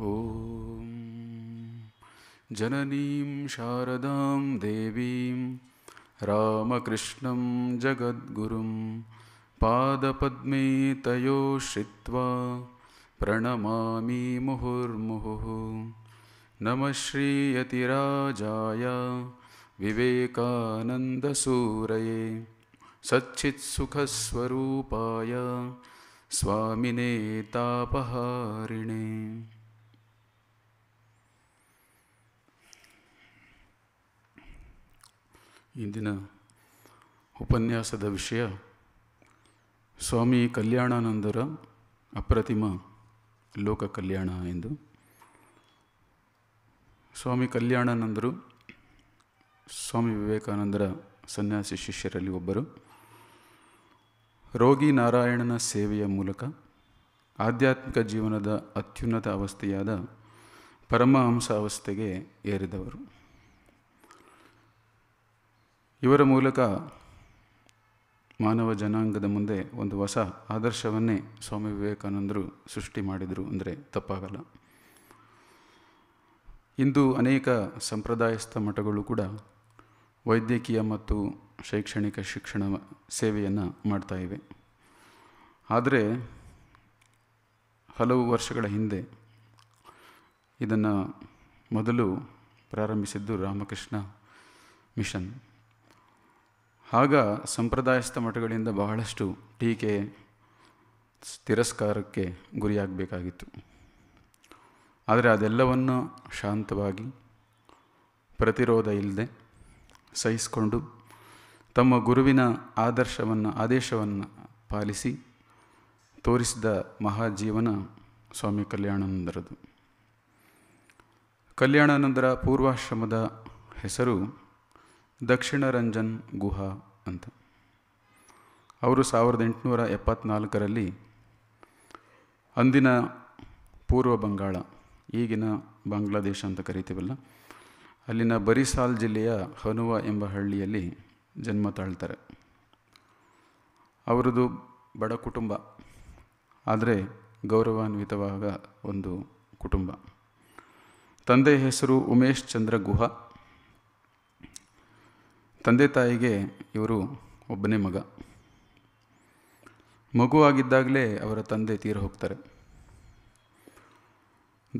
ॐ जननीं शारदां देवीं रामकृष्णं जगद्गुरुं पादपद्मे तयोश्रित्वा प्रणमामि मुहुर्मुहुः नमः श्रीयतिराजाय विवेकानन्दसूरये सच्चित्सुखस्वरूपाय स्वामिने तापहारिणे ಇಂದಿನ ಉಪನ್ಯಾಸದ ವಿಷಯ ಸ್ವಾಮಿ ಕಲ್ಯಾಣಾನಂದರ ಅಪ್ರತಿಮ ಲೋಕ ಕಲ್ಯಾಣ ಎಂದು ಸ್ವಾಮಿ ಕಲ್ಯಾಣಾನಂದರು ಸ್ವಾಮಿ ವಿವೇಕಾನಂದರ ಸನ್ಯಾಸಿ ಶಿಷ್ಯರಲ್ಲಿ ಒಬ್ಬರು ರೋಗಿ ನಾರಾಯಣನ ಸೇವೆಯ ಮೂಲಕ ಆಧ್ಯಾತ್ಮಿಕ ಜೀವನದ ಅತ್ಯುನ್ನತ ಅವಸ್ಥೆಯಾದ ಪರಮಹಂಸ ಅವಸ್ಥೆಗೆ ಏರಿದವರು ಇವರ ಮೂಲಕ ಮಾನವ ಜನಾಂಗದ ಮುಂದೆ ಒಂದು ಹೊಸ ಆದರ್ಶವನ್ನೇ ಸ್ವಾಮಿ ವಿವೇಕಾನಂದರು ಸೃಷ್ಟಿ ಮಾಡಿದರು ಅಂದರೆ ತಪ್ಪಾಗಲ್ಲ ಇಂದು ಅನೇಕ ಸಂಪ್ರದಾಯಸ್ಥ ಮಠಗಳು ಕೂಡ ವೈದ್ಯಕೀಯ ಮತ್ತು ಶೈಕ್ಷಣಿಕ ಶಿಕ್ಷಣ ಸೇವೆಯನ್ನು ಮಾಡ್ತಾ ಇವೆ ಆದರೆ ಹಲವು ವರ್ಷಗಳ ಹಿಂದೆ ಇದನ್ನು ಮೊದಲು ಪ್ರಾರಂಭಿಸಿದ್ದು ರಾಮಕೃಷ್ಣ ಮಿಷನ್ ಆಗ ಸಂಪ್ರದಾಯಸ್ಥ ಮಠಗಳಿಂದ ಬಹಳಷ್ಟು ಟೀಕೆ ತಿರಸ್ಕಾರಕ್ಕೆ ಗುರಿಯಾಗಬೇಕಾಗಿತ್ತು ಆದರೆ ಅದೆಲ್ಲವನ್ನು ಶಾಂತವಾಗಿ ಪ್ರತಿರೋಧ ಇಲ್ಲದೆ ಸಹಿಸಿಕೊಂಡು ತಮ್ಮ ಗುರುವಿನ ಆದರ್ಶವನ್ನು ಆದೇಶವನ್ನು ಪಾಲಿಸಿ ತೋರಿಸಿದ ಮಹಾಜೀವನ ಸ್ವಾಮಿ ಕಲ್ಯಾಣಾನಂದರದು ಕಲ್ಯಾಣಾನಂದರ ಪೂರ್ವಾಶ್ರಮದ ಹೆಸರು ದಕ್ಷಿಣ ರಂಜನ್ ಗುಹಾ ಅಂತ ಅವರು ಸಾವಿರದ ಎಂಟುನೂರ ಎಪ್ಪತ್ನಾಲ್ಕರಲ್ಲಿ ಅಂದಿನ ಪೂರ್ವ ಬಂಗಾಳ ಈಗಿನ ಬಾಂಗ್ಲಾದೇಶ ಅಂತ ಕರಿತೀವಲ್ಲ ಅಲ್ಲಿನ ಬರಿಸಾಲ್ ಜಿಲ್ಲೆಯ ಹನುವ ಎಂಬ ಹಳ್ಳಿಯಲ್ಲಿ ಜನ್ಮ ತಾಳ್ತಾರೆ ಅವರದು ಬಡ ಕುಟುಂಬ ಆದರೆ ಗೌರವಾನ್ವಿತವಾದ ಒಂದು ಕುಟುಂಬ ತಂದೆಯ ಹೆಸರು ಉಮೇಶ್ ಚಂದ್ರ ಗುಹಾ ತಂದೆ ತಾಯಿಗೆ ಇವರು ಒಬ್ಬನೇ ಮಗ ಮಗು ಆಗಿದ್ದಾಗಲೇ ಅವರ ತಂದೆ ತೀರ ಹೋಗ್ತಾರೆ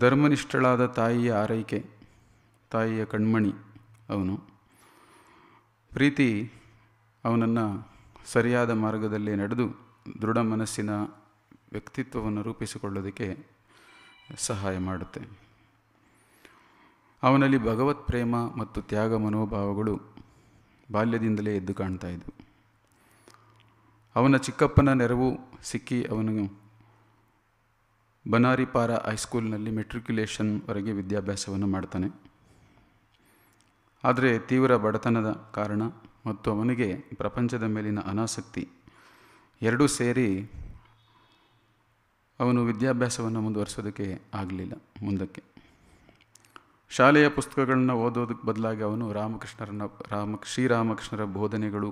ಧರ್ಮನಿಷ್ಠಳಾದ ತಾಯಿಯ ಆರೈಕೆ ತಾಯಿಯ ಕಣ್ಮಣಿ ಅವನು ಪ್ರೀತಿ ಅವನನ್ನು ಸರಿಯಾದ ಮಾರ್ಗದಲ್ಲಿ ನಡೆದು ದೃಢ ಮನಸ್ಸಿನ ವ್ಯಕ್ತಿತ್ವವನ್ನು ರೂಪಿಸಿಕೊಳ್ಳೋದಕ್ಕೆ ಸಹಾಯ ಮಾಡುತ್ತೆ ಅವನಲ್ಲಿ ಭಗವತ್ ಪ್ರೇಮ ಮತ್ತು ತ್ಯಾಗ ಮನೋಭಾವಗಳು ಬಾಲ್ಯದಿಂದಲೇ ಎದ್ದು ಕಾಣ್ತಾ ಇದ್ದು ಅವನ ಚಿಕ್ಕಪ್ಪನ ನೆರವು ಸಿಕ್ಕಿ ಅವನು ಬನಾರಿಪಾರ ಹೈಸ್ಕೂಲ್ನಲ್ಲಿ ಮೆಟ್ರಿಕ್ಯುಲೇಷನ್ವರೆಗೆ ವಿದ್ಯಾಭ್ಯಾಸವನ್ನು ಮಾಡ್ತಾನೆ ಆದರೆ ತೀವ್ರ ಬಡತನದ ಕಾರಣ ಮತ್ತು ಅವನಿಗೆ ಪ್ರಪಂಚದ ಮೇಲಿನ ಅನಾಸಕ್ತಿ ಎರಡೂ ಸೇರಿ ಅವನು ವಿದ್ಯಾಭ್ಯಾಸವನ್ನು ಮುಂದುವರಿಸೋದಕ್ಕೆ ಆಗಲಿಲ್ಲ ಮುಂದಕ್ಕೆ ಶಾಲೆಯ ಪುಸ್ತಕಗಳನ್ನು ಓದೋದಕ್ಕೆ ಬದಲಾಗಿ ಅವನು ರಾಮಕೃಷ್ಣರನ್ನ ರಾಮ ಶ್ರೀರಾಮಕೃಷ್ಣರ ಬೋಧನೆಗಳು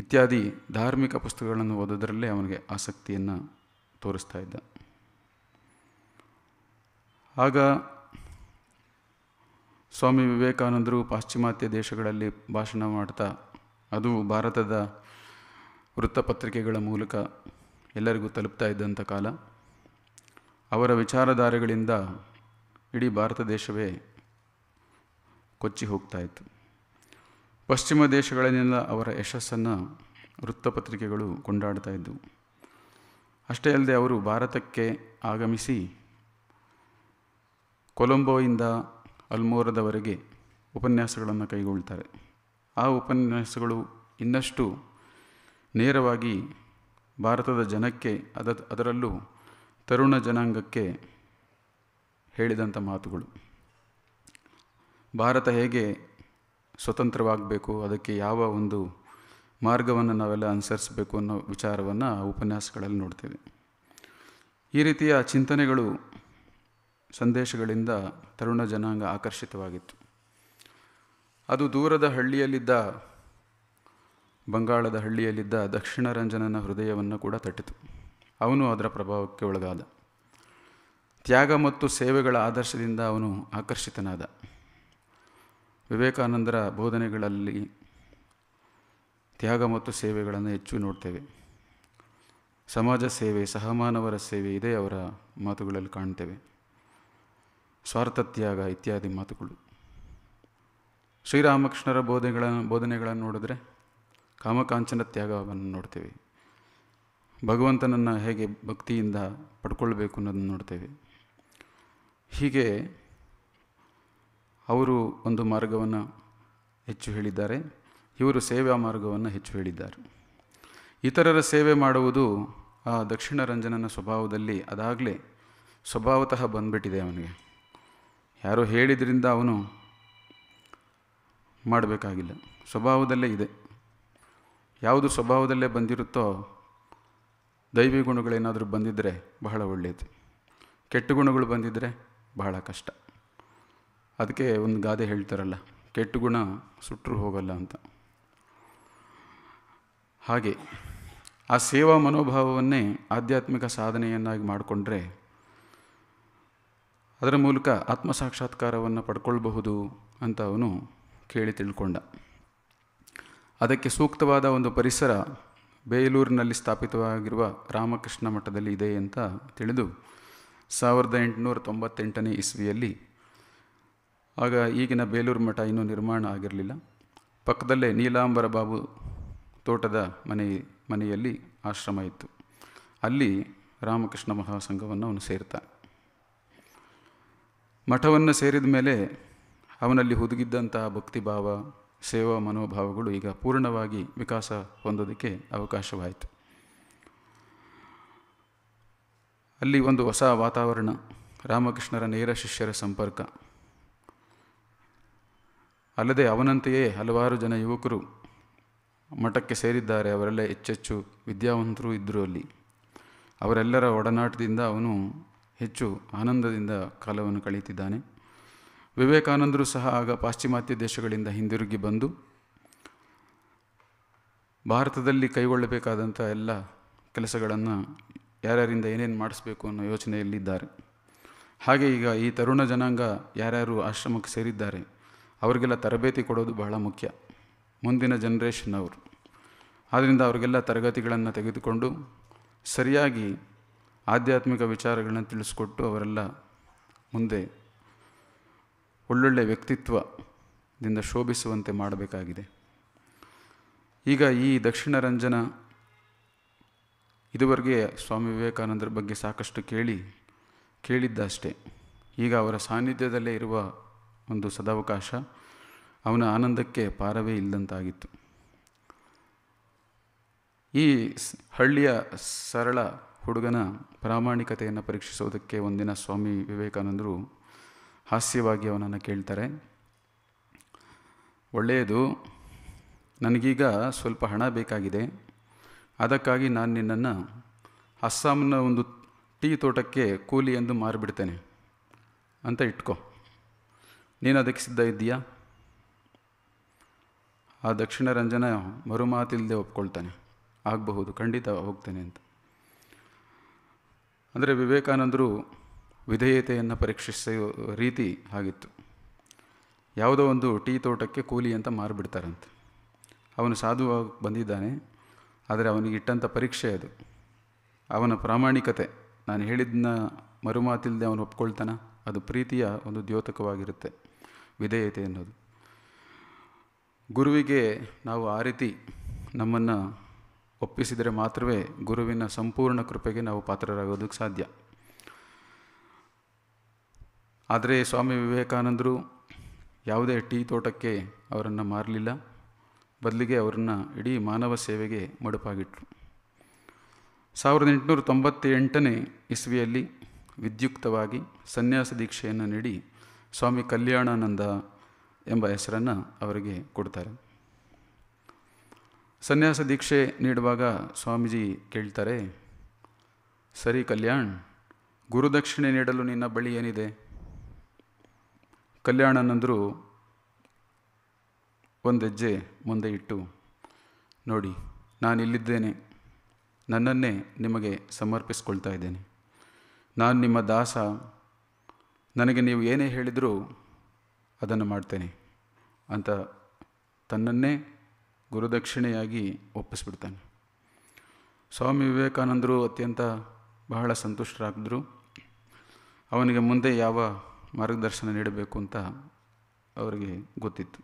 ಇತ್ಯಾದಿ ಧಾರ್ಮಿಕ ಪುಸ್ತಕಗಳನ್ನು ಓದೋದರಲ್ಲೇ ಅವನಿಗೆ ಆಸಕ್ತಿಯನ್ನು ತೋರಿಸ್ತಾ ಇದ್ದ ಆಗ ಸ್ವಾಮಿ ವಿವೇಕಾನಂದರು ಪಾಶ್ಚಿಮಾತ್ಯ ದೇಶಗಳಲ್ಲಿ ಭಾಷಣ ಮಾಡ್ತಾ ಅದು ಭಾರತದ ವೃತ್ತಪತ್ರಿಕೆಗಳ ಮೂಲಕ ಎಲ್ಲರಿಗೂ ತಲುಪ್ತಾ ಇದ್ದಂಥ ಕಾಲ ಅವರ ವಿಚಾರಧಾರೆಗಳಿಂದ ಇಡೀ ಭಾರತ ದೇಶವೇ ಕೊಚ್ಚಿ ಹೋಗ್ತಾಯಿತ್ತು ಪಶ್ಚಿಮ ದೇಶಗಳನ್ನೆಲ್ಲ ಅವರ ಯಶಸ್ಸನ್ನು ವೃತ್ತಪತ್ರಿಕೆಗಳು ಕೊಂಡಾಡ್ತಾ ಇದ್ದವು ಅಷ್ಟೇ ಅಲ್ಲದೆ ಅವರು ಭಾರತಕ್ಕೆ ಆಗಮಿಸಿ ಕೊಲಂಬೋಯಿಂದ ಅಲ್ಮೋರದವರೆಗೆ ಉಪನ್ಯಾಸಗಳನ್ನು ಕೈಗೊಳ್ತಾರೆ ಆ ಉಪನ್ಯಾಸಗಳು ಇನ್ನಷ್ಟು ನೇರವಾಗಿ ಭಾರತದ ಜನಕ್ಕೆ ಅದ ಅದರಲ್ಲೂ ತರುಣ ಜನಾಂಗಕ್ಕೆ ಹೇಳಿದಂಥ ಮಾತುಗಳು ಭಾರತ ಹೇಗೆ ಸ್ವತಂತ್ರವಾಗಬೇಕು ಅದಕ್ಕೆ ಯಾವ ಒಂದು ಮಾರ್ಗವನ್ನು ನಾವೆಲ್ಲ ಅನುಸರಿಸಬೇಕು ಅನ್ನೋ ವಿಚಾರವನ್ನು ಉಪನ್ಯಾಸಗಳಲ್ಲಿ ನೋಡ್ತೇವೆ ಈ ರೀತಿಯ ಚಿಂತನೆಗಳು ಸಂದೇಶಗಳಿಂದ ತರುಣ ಜನಾಂಗ ಆಕರ್ಷಿತವಾಗಿತ್ತು ಅದು ದೂರದ ಹಳ್ಳಿಯಲ್ಲಿದ್ದ ಬಂಗಾಳದ ಹಳ್ಳಿಯಲ್ಲಿದ್ದ ದಕ್ಷಿಣ ರಂಜನನ ಹೃದಯವನ್ನು ಕೂಡ ತಟ್ಟಿತು ಅವನು ಅದರ ಪ್ರಭಾವಕ್ಕೆ ಒಳಗಾದ ತ್ಯಾಗ ಮತ್ತು ಸೇವೆಗಳ ಆದರ್ಶದಿಂದ ಅವನು ಆಕರ್ಷಿತನಾದ ವಿವೇಕಾನಂದರ ಬೋಧನೆಗಳಲ್ಲಿ ತ್ಯಾಗ ಮತ್ತು ಸೇವೆಗಳನ್ನು ಹೆಚ್ಚು ನೋಡ್ತೇವೆ ಸಮಾಜ ಸೇವೆ ಸಹಮಾನವರ ಸೇವೆ ಇದೇ ಅವರ ಮಾತುಗಳಲ್ಲಿ ಕಾಣ್ತೇವೆ ಸ್ವಾರ್ಥ ತ್ಯಾಗ ಇತ್ಯಾದಿ ಮಾತುಗಳು ಶ್ರೀರಾಮಕೃಷ್ಣರ ಬೋಧನೆಗಳನ್ನು ಬೋಧನೆಗಳನ್ನು ನೋಡಿದ್ರೆ ಕಾಮಕಾಂಚನ ತ್ಯಾಗವನ್ನು ನೋಡ್ತೇವೆ ಭಗವಂತನನ್ನು ಹೇಗೆ ಭಕ್ತಿಯಿಂದ ಪಡ್ಕೊಳ್ಬೇಕು ಅನ್ನೋದನ್ನು ನೋಡ್ತೇವೆ ಹೀಗೆ ಅವರು ಒಂದು ಮಾರ್ಗವನ್ನು ಹೆಚ್ಚು ಹೇಳಿದ್ದಾರೆ ಇವರು ಸೇವಾ ಮಾರ್ಗವನ್ನು ಹೆಚ್ಚು ಹೇಳಿದ್ದಾರೆ ಇತರರ ಸೇವೆ ಮಾಡುವುದು ಆ ದಕ್ಷಿಣ ರಂಜನನ ಸ್ವಭಾವದಲ್ಲಿ ಅದಾಗಲೇ ಸ್ವಭಾವತಃ ಬಂದ್ಬಿಟ್ಟಿದೆ ಅವನಿಗೆ ಯಾರೋ ಹೇಳಿದ್ರಿಂದ ಅವನು ಮಾಡಬೇಕಾಗಿಲ್ಲ ಸ್ವಭಾವದಲ್ಲೇ ಇದೆ ಯಾವುದು ಸ್ವಭಾವದಲ್ಲೇ ಬಂದಿರುತ್ತೋ ದೈವಿ ಗುಣಗಳೇನಾದರೂ ಬಂದಿದ್ದರೆ ಬಹಳ ಒಳ್ಳೆಯದು ಕೆಟ್ಟ ಗುಣಗಳು ಬಂದಿದ್ದರೆ ಬಹಳ ಕಷ್ಟ ಅದಕ್ಕೆ ಒಂದು ಗಾದೆ ಹೇಳ್ತಾರಲ್ಲ ಕೆಟ್ಟ ಗುಣ ಸುಟ್ಟರು ಹೋಗಲ್ಲ ಅಂತ ಹಾಗೆ ಆ ಸೇವಾ ಮನೋಭಾವವನ್ನೇ ಆಧ್ಯಾತ್ಮಿಕ ಸಾಧನೆಯನ್ನಾಗಿ ಮಾಡಿಕೊಂಡ್ರೆ ಅದರ ಮೂಲಕ ಆತ್ಮ ಸಾಕ್ಷಾತ್ಕಾರವನ್ನು ಪಡ್ಕೊಳ್ಬಹುದು ಅಂತ ಅವನು ಕೇಳಿ ತಿಳ್ಕೊಂಡ ಅದಕ್ಕೆ ಸೂಕ್ತವಾದ ಒಂದು ಪರಿಸರ ಬೇಲೂರಿನಲ್ಲಿ ಸ್ಥಾಪಿತವಾಗಿರುವ ರಾಮಕೃಷ್ಣ ಮಠದಲ್ಲಿ ಇದೆ ಅಂತ ತಿಳಿದು ಸಾವಿರದ ಎಂಟುನೂರ ತೊಂಬತ್ತೆಂಟನೇ ಇಸ್ವಿಯಲ್ಲಿ ಆಗ ಈಗಿನ ಬೇಲೂರು ಮಠ ಇನ್ನೂ ನಿರ್ಮಾಣ ಆಗಿರಲಿಲ್ಲ ಪಕ್ಕದಲ್ಲೇ ನೀಲಾಂಬರ ಬಾಬು ತೋಟದ ಮನೆ ಮನೆಯಲ್ಲಿ ಆಶ್ರಮ ಇತ್ತು ಅಲ್ಲಿ ರಾಮಕೃಷ್ಣ ಮಹಾಸಂಘವನ್ನು ಅವನು ಸೇರ್ತ ಮಠವನ್ನು ಸೇರಿದ ಮೇಲೆ ಅವನಲ್ಲಿ ಹುದುಗಿದ್ದಂತಹ ಭಕ್ತಿಭಾವ ಸೇವಾ ಮನೋಭಾವಗಳು ಈಗ ಪೂರ್ಣವಾಗಿ ವಿಕಾಸ ಹೊಂದೋದಕ್ಕೆ ಅವಕಾಶವಾಯಿತು ಅಲ್ಲಿ ಒಂದು ಹೊಸ ವಾತಾವರಣ ರಾಮಕೃಷ್ಣರ ನೇರ ಶಿಷ್ಯರ ಸಂಪರ್ಕ ಅಲ್ಲದೆ ಅವನಂತೆಯೇ ಹಲವಾರು ಜನ ಯುವಕರು ಮಠಕ್ಕೆ ಸೇರಿದ್ದಾರೆ ಅವರೆಲ್ಲ ಹೆಚ್ಚೆಚ್ಚು ವಿದ್ಯಾವಂತರು ಇದ್ದರು ಅಲ್ಲಿ ಅವರೆಲ್ಲರ ಒಡನಾಟದಿಂದ ಅವನು ಹೆಚ್ಚು ಆನಂದದಿಂದ ಕಾಲವನ್ನು ಕಳೆಯುತ್ತಿದ್ದಾನೆ ವಿವೇಕಾನಂದರು ಸಹ ಆಗ ಪಾಶ್ಚಿಮಾತ್ಯ ದೇಶಗಳಿಂದ ಹಿಂದಿರುಗಿ ಬಂದು ಭಾರತದಲ್ಲಿ ಕೈಗೊಳ್ಳಬೇಕಾದಂಥ ಎಲ್ಲ ಕೆಲಸಗಳನ್ನು ಯಾರ್ಯಾರಿಂದ ಏನೇನು ಮಾಡಿಸ್ಬೇಕು ಅನ್ನೋ ಯೋಚನೆಯಲ್ಲಿದ್ದಾರೆ ಹಾಗೆ ಈಗ ಈ ತರುಣ ಜನಾಂಗ ಯಾರ್ಯಾರು ಆಶ್ರಮಕ್ಕೆ ಸೇರಿದ್ದಾರೆ ಅವರಿಗೆಲ್ಲ ತರಬೇತಿ ಕೊಡೋದು ಬಹಳ ಮುಖ್ಯ ಮುಂದಿನ ಜನ್ರೇಷನ್ ಅವರು ಆದ್ದರಿಂದ ಅವರಿಗೆಲ್ಲ ತರಗತಿಗಳನ್ನು ತೆಗೆದುಕೊಂಡು ಸರಿಯಾಗಿ ಆಧ್ಯಾತ್ಮಿಕ ವಿಚಾರಗಳನ್ನು ತಿಳಿಸ್ಕೊಟ್ಟು ಅವರೆಲ್ಲ ಮುಂದೆ ಒಳ್ಳೊಳ್ಳೆ ವ್ಯಕ್ತಿತ್ವದಿಂದ ಶೋಭಿಸುವಂತೆ ಮಾಡಬೇಕಾಗಿದೆ ಈಗ ಈ ದಕ್ಷಿಣ ರಂಜನ ಇದುವರೆಗೆ ಸ್ವಾಮಿ ವಿವೇಕಾನಂದರ ಬಗ್ಗೆ ಸಾಕಷ್ಟು ಕೇಳಿ ಕೇಳಿದ್ದಷ್ಟೇ ಈಗ ಅವರ ಸಾನ್ನಿಧ್ಯದಲ್ಲೇ ಇರುವ ಒಂದು ಸದಾವಕಾಶ ಅವನ ಆನಂದಕ್ಕೆ ಪಾರವೇ ಇಲ್ಲದಂತಾಗಿತ್ತು ಈ ಹಳ್ಳಿಯ ಸರಳ ಹುಡುಗನ ಪ್ರಾಮಾಣಿಕತೆಯನ್ನು ಪರೀಕ್ಷಿಸುವುದಕ್ಕೆ ಒಂದಿನ ಸ್ವಾಮಿ ವಿವೇಕಾನಂದರು ಹಾಸ್ಯವಾಗಿ ಅವನನ್ನು ಕೇಳ್ತಾರೆ ಒಳ್ಳೆಯದು ನನಗೀಗ ಸ್ವಲ್ಪ ಹಣ ಬೇಕಾಗಿದೆ ಅದಕ್ಕಾಗಿ ನಾನು ನಿನ್ನನ್ನು ಅಸ್ಸಾಂನ ಒಂದು ಟೀ ತೋಟಕ್ಕೆ ಕೂಲಿ ಎಂದು ಮಾರಿಬಿಡ್ತೇನೆ ಅಂತ ಇಟ್ಕೋ ನೀನು ಅದಕ್ಕೆ ಸಿದ್ಧ ಇದ್ದೀಯಾ ಆ ದಕ್ಷಿಣ ರಂಜನ ಮರುಮಾತಿಲ್ಲದೆ ಒಪ್ಕೊಳ್ತಾನೆ ಆಗಬಹುದು ಖಂಡಿತ ಹೋಗ್ತೇನೆ ಅಂತ ಅಂದರೆ ವಿವೇಕಾನಂದರು ವಿಧೇಯತೆಯನ್ನು ಪರೀಕ್ಷಿಸೋ ರೀತಿ ಆಗಿತ್ತು ಯಾವುದೋ ಒಂದು ಟೀ ತೋಟಕ್ಕೆ ಕೂಲಿ ಅಂತ ಮಾರಿಬಿಡ್ತಾರಂತೆ ಅವನು ಸಾಧುವಾಗಿ ಬಂದಿದ್ದಾನೆ ಆದರೆ ಅವನಿಗೆ ಇಟ್ಟಂಥ ಪರೀಕ್ಷೆ ಅದು ಅವನ ಪ್ರಾಮಾಣಿಕತೆ ನಾನು ಹೇಳಿದ್ದನ್ನ ಮರುಮಾತಿಲ್ಲದೆ ಅವನು ಒಪ್ಕೊಳ್ತಾನ ಅದು ಪ್ರೀತಿಯ ಒಂದು ದ್ಯೋತಕವಾಗಿರುತ್ತೆ ವಿಧೇಯತೆ ಅನ್ನೋದು ಗುರುವಿಗೆ ನಾವು ಆ ರೀತಿ ನಮ್ಮನ್ನು ಒಪ್ಪಿಸಿದರೆ ಮಾತ್ರವೇ ಗುರುವಿನ ಸಂಪೂರ್ಣ ಕೃಪೆಗೆ ನಾವು ಪಾತ್ರರಾಗೋದಕ್ಕೆ ಸಾಧ್ಯ ಆದರೆ ಸ್ವಾಮಿ ವಿವೇಕಾನಂದರು ಯಾವುದೇ ಟೀ ತೋಟಕ್ಕೆ ಅವರನ್ನು ಮಾರಲಿಲ್ಲ ಬದಲಿಗೆ ಅವರನ್ನು ಇಡೀ ಮಾನವ ಸೇವೆಗೆ ಮಡುಪಾಗಿಟ್ರು ಸಾವಿರದ ಎಂಟುನೂರ ತೊಂಬತ್ತೆಂಟನೇ ಇಸ್ವಿಯಲ್ಲಿ ವಿದ್ಯುಕ್ತವಾಗಿ ಸನ್ಯಾಸ ದೀಕ್ಷೆಯನ್ನು ನೀಡಿ ಸ್ವಾಮಿ ಕಲ್ಯಾಣಾನಂದ ಎಂಬ ಹೆಸರನ್ನು ಅವರಿಗೆ ಕೊಡ್ತಾರೆ ಸನ್ಯಾಸ ದೀಕ್ಷೆ ನೀಡುವಾಗ ಸ್ವಾಮೀಜಿ ಕೇಳ್ತಾರೆ ಸರಿ ಕಲ್ಯಾಣ್ ಗುರುದಕ್ಷಿಣೆ ನೀಡಲು ನಿನ್ನ ಬಳಿ ಏನಿದೆ ಕಲ್ಯಾಣಾನಂದರು ಒಂದು ಹೆಜ್ಜೆ ಮುಂದೆ ಇಟ್ಟು ನೋಡಿ ನಾನಿಲ್ಲಿದ್ದೇನೆ ನನ್ನನ್ನೇ ನಿಮಗೆ ಸಮರ್ಪಿಸ್ಕೊಳ್ತಾ ಇದ್ದೇನೆ ನಾನು ನಿಮ್ಮ ದಾಸ ನನಗೆ ನೀವು ಏನೇ ಹೇಳಿದರೂ ಅದನ್ನು ಮಾಡ್ತೇನೆ ಅಂತ ತನ್ನನ್ನೇ ಗುರುದಕ್ಷಿಣೆಯಾಗಿ ಒಪ್ಪಿಸ್ಬಿಡ್ತಾನೆ ಸ್ವಾಮಿ ವಿವೇಕಾನಂದರು ಅತ್ಯಂತ ಬಹಳ ಸಂತುಷ್ಟರಾಗಿದ್ದರು ಅವನಿಗೆ ಮುಂದೆ ಯಾವ ಮಾರ್ಗದರ್ಶನ ನೀಡಬೇಕು ಅಂತ ಅವರಿಗೆ ಗೊತ್ತಿತ್ತು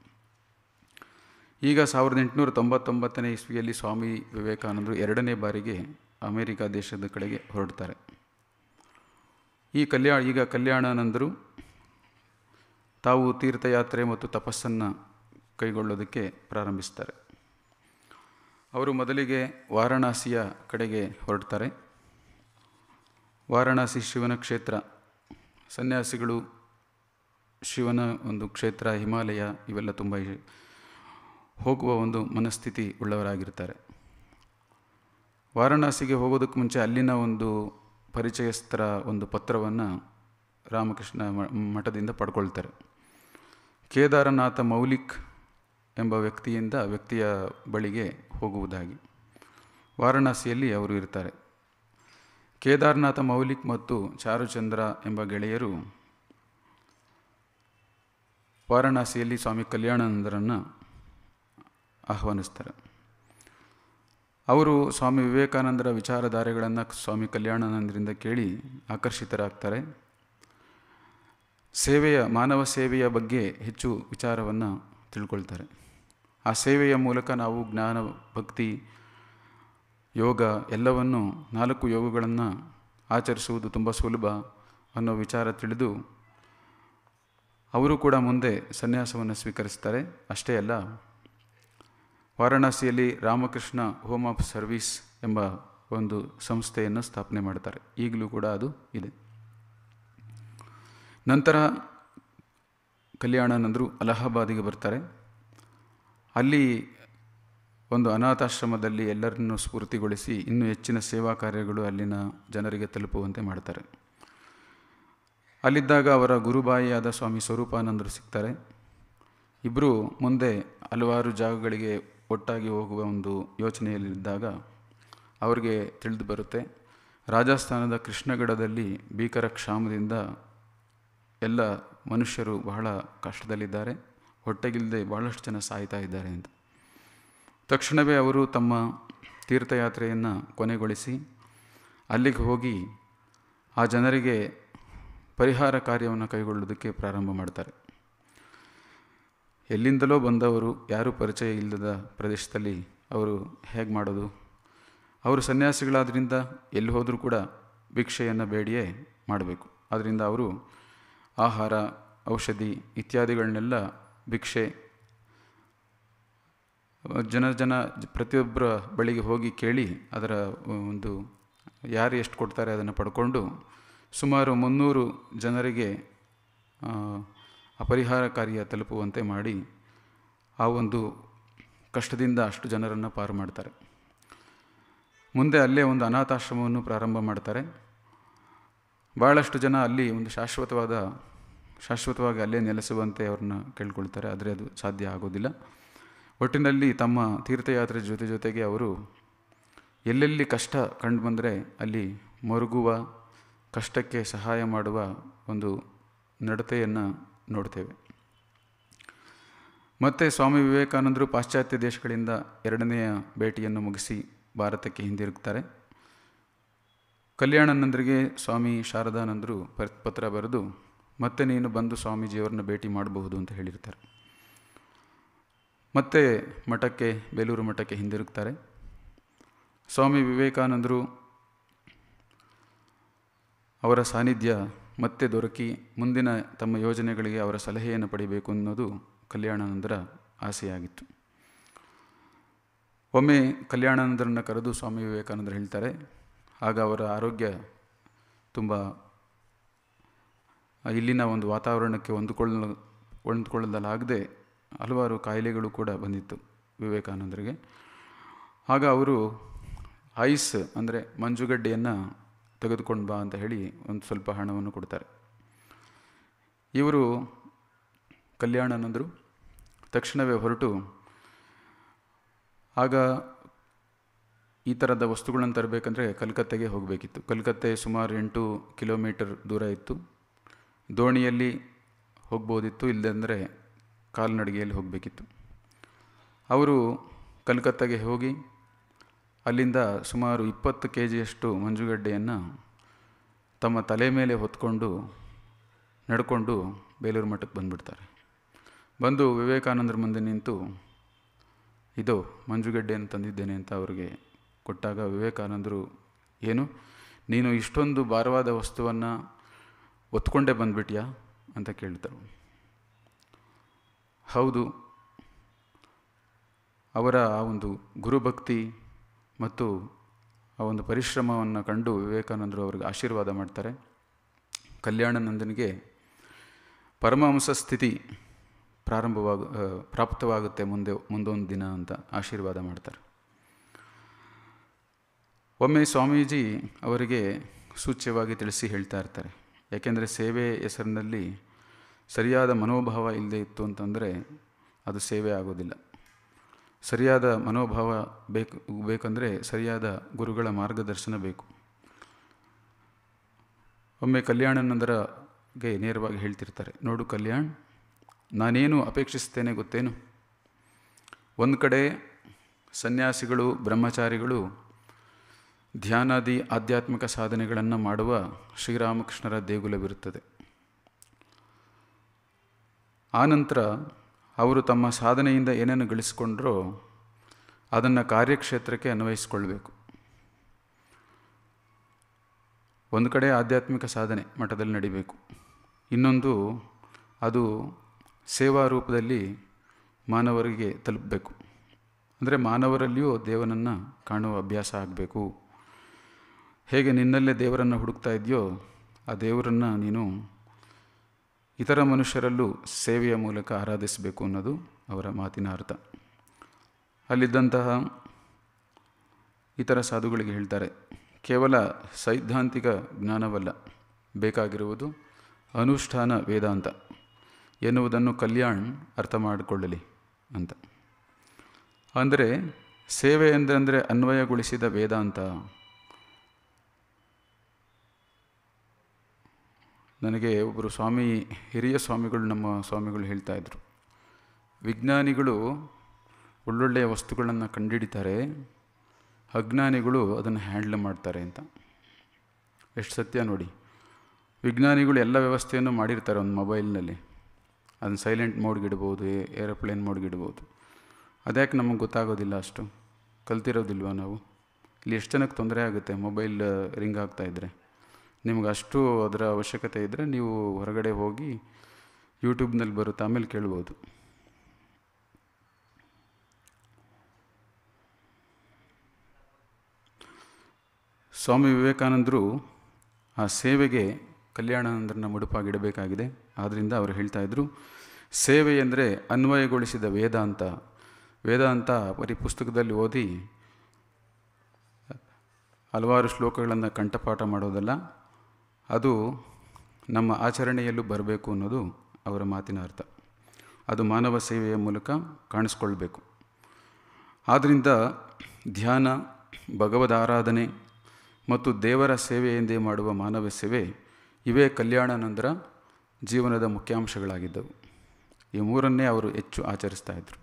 ಈಗ ಸಾವಿರದ ಎಂಟುನೂರ ತೊಂಬತ್ತೊಂಬತ್ತನೇ ಇಸ್ವಿಯಲ್ಲಿ ಸ್ವಾಮಿ ವಿವೇಕಾನಂದರು ಎರಡನೇ ಬಾರಿಗೆ ಅಮೆರಿಕ ದೇಶದ ಕಡೆಗೆ ಹೊರಡ್ತಾರೆ ಈ ಕಲ್ಯಾಣ ಈಗ ಕಲ್ಯಾಣಾನಂದರು ತಾವು ತೀರ್ಥಯಾತ್ರೆ ಮತ್ತು ತಪಸ್ಸನ್ನು ಕೈಗೊಳ್ಳೋದಕ್ಕೆ ಪ್ರಾರಂಭಿಸ್ತಾರೆ ಅವರು ಮೊದಲಿಗೆ ವಾರಣಾಸಿಯ ಕಡೆಗೆ ಹೊರಡ್ತಾರೆ ವಾರಣಾಸಿ ಶಿವನ ಕ್ಷೇತ್ರ ಸನ್ಯಾಸಿಗಳು ಶಿವನ ಒಂದು ಕ್ಷೇತ್ರ ಹಿಮಾಲಯ ಇವೆಲ್ಲ ತುಂಬ ಹೋಗುವ ಒಂದು ಮನಸ್ಥಿತಿ ಉಳ್ಳವರಾಗಿರ್ತಾರೆ ವಾರಣಾಸಿಗೆ ಹೋಗೋದಕ್ಕೆ ಮುಂಚೆ ಅಲ್ಲಿನ ಒಂದು ಪರಿಚಯಸ್ಥರ ಒಂದು ಪತ್ರವನ್ನು ರಾಮಕೃಷ್ಣ ಮಠದಿಂದ ಪಡ್ಕೊಳ್ತಾರೆ ಕೇದಾರನಾಥ ಮೌಲಿಕ್ ಎಂಬ ವ್ಯಕ್ತಿಯಿಂದ ವ್ಯಕ್ತಿಯ ಬಳಿಗೆ ಹೋಗುವುದಾಗಿ ವಾರಣಾಸಿಯಲ್ಲಿ ಅವರು ಇರ್ತಾರೆ ಕೇದಾರನಾಥ ಮೌಲಿಕ್ ಮತ್ತು ಚಾರುಚಂದ್ರ ಎಂಬ ಗೆಳೆಯರು ವಾರಣಾಸಿಯಲ್ಲಿ ಸ್ವಾಮಿ ಕಲ್ಯಾಣಾನಂದರನ್ನು ಆಹ್ವಾನಿಸ್ತಾರೆ ಅವರು ಸ್ವಾಮಿ ವಿವೇಕಾನಂದರ ವಿಚಾರಧಾರೆಗಳನ್ನು ಸ್ವಾಮಿ ಕಲ್ಯಾಣಾನಂದರಿಂದ ಕೇಳಿ ಆಕರ್ಷಿತರಾಗ್ತಾರೆ ಸೇವೆಯ ಮಾನವ ಸೇವೆಯ ಬಗ್ಗೆ ಹೆಚ್ಚು ವಿಚಾರವನ್ನು ತಿಳ್ಕೊಳ್ತಾರೆ ಆ ಸೇವೆಯ ಮೂಲಕ ನಾವು ಜ್ಞಾನ ಭಕ್ತಿ ಯೋಗ ಎಲ್ಲವನ್ನು ನಾಲ್ಕು ಯೋಗಗಳನ್ನು ಆಚರಿಸುವುದು ತುಂಬ ಸುಲಭ ಅನ್ನೋ ವಿಚಾರ ತಿಳಿದು ಅವರು ಕೂಡ ಮುಂದೆ ಸನ್ಯಾಸವನ್ನು ಸ್ವೀಕರಿಸ್ತಾರೆ ಅಷ್ಟೇ ಅಲ್ಲ ವಾರಣಾಸಿಯಲ್ಲಿ ರಾಮಕೃಷ್ಣ ಹೋಮ್ ಆಫ್ ಸರ್ವೀಸ್ ಎಂಬ ಒಂದು ಸಂಸ್ಥೆಯನ್ನು ಸ್ಥಾಪನೆ ಮಾಡ್ತಾರೆ ಈಗಲೂ ಕೂಡ ಅದು ಇದೆ ನಂತರ ಕಲ್ಯಾಣಾನಂದರು ಅಲಹಾಬಾದಿಗೆ ಬರ್ತಾರೆ ಅಲ್ಲಿ ಒಂದು ಅನಾಥಾಶ್ರಮದಲ್ಲಿ ಎಲ್ಲರನ್ನು ಸ್ಫೂರ್ತಿಗೊಳಿಸಿ ಇನ್ನೂ ಹೆಚ್ಚಿನ ಸೇವಾ ಕಾರ್ಯಗಳು ಅಲ್ಲಿನ ಜನರಿಗೆ ತಲುಪುವಂತೆ ಮಾಡ್ತಾರೆ ಅಲ್ಲಿದ್ದಾಗ ಅವರ ಗುರುಬಾಯಿಯಾದ ಸ್ವಾಮಿ ಸ್ವರೂಪಾನಂದರು ಸಿಗ್ತಾರೆ ಇಬ್ಬರು ಮುಂದೆ ಹಲವಾರು ಜಾಗಗಳಿಗೆ ಒಟ್ಟಾಗಿ ಹೋಗುವ ಒಂದು ಯೋಚನೆಯಲ್ಲಿದ್ದಾಗ ಅವರಿಗೆ ತಿಳಿದು ಬರುತ್ತೆ ರಾಜಸ್ಥಾನದ ಕೃಷ್ಣಗಡದಲ್ಲಿ ಭೀಕರ ಕ್ಷಾಮದಿಂದ ಎಲ್ಲ ಮನುಷ್ಯರು ಬಹಳ ಕಷ್ಟದಲ್ಲಿದ್ದಾರೆ ಹೊಟ್ಟೆಗಿಲ್ಲದೆ ಬಹಳಷ್ಟು ಜನ ಸಾಯ್ತಾ ಇದ್ದಾರೆ ಅಂತ ತಕ್ಷಣವೇ ಅವರು ತಮ್ಮ ತೀರ್ಥಯಾತ್ರೆಯನ್ನು ಕೊನೆಗೊಳಿಸಿ ಅಲ್ಲಿಗೆ ಹೋಗಿ ಆ ಜನರಿಗೆ ಪರಿಹಾರ ಕಾರ್ಯವನ್ನು ಕೈಗೊಳ್ಳೋದಕ್ಕೆ ಪ್ರಾರಂಭ ಮಾಡ್ತಾರೆ ಎಲ್ಲಿಂದಲೋ ಬಂದವರು ಯಾರೂ ಪರಿಚಯ ಇಲ್ಲದ ಪ್ರದೇಶದಲ್ಲಿ ಅವರು ಹೇಗೆ ಮಾಡೋದು ಅವರು ಸನ್ಯಾಸಿಗಳಾದ್ರಿಂದ ಎಲ್ಲಿ ಹೋದರೂ ಕೂಡ ಭಿಕ್ಷೆಯನ್ನು ಬೇಡಿಯೇ ಮಾಡಬೇಕು ಆದ್ದರಿಂದ ಅವರು ಆಹಾರ ಔಷಧಿ ಇತ್ಯಾದಿಗಳನ್ನೆಲ್ಲ ಭಿಕ್ಷೆ ಜನ ಜನ ಪ್ರತಿಯೊಬ್ಬರ ಬಳಿಗೆ ಹೋಗಿ ಕೇಳಿ ಅದರ ಒಂದು ಯಾರು ಎಷ್ಟು ಕೊಡ್ತಾರೆ ಅದನ್ನು ಪಡ್ಕೊಂಡು ಸುಮಾರು ಮುನ್ನೂರು ಜನರಿಗೆ ಅಪರಿಹಾರ ಕಾರ್ಯ ತಲುಪುವಂತೆ ಮಾಡಿ ಆ ಒಂದು ಕಷ್ಟದಿಂದ ಅಷ್ಟು ಜನರನ್ನು ಪಾರು ಮಾಡ್ತಾರೆ ಮುಂದೆ ಅಲ್ಲೇ ಒಂದು ಅನಾಥಾಶ್ರಮವನ್ನು ಪ್ರಾರಂಭ ಮಾಡ್ತಾರೆ ಭಾಳಷ್ಟು ಜನ ಅಲ್ಲಿ ಒಂದು ಶಾಶ್ವತವಾದ ಶಾಶ್ವತವಾಗಿ ಅಲ್ಲೇ ನೆಲೆಸುವಂತೆ ಅವ್ರನ್ನ ಕೇಳ್ಕೊಳ್ತಾರೆ ಆದರೆ ಅದು ಸಾಧ್ಯ ಆಗೋದಿಲ್ಲ ಒಟ್ಟಿನಲ್ಲಿ ತಮ್ಮ ತೀರ್ಥಯಾತ್ರೆ ಜೊತೆ ಜೊತೆಗೆ ಅವರು ಎಲ್ಲೆಲ್ಲಿ ಕಷ್ಟ ಕಂಡು ಬಂದರೆ ಅಲ್ಲಿ ಮರುಗುವ ಕಷ್ಟಕ್ಕೆ ಸಹಾಯ ಮಾಡುವ ಒಂದು ನಡತೆಯನ್ನು ನೋಡ್ತೇವೆ ಮತ್ತೆ ಸ್ವಾಮಿ ವಿವೇಕಾನಂದರು ಪಾಶ್ಚಾತ್ಯ ದೇಶಗಳಿಂದ ಎರಡನೆಯ ಭೇಟಿಯನ್ನು ಮುಗಿಸಿ ಭಾರತಕ್ಕೆ ಹಿಂದಿರುಗ್ತಾರೆ ಕಲ್ಯಾಣಾನಂದರಿಗೆ ಸ್ವಾಮಿ ಶಾರದಾನಂದರು ಪತ್ರ ಬರೆದು ಮತ್ತೆ ನೀನು ಬಂದು ಸ್ವಾಮೀಜಿಯವರನ್ನ ಭೇಟಿ ಮಾಡಬಹುದು ಅಂತ ಹೇಳಿರ್ತಾರೆ ಮತ್ತೆ ಮಠಕ್ಕೆ ಬೇಲೂರು ಮಠಕ್ಕೆ ಹಿಂದಿರುಗ್ತಾರೆ ಸ್ವಾಮಿ ವಿವೇಕಾನಂದರು ಅವರ ಸಾನ್ನಿಧ್ಯ ಮತ್ತೆ ದೊರಕಿ ಮುಂದಿನ ತಮ್ಮ ಯೋಜನೆಗಳಿಗೆ ಅವರ ಸಲಹೆಯನ್ನು ಪಡೆಯಬೇಕು ಅನ್ನೋದು ಕಲ್ಯಾಣಾನಂದರ ಆಸೆಯಾಗಿತ್ತು ಒಮ್ಮೆ ಕಲ್ಯಾಣಾನಂದರನ್ನು ಕರೆದು ಸ್ವಾಮಿ ವಿವೇಕಾನಂದರು ಹೇಳ್ತಾರೆ ಆಗ ಅವರ ಆರೋಗ್ಯ ತುಂಬ ಇಲ್ಲಿನ ಒಂದು ವಾತಾವರಣಕ್ಕೆ ಹೊಂದಿಕೊಳ್ಳ ಹೊಂದ್ಕೊಳ್ಳಲಾಗದೆ ಹಲವಾರು ಕಾಯಿಲೆಗಳು ಕೂಡ ಬಂದಿತ್ತು ವಿವೇಕಾನಂದರಿಗೆ ಆಗ ಅವರು ಐಸ್ ಅಂದರೆ ಮಂಜುಗಡ್ಡೆಯನ್ನು ತೆಗೆದುಕೊಂಡು ಬಾ ಅಂತ ಹೇಳಿ ಒಂದು ಸ್ವಲ್ಪ ಹಣವನ್ನು ಕೊಡ್ತಾರೆ ಇವರು ಕಲ್ಯಾಣನಂದರು ತಕ್ಷಣವೇ ಹೊರಟು ಆಗ ಈ ಥರದ ವಸ್ತುಗಳನ್ನು ತರಬೇಕಂದ್ರೆ ಕಲ್ಕತ್ತೆಗೆ ಹೋಗಬೇಕಿತ್ತು ಕಲ್ಕತ್ತೆ ಸುಮಾರು ಎಂಟು ಕಿಲೋಮೀಟರ್ ದೂರ ಇತ್ತು ದೋಣಿಯಲ್ಲಿ ಹೋಗ್ಬೋದಿತ್ತು ಇಲ್ಲದಂದರೆ ಕಾಲ್ನಡಿಗೆಯಲ್ಲಿ ಹೋಗಬೇಕಿತ್ತು ಅವರು ಕಲ್ಕತ್ತಾಗೆ ಹೋಗಿ ಅಲ್ಲಿಂದ ಸುಮಾರು ಇಪ್ಪತ್ತು ಕೆ ಜಿಯಷ್ಟು ಮಂಜುಗಡ್ಡೆಯನ್ನು ತಮ್ಮ ತಲೆ ಮೇಲೆ ಹೊತ್ಕೊಂಡು ನಡ್ಕೊಂಡು ಬೇಲೂರು ಮಠಕ್ಕೆ ಬಂದುಬಿಡ್ತಾರೆ ಬಂದು ವಿವೇಕಾನಂದರ ಮುಂದೆ ನಿಂತು ಇದು ಮಂಜುಗಡ್ಡೆಯನ್ನು ತಂದಿದ್ದೇನೆ ಅಂತ ಅವರಿಗೆ ಕೊಟ್ಟಾಗ ವಿವೇಕಾನಂದರು ಏನು ನೀನು ಇಷ್ಟೊಂದು ಭಾರವಾದ ವಸ್ತುವನ್ನು ಒತ್ಕೊಂಡೇ ಬಂದುಬಿಟ್ಯಾ ಅಂತ ಕೇಳ್ತರು ಹೌದು ಅವರ ಆ ಒಂದು ಗುರುಭಕ್ತಿ ಮತ್ತು ಆ ಒಂದು ಪರಿಶ್ರಮವನ್ನು ಕಂಡು ವಿವೇಕಾನಂದರು ಅವ್ರಿಗೆ ಆಶೀರ್ವಾದ ಮಾಡ್ತಾರೆ ಕಲ್ಯಾಣನಂದನಿಗೆ ಪರಮಹಂಸ ಸ್ಥಿತಿ ಪ್ರಾರಂಭವಾಗ ಪ್ರಾಪ್ತವಾಗುತ್ತೆ ಮುಂದೆ ಮುಂದೊಂದು ದಿನ ಅಂತ ಆಶೀರ್ವಾದ ಮಾಡ್ತಾರೆ ಒಮ್ಮೆ ಸ್ವಾಮೀಜಿ ಅವರಿಗೆ ಸೂಚ್ಯವಾಗಿ ತಿಳಿಸಿ ಹೇಳ್ತಾ ಇರ್ತಾರೆ ಯಾಕೆಂದರೆ ಸೇವೆ ಹೆಸರಿನಲ್ಲಿ ಸರಿಯಾದ ಮನೋಭಾವ ಇಲ್ಲದೆ ಇತ್ತು ಅಂತಂದರೆ ಅದು ಸೇವೆ ಆಗೋದಿಲ್ಲ ಸರಿಯಾದ ಮನೋಭಾವ ಬೇಕು ಬೇಕಂದರೆ ಸರಿಯಾದ ಗುರುಗಳ ಮಾರ್ಗದರ್ಶನ ಬೇಕು ಒಮ್ಮೆ ಕಲ್ಯಾಣನಂದರಗೆ ನೇರವಾಗಿ ಹೇಳ್ತಿರ್ತಾರೆ ನೋಡು ಕಲ್ಯಾಣ್ ನಾನೇನು ಅಪೇಕ್ಷಿಸ್ತೇನೆ ಗೊತ್ತೇನು ಒಂದು ಕಡೆ ಸನ್ಯಾಸಿಗಳು ಬ್ರಹ್ಮಚಾರಿಗಳು ಧ್ಯಾನಾದಿ ಆಧ್ಯಾತ್ಮಿಕ ಸಾಧನೆಗಳನ್ನು ಮಾಡುವ ಶ್ರೀರಾಮಕೃಷ್ಣರ ದೇಗುಲವಿರುತ್ತದೆ ಆನಂತರ ಅವರು ತಮ್ಮ ಸಾಧನೆಯಿಂದ ಏನೇನು ಗಳಿಸ್ಕೊಂಡ್ರೋ ಅದನ್ನು ಕಾರ್ಯಕ್ಷೇತ್ರಕ್ಕೆ ಅನ್ವಯಿಸ್ಕೊಳ್ಬೇಕು ಒಂದು ಕಡೆ ಆಧ್ಯಾತ್ಮಿಕ ಸಾಧನೆ ಮಠದಲ್ಲಿ ನಡಿಬೇಕು ಇನ್ನೊಂದು ಅದು ಸೇವಾ ರೂಪದಲ್ಲಿ ಮಾನವರಿಗೆ ತಲುಪಬೇಕು ಅಂದರೆ ಮಾನವರಲ್ಲಿಯೂ ದೇವನನ್ನು ಕಾಣುವ ಅಭ್ಯಾಸ ಆಗಬೇಕು ಹೇಗೆ ನಿನ್ನಲ್ಲೇ ದೇವರನ್ನು ಹುಡುಕ್ತಾ ಇದೆಯೋ ಆ ದೇವರನ್ನು ನೀನು ಇತರ ಮನುಷ್ಯರಲ್ಲೂ ಸೇವೆಯ ಮೂಲಕ ಆರಾಧಿಸಬೇಕು ಅನ್ನೋದು ಅವರ ಮಾತಿನ ಅರ್ಥ ಅಲ್ಲಿದ್ದಂತಹ ಇತರ ಸಾಧುಗಳಿಗೆ ಹೇಳ್ತಾರೆ ಕೇವಲ ಸೈದ್ಧಾಂತಿಕ ಜ್ಞಾನವಲ್ಲ ಬೇಕಾಗಿರುವುದು ಅನುಷ್ಠಾನ ವೇದಾಂತ ಎನ್ನುವುದನ್ನು ಕಲ್ಯಾಣ್ ಅರ್ಥ ಮಾಡಿಕೊಳ್ಳಲಿ ಅಂತ ಅಂದರೆ ಸೇವೆ ಎಂದರೆ ಅನ್ವಯಗೊಳಿಸಿದ ವೇದಾಂತ ನನಗೆ ಒಬ್ಬರು ಸ್ವಾಮಿ ಹಿರಿಯ ಸ್ವಾಮಿಗಳು ನಮ್ಮ ಸ್ವಾಮಿಗಳು ಹೇಳ್ತಾಯಿದ್ರು ವಿಜ್ಞಾನಿಗಳು ಒಳ್ಳೊಳ್ಳೆಯ ವಸ್ತುಗಳನ್ನು ಕಂಡುಹಿಡಿತಾರೆ ಅಜ್ಞಾನಿಗಳು ಅದನ್ನು ಹ್ಯಾಂಡ್ಲ್ ಮಾಡ್ತಾರೆ ಅಂತ ಎಷ್ಟು ಸತ್ಯ ನೋಡಿ ವಿಜ್ಞಾನಿಗಳು ಎಲ್ಲ ವ್ಯವಸ್ಥೆಯನ್ನು ಮಾಡಿರ್ತಾರೆ ಒಂದು ಮೊಬೈಲ್ನಲ್ಲಿ ಅದನ್ನು ಸೈಲೆಂಟ್ ಮೋಡ್ಗಿಡ್ಬೋದು ಏರೋಪ್ಲೇನ್ ಮೋಡ್ಗಿಡ್ಬೋದು ಅದ್ಯಾಕೆ ನಮಗೆ ಗೊತ್ತಾಗೋದಿಲ್ಲ ಅಷ್ಟು ಕಲ್ತಿರೋದಿಲ್ವ ನಾವು ಇಲ್ಲಿ ಎಷ್ಟು ಜನಕ್ಕೆ ತೊಂದರೆ ಆಗುತ್ತೆ ಮೊಬೈಲ್ ರಿಂಗ್ ಆಗ್ತಾಯಿದ್ರೆ ನಿಮ್ಗೆ ಅಷ್ಟು ಅದರ ಅವಶ್ಯಕತೆ ಇದ್ದರೆ ನೀವು ಹೊರಗಡೆ ಹೋಗಿ ಯೂಟ್ಯೂಬ್ನಲ್ಲಿ ಬರುತ್ತೆ ಆಮೇಲೆ ಕೇಳ್ಬೋದು ಸ್ವಾಮಿ ವಿವೇಕಾನಂದರು ಆ ಸೇವೆಗೆ ಕಲ್ಯಾಣಾನಂದರನ್ನ ಮುಡುಪಾಗಿಡಬೇಕಾಗಿದೆ ಆದ್ದರಿಂದ ಅವರು ಹೇಳ್ತಾಯಿದ್ರು ಸೇವೆ ಅಂದರೆ ಅನ್ವಯಗೊಳಿಸಿದ ವೇದಾಂತ ವೇದಾಂತ ಬರೀ ಪುಸ್ತಕದಲ್ಲಿ ಓದಿ ಹಲವಾರು ಶ್ಲೋಕಗಳನ್ನು ಕಂಠಪಾಠ ಮಾಡೋದಲ್ಲ ಅದು ನಮ್ಮ ಆಚರಣೆಯಲ್ಲೂ ಬರಬೇಕು ಅನ್ನೋದು ಅವರ ಮಾತಿನ ಅರ್ಥ ಅದು ಮಾನವ ಸೇವೆಯ ಮೂಲಕ ಕಾಣಿಸ್ಕೊಳ್ಬೇಕು ಆದ್ದರಿಂದ ಧ್ಯಾನ ಭಗವದ ಆರಾಧನೆ ಮತ್ತು ದೇವರ ಸೇವೆಯೆಂದೇ ಮಾಡುವ ಮಾನವ ಸೇವೆ ಇವೇ ಕಲ್ಯಾಣಾನಂದರ ಜೀವನದ ಮುಖ್ಯಾಂಶಗಳಾಗಿದ್ದವು ಈ ಮೂರನ್ನೇ ಅವರು ಹೆಚ್ಚು ಆಚರಿಸ್ತಾ ಇದ್ದರು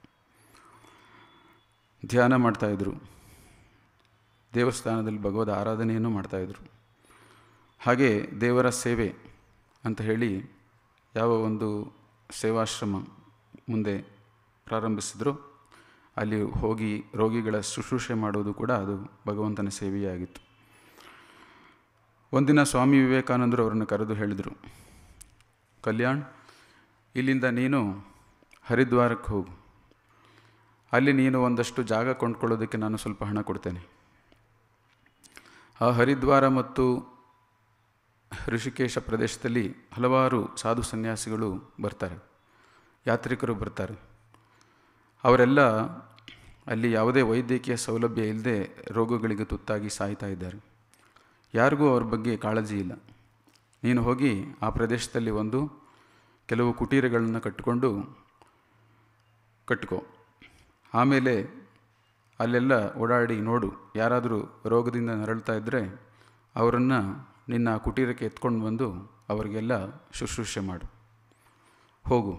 ಧ್ಯಾನ ಮಾಡ್ತಾಯಿದ್ರು ದೇವಸ್ಥಾನದಲ್ಲಿ ಭಗವದ್ ಆರಾಧನೆಯನ್ನು ಮಾಡ್ತಾಯಿದ್ರು ಹಾಗೆ ದೇವರ ಸೇವೆ ಅಂತ ಹೇಳಿ ಯಾವ ಒಂದು ಸೇವಾಶ್ರಮ ಮುಂದೆ ಪ್ರಾರಂಭಿಸಿದ್ರು ಅಲ್ಲಿ ಹೋಗಿ ರೋಗಿಗಳ ಶುಶ್ರೂಷೆ ಮಾಡೋದು ಕೂಡ ಅದು ಭಗವಂತನ ಸೇವೆಯೇ ಆಗಿತ್ತು ಒಂದಿನ ಸ್ವಾಮಿ ವಿವೇಕಾನಂದರು ಅವರನ್ನು ಕರೆದು ಹೇಳಿದರು ಕಲ್ಯಾಣ್ ಇಲ್ಲಿಂದ ನೀನು ಹರಿದ್ವಾರಕ್ಕೆ ಹೋಗು ಅಲ್ಲಿ ನೀನು ಒಂದಷ್ಟು ಜಾಗ ಕೊಂಡ್ಕೊಳ್ಳೋದಕ್ಕೆ ನಾನು ಸ್ವಲ್ಪ ಹಣ ಕೊಡ್ತೇನೆ ಆ ಹರಿದ್ವಾರ ಮತ್ತು ಋಷಿಕೇಶ ಪ್ರದೇಶದಲ್ಲಿ ಹಲವಾರು ಸಾಧು ಸನ್ಯಾಸಿಗಳು ಬರ್ತಾರೆ ಯಾತ್ರಿಕರು ಬರ್ತಾರೆ ಅವರೆಲ್ಲ ಅಲ್ಲಿ ಯಾವುದೇ ವೈದ್ಯಕೀಯ ಸೌಲಭ್ಯ ಇಲ್ಲದೆ ರೋಗಗಳಿಗೆ ತುತ್ತಾಗಿ ಸಾಯ್ತಾ ಇದ್ದಾರೆ ಯಾರಿಗೂ ಅವ್ರ ಬಗ್ಗೆ ಕಾಳಜಿ ಇಲ್ಲ ನೀನು ಹೋಗಿ ಆ ಪ್ರದೇಶದಲ್ಲಿ ಒಂದು ಕೆಲವು ಕುಟೀರಗಳನ್ನು ಕಟ್ಟಿಕೊಂಡು ಕಟ್ಕೋ ಆಮೇಲೆ ಅಲ್ಲೆಲ್ಲ ಓಡಾಡಿ ನೋಡು ಯಾರಾದರೂ ರೋಗದಿಂದ ನರಳ್ತಾ ಇದ್ದರೆ ಅವರನ್ನು ನಿನ್ನ ಕುಟೀರಕ್ಕೆ ಎತ್ಕೊಂಡು ಬಂದು ಅವರಿಗೆಲ್ಲ ಶುಶ್ರೂಷೆ ಮಾಡು ಹೋಗು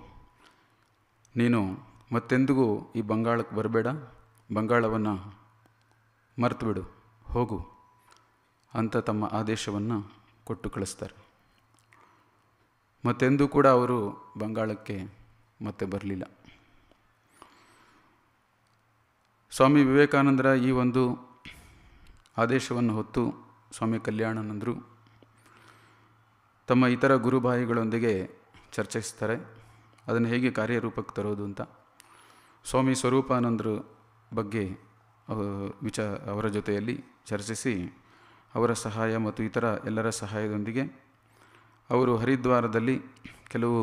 ನೀನು ಮತ್ತೆಂದಿಗೂ ಈ ಬಂಗಾಳಕ್ಕೆ ಬರಬೇಡ ಬಂಗಾಳವನ್ನು ಬಿಡು ಹೋಗು ಅಂತ ತಮ್ಮ ಆದೇಶವನ್ನು ಕೊಟ್ಟು ಕಳಿಸ್ತಾರೆ ಮತ್ತೆಂದೂ ಕೂಡ ಅವರು ಬಂಗಾಳಕ್ಕೆ ಮತ್ತೆ ಬರಲಿಲ್ಲ ಸ್ವಾಮಿ ವಿವೇಕಾನಂದರ ಈ ಒಂದು ಆದೇಶವನ್ನು ಹೊತ್ತು ಸ್ವಾಮಿ ಕಲ್ಯಾಣನಂದರು ತಮ್ಮ ಇತರ ಗುರುಬಾಯಿಗಳೊಂದಿಗೆ ಚರ್ಚಿಸ್ತಾರೆ ಅದನ್ನು ಹೇಗೆ ಕಾರ್ಯರೂಪಕ್ಕೆ ತರೋದು ಅಂತ ಸ್ವಾಮಿ ಸ್ವರೂಪಾನಂದರು ಬಗ್ಗೆ ವಿಚ ಅವರ ಜೊತೆಯಲ್ಲಿ ಚರ್ಚಿಸಿ ಅವರ ಸಹಾಯ ಮತ್ತು ಇತರ ಎಲ್ಲರ ಸಹಾಯದೊಂದಿಗೆ ಅವರು ಹರಿದ್ವಾರದಲ್ಲಿ ಕೆಲವು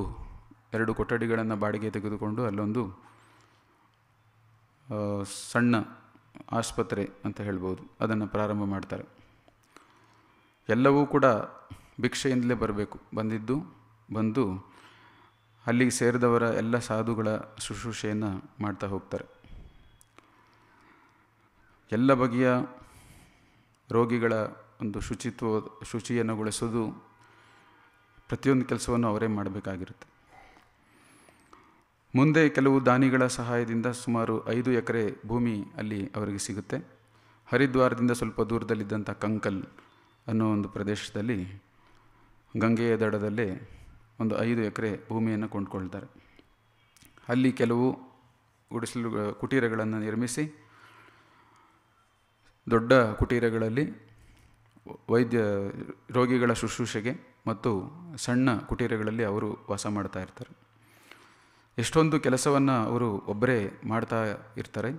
ಎರಡು ಕೊಠಡಿಗಳನ್ನು ಬಾಡಿಗೆ ತೆಗೆದುಕೊಂಡು ಅಲ್ಲೊಂದು ಸಣ್ಣ ಆಸ್ಪತ್ರೆ ಅಂತ ಹೇಳ್ಬೋದು ಅದನ್ನು ಪ್ರಾರಂಭ ಮಾಡ್ತಾರೆ ಎಲ್ಲವೂ ಕೂಡ ಭಿಕ್ಷೆಯಿಂದಲೇ ಬರಬೇಕು ಬಂದಿದ್ದು ಬಂದು ಅಲ್ಲಿಗೆ ಸೇರಿದವರ ಎಲ್ಲ ಸಾಧುಗಳ ಶುಶ್ರೂಷೆಯನ್ನು ಮಾಡ್ತಾ ಹೋಗ್ತಾರೆ ಎಲ್ಲ ಬಗೆಯ ರೋಗಿಗಳ ಒಂದು ಶುಚಿತ್ವ ಶುಚಿಯನ್ನು ಗೊಳಿಸೋದು ಪ್ರತಿಯೊಂದು ಕೆಲಸವನ್ನು ಅವರೇ ಮಾಡಬೇಕಾಗಿರುತ್ತೆ ಮುಂದೆ ಕೆಲವು ದಾನಿಗಳ ಸಹಾಯದಿಂದ ಸುಮಾರು ಐದು ಎಕರೆ ಭೂಮಿ ಅಲ್ಲಿ ಅವರಿಗೆ ಸಿಗುತ್ತೆ ಹರಿದ್ವಾರದಿಂದ ಸ್ವಲ್ಪ ದೂರದಲ್ಲಿದ್ದಂಥ ಕಂಕಲ್ ಅನ್ನೋ ಒಂದು ಪ್ರದೇಶದಲ್ಲಿ ಗಂಗೆಯ ದಡದಲ್ಲಿ ಒಂದು ಐದು ಎಕರೆ ಭೂಮಿಯನ್ನು ಕೊಂಡುಕೊಳ್ತಾರೆ ಅಲ್ಲಿ ಕೆಲವು ಗುಡಿಸಲು ಕುಟೀರಗಳನ್ನು ನಿರ್ಮಿಸಿ ದೊಡ್ಡ ಕುಟೀರಗಳಲ್ಲಿ ವೈದ್ಯ ರೋಗಿಗಳ ಶುಶ್ರೂಷೆಗೆ ಮತ್ತು ಸಣ್ಣ ಕುಟೀರಗಳಲ್ಲಿ ಅವರು ವಾಸ ಮಾಡ್ತಾ ಇರ್ತಾರೆ ಎಷ್ಟೊಂದು ಕೆಲಸವನ್ನು ಅವರು ಒಬ್ಬರೇ ಮಾಡ್ತಾ ಇರ್ತಾರೆ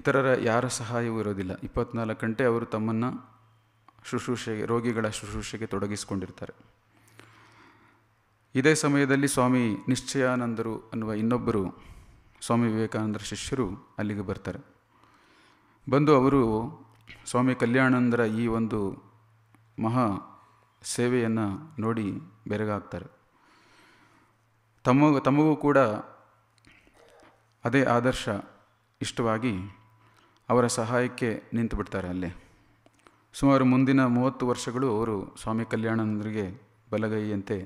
ಇತರರ ಯಾರ ಸಹಾಯವೂ ಇರೋದಿಲ್ಲ ಇಪ್ಪತ್ನಾಲ್ಕು ಗಂಟೆ ಅವರು ತಮ್ಮನ್ನು ಶುಶ್ರೂಷೆ ರೋಗಿಗಳ ಶುಶ್ರೂಷೆಗೆ ತೊಡಗಿಸಿಕೊಂಡಿರ್ತಾರೆ ಇದೇ ಸಮಯದಲ್ಲಿ ಸ್ವಾಮಿ ನಿಶ್ಚಯಾನಂದರು ಅನ್ನುವ ಇನ್ನೊಬ್ಬರು ಸ್ವಾಮಿ ವಿವೇಕಾನಂದರ ಶಿಷ್ಯರು ಅಲ್ಲಿಗೆ ಬರ್ತಾರೆ ಬಂದು ಅವರು ಸ್ವಾಮಿ ಕಲ್ಯಾಣಂದರ ಈ ಒಂದು ಮಹಾ ಸೇವೆಯನ್ನು ನೋಡಿ ಬೆರಗಾಗ್ತಾರೆ ತಮ್ಮ ತಮಗೂ ಕೂಡ ಅದೇ ಆದರ್ಶ ಇಷ್ಟವಾಗಿ ಅವರ ಸಹಾಯಕ್ಕೆ ನಿಂತು ಬಿಡ್ತಾರೆ ಅಲ್ಲೇ ಸುಮಾರು ಮುಂದಿನ ಮೂವತ್ತು ವರ್ಷಗಳು ಅವರು ಸ್ವಾಮಿ ಕಲ್ಯಾಣಂದರಿಗೆ ಬಲಗೈಯಂತೆ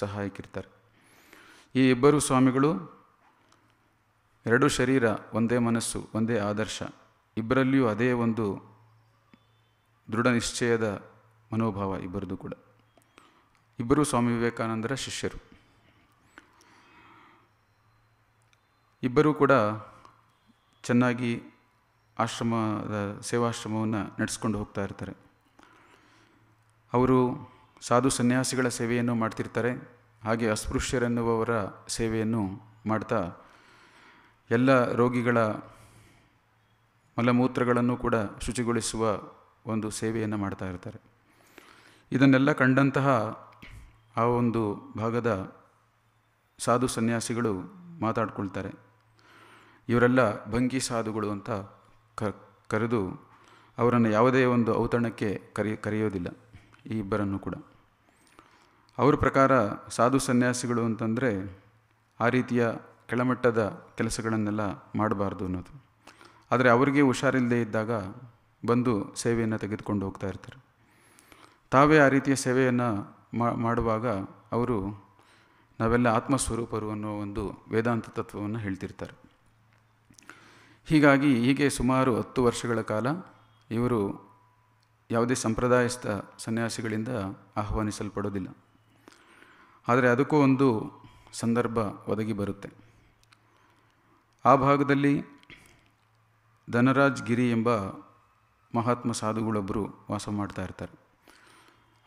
ಸಹಾಯಕ್ಕಿರ್ತಾರೆ ಈ ಇಬ್ಬರು ಸ್ವಾಮಿಗಳು ಎರಡು ಶರೀರ ಒಂದೇ ಮನಸ್ಸು ಒಂದೇ ಆದರ್ಶ ಇಬ್ಬರಲ್ಲಿಯೂ ಅದೇ ಒಂದು ದೃಢ ನಿಶ್ಚಯದ ಮನೋಭಾವ ಇಬ್ಬರದು ಕೂಡ ಇಬ್ಬರು ಸ್ವಾಮಿ ವಿವೇಕಾನಂದರ ಶಿಷ್ಯರು ಇಬ್ಬರೂ ಕೂಡ ಚೆನ್ನಾಗಿ ಆಶ್ರಮದ ಸೇವಾಶ್ರಮವನ್ನು ನಡೆಸ್ಕೊಂಡು ಹೋಗ್ತಾ ಇರ್ತಾರೆ ಅವರು ಸಾಧು ಸನ್ಯಾಸಿಗಳ ಸೇವೆಯನ್ನು ಮಾಡ್ತಿರ್ತಾರೆ ಹಾಗೆ ಅಸ್ಪೃಶ್ಯರೆನ್ನುವರ ಸೇವೆಯನ್ನು ಮಾಡ್ತಾ ಎಲ್ಲ ರೋಗಿಗಳ ಮಲಮೂತ್ರಗಳನ್ನು ಕೂಡ ಶುಚಿಗೊಳಿಸುವ ಒಂದು ಸೇವೆಯನ್ನು ಮಾಡ್ತಾ ಇರ್ತಾರೆ ಇದನ್ನೆಲ್ಲ ಕಂಡಂತಹ ಆ ಒಂದು ಭಾಗದ ಸಾಧು ಸನ್ಯಾಸಿಗಳು ಮಾತಾಡ್ಕೊಳ್ತಾರೆ ಇವರೆಲ್ಲ ಭಂಗಿ ಸಾಧುಗಳು ಅಂತ ಕರೆದು ಅವರನ್ನು ಯಾವುದೇ ಒಂದು ಔತಣಕ್ಕೆ ಕರಿ ಕರೆಯೋದಿಲ್ಲ ಈ ಇಬ್ಬರನ್ನು ಕೂಡ ಅವರ ಪ್ರಕಾರ ಸಾಧು ಸನ್ಯಾಸಿಗಳು ಅಂತಂದರೆ ಆ ರೀತಿಯ ಕೆಳಮಟ್ಟದ ಕೆಲಸಗಳನ್ನೆಲ್ಲ ಮಾಡಬಾರ್ದು ಅನ್ನೋದು ಆದರೆ ಅವರಿಗೆ ಹುಷಾರಿಲ್ಲದೆ ಇದ್ದಾಗ ಬಂದು ಸೇವೆಯನ್ನು ತೆಗೆದುಕೊಂಡು ಹೋಗ್ತಾ ಇರ್ತಾರೆ ತಾವೇ ಆ ರೀತಿಯ ಸೇವೆಯನ್ನು ಮಾಡುವಾಗ ಅವರು ನಾವೆಲ್ಲ ಆತ್ಮಸ್ವರೂಪರು ಅನ್ನೋ ಒಂದು ವೇದಾಂತ ತತ್ವವನ್ನು ಹೇಳ್ತಿರ್ತಾರೆ ಹೀಗಾಗಿ ಹೀಗೆ ಸುಮಾರು ಹತ್ತು ವರ್ಷಗಳ ಕಾಲ ಇವರು ಯಾವುದೇ ಸಂಪ್ರದಾಯಸ್ಥ ಸನ್ಯಾಸಿಗಳಿಂದ ಆಹ್ವಾನಿಸಲ್ಪಡೋದಿಲ್ಲ ಆದರೆ ಅದಕ್ಕೂ ಒಂದು ಸಂದರ್ಭ ಒದಗಿ ಬರುತ್ತೆ ಆ ಭಾಗದಲ್ಲಿ ಧನರಾಜ್ ಗಿರಿ ಎಂಬ ಮಹಾತ್ಮ ಸಾಧುಗಳೊಬ್ಬರು ವಾಸ ಮಾಡ್ತಾ ಇರ್ತಾರೆ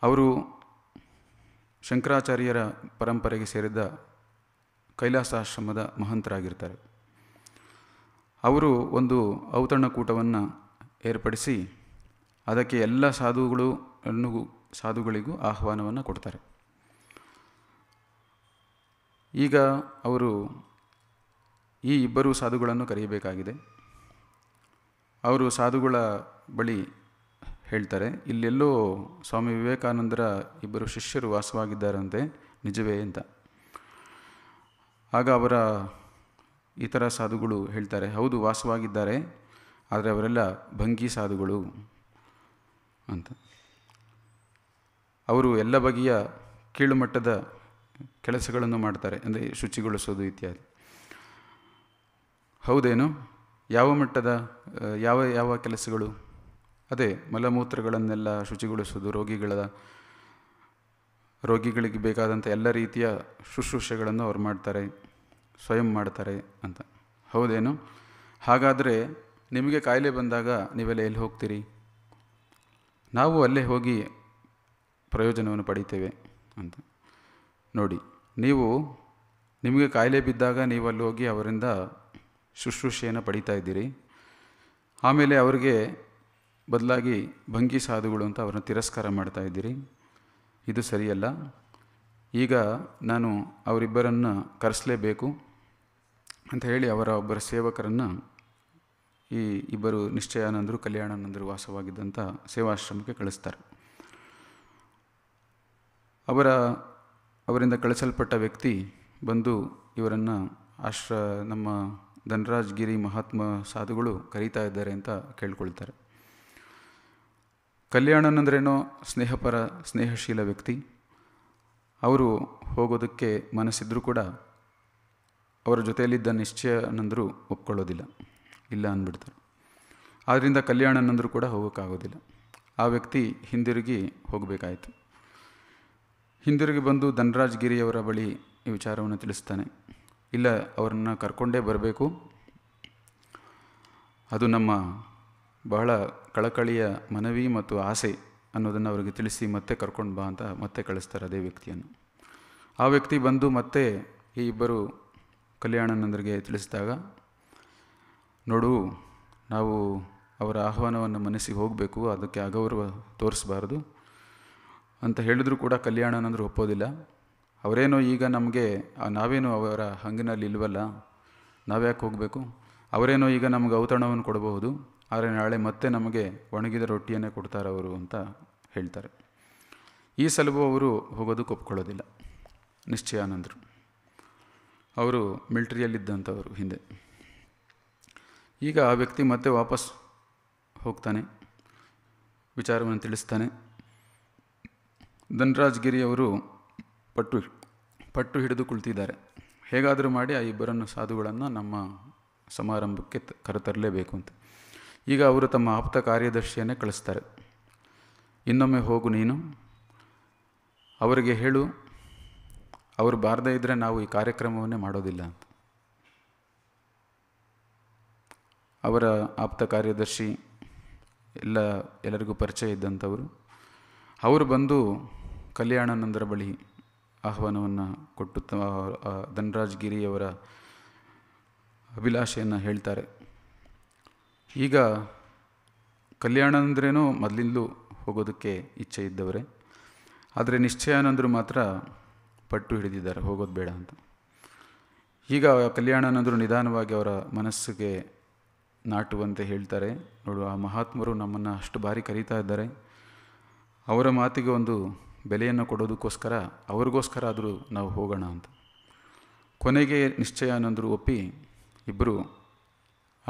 ಅವರು ಶಂಕರಾಚಾರ್ಯರ ಪರಂಪರೆಗೆ ಸೇರಿದ ಕೈಲಾಸಾಶ್ರಮದ ಮಹಂತರಾಗಿರ್ತಾರೆ ಅವರು ಒಂದು ಔತಣಕೂಟವನ್ನು ಏರ್ಪಡಿಸಿ ಅದಕ್ಕೆ ಎಲ್ಲ ಸಾಧುಗಳು ಸಾಧುಗಳಿಗೂ ಆಹ್ವಾನವನ್ನು ಕೊಡ್ತಾರೆ ಈಗ ಅವರು ಈ ಇಬ್ಬರು ಸಾಧುಗಳನ್ನು ಕರೆಯಬೇಕಾಗಿದೆ ಅವರು ಸಾಧುಗಳ ಬಳಿ ಹೇಳ್ತಾರೆ ಇಲ್ಲೆಲ್ಲೋ ಸ್ವಾಮಿ ವಿವೇಕಾನಂದರ ಇಬ್ಬರು ಶಿಷ್ಯರು ವಾಸವಾಗಿದ್ದಾರಂತೆ ನಿಜವೇ ಅಂತ ಆಗ ಅವರ ಈ ಥರ ಸಾಧುಗಳು ಹೇಳ್ತಾರೆ ಹೌದು ವಾಸವಾಗಿದ್ದಾರೆ ಆದರೆ ಅವರೆಲ್ಲ ಭಂಗಿ ಸಾಧುಗಳು ಅಂತ ಅವರು ಎಲ್ಲ ಬಗೆಯ ಕೀಳುಮಟ್ಟದ ಕೆಲಸಗಳನ್ನು ಮಾಡ್ತಾರೆ ಅಂದರೆ ಶುಚಿಗೊಳಿಸೋದು ಇತ್ಯಾದಿ ಹೌದೇನು ಯಾವ ಮಟ್ಟದ ಯಾವ ಯಾವ ಕೆಲಸಗಳು ಅದೇ ಮಲಮೂತ್ರಗಳನ್ನೆಲ್ಲ ಶುಚಿಗೊಳಿಸೋದು ರೋಗಿಗಳ ರೋಗಿಗಳಿಗೆ ಬೇಕಾದಂಥ ಎಲ್ಲ ರೀತಿಯ ಶುಶ್ರೂಷೆಗಳನ್ನು ಅವ್ರು ಮಾಡ್ತಾರೆ ಸ್ವಯಂ ಮಾಡ್ತಾರೆ ಅಂತ ಹೌದೇನು ಹಾಗಾದರೆ ನಿಮಗೆ ಕಾಯಿಲೆ ಬಂದಾಗ ನೀವೆಲ್ಲ ಎಲ್ಲಿ ಹೋಗ್ತೀರಿ ನಾವು ಅಲ್ಲೇ ಹೋಗಿ ಪ್ರಯೋಜನವನ್ನು ಪಡಿತೇವೆ ಅಂತ ನೋಡಿ ನೀವು ನಿಮಗೆ ಕಾಯಿಲೆ ಬಿದ್ದಾಗ ನೀವು ಅಲ್ಲಿ ಹೋಗಿ ಅವರಿಂದ ಶುಶ್ರೂಷೆಯನ್ನು ಪಡಿತಾ ಇದ್ದೀರಿ ಆಮೇಲೆ ಅವರಿಗೆ ಬದಲಾಗಿ ಭಂಗಿ ಸಾಧುಗಳು ಅಂತ ಅವರನ್ನು ತಿರಸ್ಕಾರ ಮಾಡ್ತಾ ಇದ್ದೀರಿ ಇದು ಸರಿಯಲ್ಲ ಈಗ ನಾನು ಅವರಿಬ್ಬರನ್ನು ಕರೆಸಲೇಬೇಕು ಅಂತ ಹೇಳಿ ಅವರ ಒಬ್ಬರ ಸೇವಕರನ್ನು ಈ ಇಬ್ಬರು ನಿಶ್ಚಯಾನಂದರು ಕಲ್ಯಾಣಾನಂದರು ವಾಸವಾಗಿದ್ದಂಥ ಸೇವಾಶ್ರಮಕ್ಕೆ ಕಳಿಸ್ತಾರೆ ಅವರ ಅವರಿಂದ ಕಳಿಸಲ್ಪಟ್ಟ ವ್ಯಕ್ತಿ ಬಂದು ಇವರನ್ನು ಆಶ್ರ ನಮ್ಮ ಧನರಾಜ್ಗಿರಿ ಮಹಾತ್ಮ ಸಾಧುಗಳು ಕರೀತಾ ಇದ್ದಾರೆ ಅಂತ ಕೇಳ್ಕೊಳ್ತಾರೆ ಕಲ್ಯಾಣನಂದ್ರೇನೋ ಸ್ನೇಹಪರ ಸ್ನೇಹಶೀಲ ವ್ಯಕ್ತಿ ಅವರು ಹೋಗೋದಕ್ಕೆ ಮನಸ್ಸಿದ್ರೂ ಕೂಡ ಅವರ ಜೊತೆಯಲ್ಲಿದ್ದ ಅನ್ನಂದರೂ ಒಪ್ಕೊಳ್ಳೋದಿಲ್ಲ ಇಲ್ಲ ಅಂದ್ಬಿಡ್ತಾರೆ ಆದ್ದರಿಂದ ಕಲ್ಯಾಣನಂದರು ಕೂಡ ಹೋಗೋಕ್ಕಾಗೋದಿಲ್ಲ ಆ ವ್ಯಕ್ತಿ ಹಿಂದಿರುಗಿ ಹೋಗಬೇಕಾಯಿತು ಹಿಂದಿರುಗಿ ಬಂದು ಗಿರಿಯವರ ಬಳಿ ಈ ವಿಚಾರವನ್ನು ತಿಳಿಸ್ತಾನೆ ಇಲ್ಲ ಅವರನ್ನು ಕರ್ಕೊಂಡೇ ಬರಬೇಕು ಅದು ನಮ್ಮ ಬಹಳ ಕಳಕಳಿಯ ಮನವಿ ಮತ್ತು ಆಸೆ ಅನ್ನೋದನ್ನು ಅವರಿಗೆ ತಿಳಿಸಿ ಮತ್ತೆ ಕರ್ಕೊಂಡು ಬಾ ಅಂತ ಮತ್ತೆ ಕಳಿಸ್ತಾರೆ ಅದೇ ವ್ಯಕ್ತಿಯನ್ನು ಆ ವ್ಯಕ್ತಿ ಬಂದು ಮತ್ತೆ ಈ ಇಬ್ಬರು ಕಲ್ಯಾಣನಂದರಿಗೆ ತಿಳಿಸಿದಾಗ ನೋಡು ನಾವು ಅವರ ಆಹ್ವಾನವನ್ನು ಮನಸ್ಸಿಗೆ ಹೋಗಬೇಕು ಅದಕ್ಕೆ ಅಗೌರವ ತೋರಿಸಬಾರ್ದು ಅಂತ ಹೇಳಿದ್ರು ಕೂಡ ಕಲ್ಯಾಣನಂದರು ಒಪ್ಪೋದಿಲ್ಲ ಅವರೇನೋ ಈಗ ನಮಗೆ ನಾವೇನು ಅವರ ಹಂಗಿನಲ್ಲಿ ಇಲ್ವಲ್ಲ ನಾವ್ಯಾಕೆ ಹೋಗಬೇಕು ಅವರೇನೋ ಈಗ ನಮಗೆ ಔತಣವನ್ನು ಕೊಡಬಹುದು ಆದರೆ ನಾಳೆ ಮತ್ತೆ ನಮಗೆ ಒಣಗಿದ ರೊಟ್ಟಿಯನ್ನೇ ಕೊಡ್ತಾರೆ ಅವರು ಅಂತ ಹೇಳ್ತಾರೆ ಈ ಸಲವೂ ಅವರು ಹೋಗೋದಕ್ಕೆ ಒಪ್ಕೊಳ್ಳೋದಿಲ್ಲ ನಿಶ್ಚಯಾನಂದರು ಅವರು ಮಿಲ್ಟ್ರಿಯಲ್ಲಿದ್ದಂಥವರು ಹಿಂದೆ ಈಗ ಆ ವ್ಯಕ್ತಿ ಮತ್ತೆ ವಾಪಸ್ ಹೋಗ್ತಾನೆ ವಿಚಾರವನ್ನು ತಿಳಿಸ್ತಾನೆ ಧನ್ರಾಜ್ಗಿರಿಯವರು ಪಟ್ಟು ಪಟ್ಟು ಹಿಡಿದು ಕುಳಿತಿದ್ದಾರೆ ಹೇಗಾದರೂ ಮಾಡಿ ಆ ಇಬ್ಬರನ್ನು ಸಾಧುಗಳನ್ನು ನಮ್ಮ ಸಮಾರಂಭಕ್ಕೆ ಕರೆತರಲೇಬೇಕು ಅಂತ ಈಗ ಅವರು ತಮ್ಮ ಆಪ್ತ ಕಾರ್ಯದರ್ಶಿಯನ್ನೇ ಕಳಿಸ್ತಾರೆ ಇನ್ನೊಮ್ಮೆ ಹೋಗು ನೀನು ಅವರಿಗೆ ಹೇಳು ಅವರು ಬಾರದೇ ಇದ್ದರೆ ನಾವು ಈ ಕಾರ್ಯಕ್ರಮವನ್ನೇ ಮಾಡೋದಿಲ್ಲ ಅಂತ ಅವರ ಆಪ್ತ ಕಾರ್ಯದರ್ಶಿ ಎಲ್ಲ ಎಲ್ಲರಿಗೂ ಪರಿಚಯ ಇದ್ದಂಥವರು ಅವರು ಬಂದು ಕಲ್ಯಾಣಾನಂದರ ಬಳಿ ಆಹ್ವಾನವನ್ನು ಕೊಟ್ಟು ಧನರಾಜ್ಗಿರಿಯವರ ಅಭಿಲಾಷೆಯನ್ನು ಹೇಳ್ತಾರೆ ಈಗ ಕಲ್ಯಾಣ ಮೊದಲಿಂದಲೂ ಹೋಗೋದಕ್ಕೆ ಇಚ್ಛೆ ಇದ್ದವರೇ ಆದರೆ ನಿಶ್ಚಯಾನಂದರು ಮಾತ್ರ ಪಟ್ಟು ಹಿಡಿದಿದ್ದಾರೆ ಹೋಗೋದು ಬೇಡ ಅಂತ ಈಗ ಕಲ್ಯಾಣನಂದರು ನಿಧಾನವಾಗಿ ಅವರ ಮನಸ್ಸಿಗೆ ನಾಟುವಂತೆ ಹೇಳ್ತಾರೆ ನೋಡು ಆ ಮಹಾತ್ಮರು ನಮ್ಮನ್ನು ಅಷ್ಟು ಬಾರಿ ಕರೀತಾ ಇದ್ದಾರೆ ಅವರ ಮಾತಿಗೆ ಒಂದು ಬೆಲೆಯನ್ನು ಕೊಡೋದಕ್ಕೋಸ್ಕರ ಅವ್ರಿಗೋಸ್ಕರ ಆದರೂ ನಾವು ಹೋಗೋಣ ಅಂತ ಕೊನೆಗೆ ನಿಶ್ಚಯ ನಿಶ್ಚಯಾನಂದರು ಒಪ್ಪಿ ಇಬ್ಬರು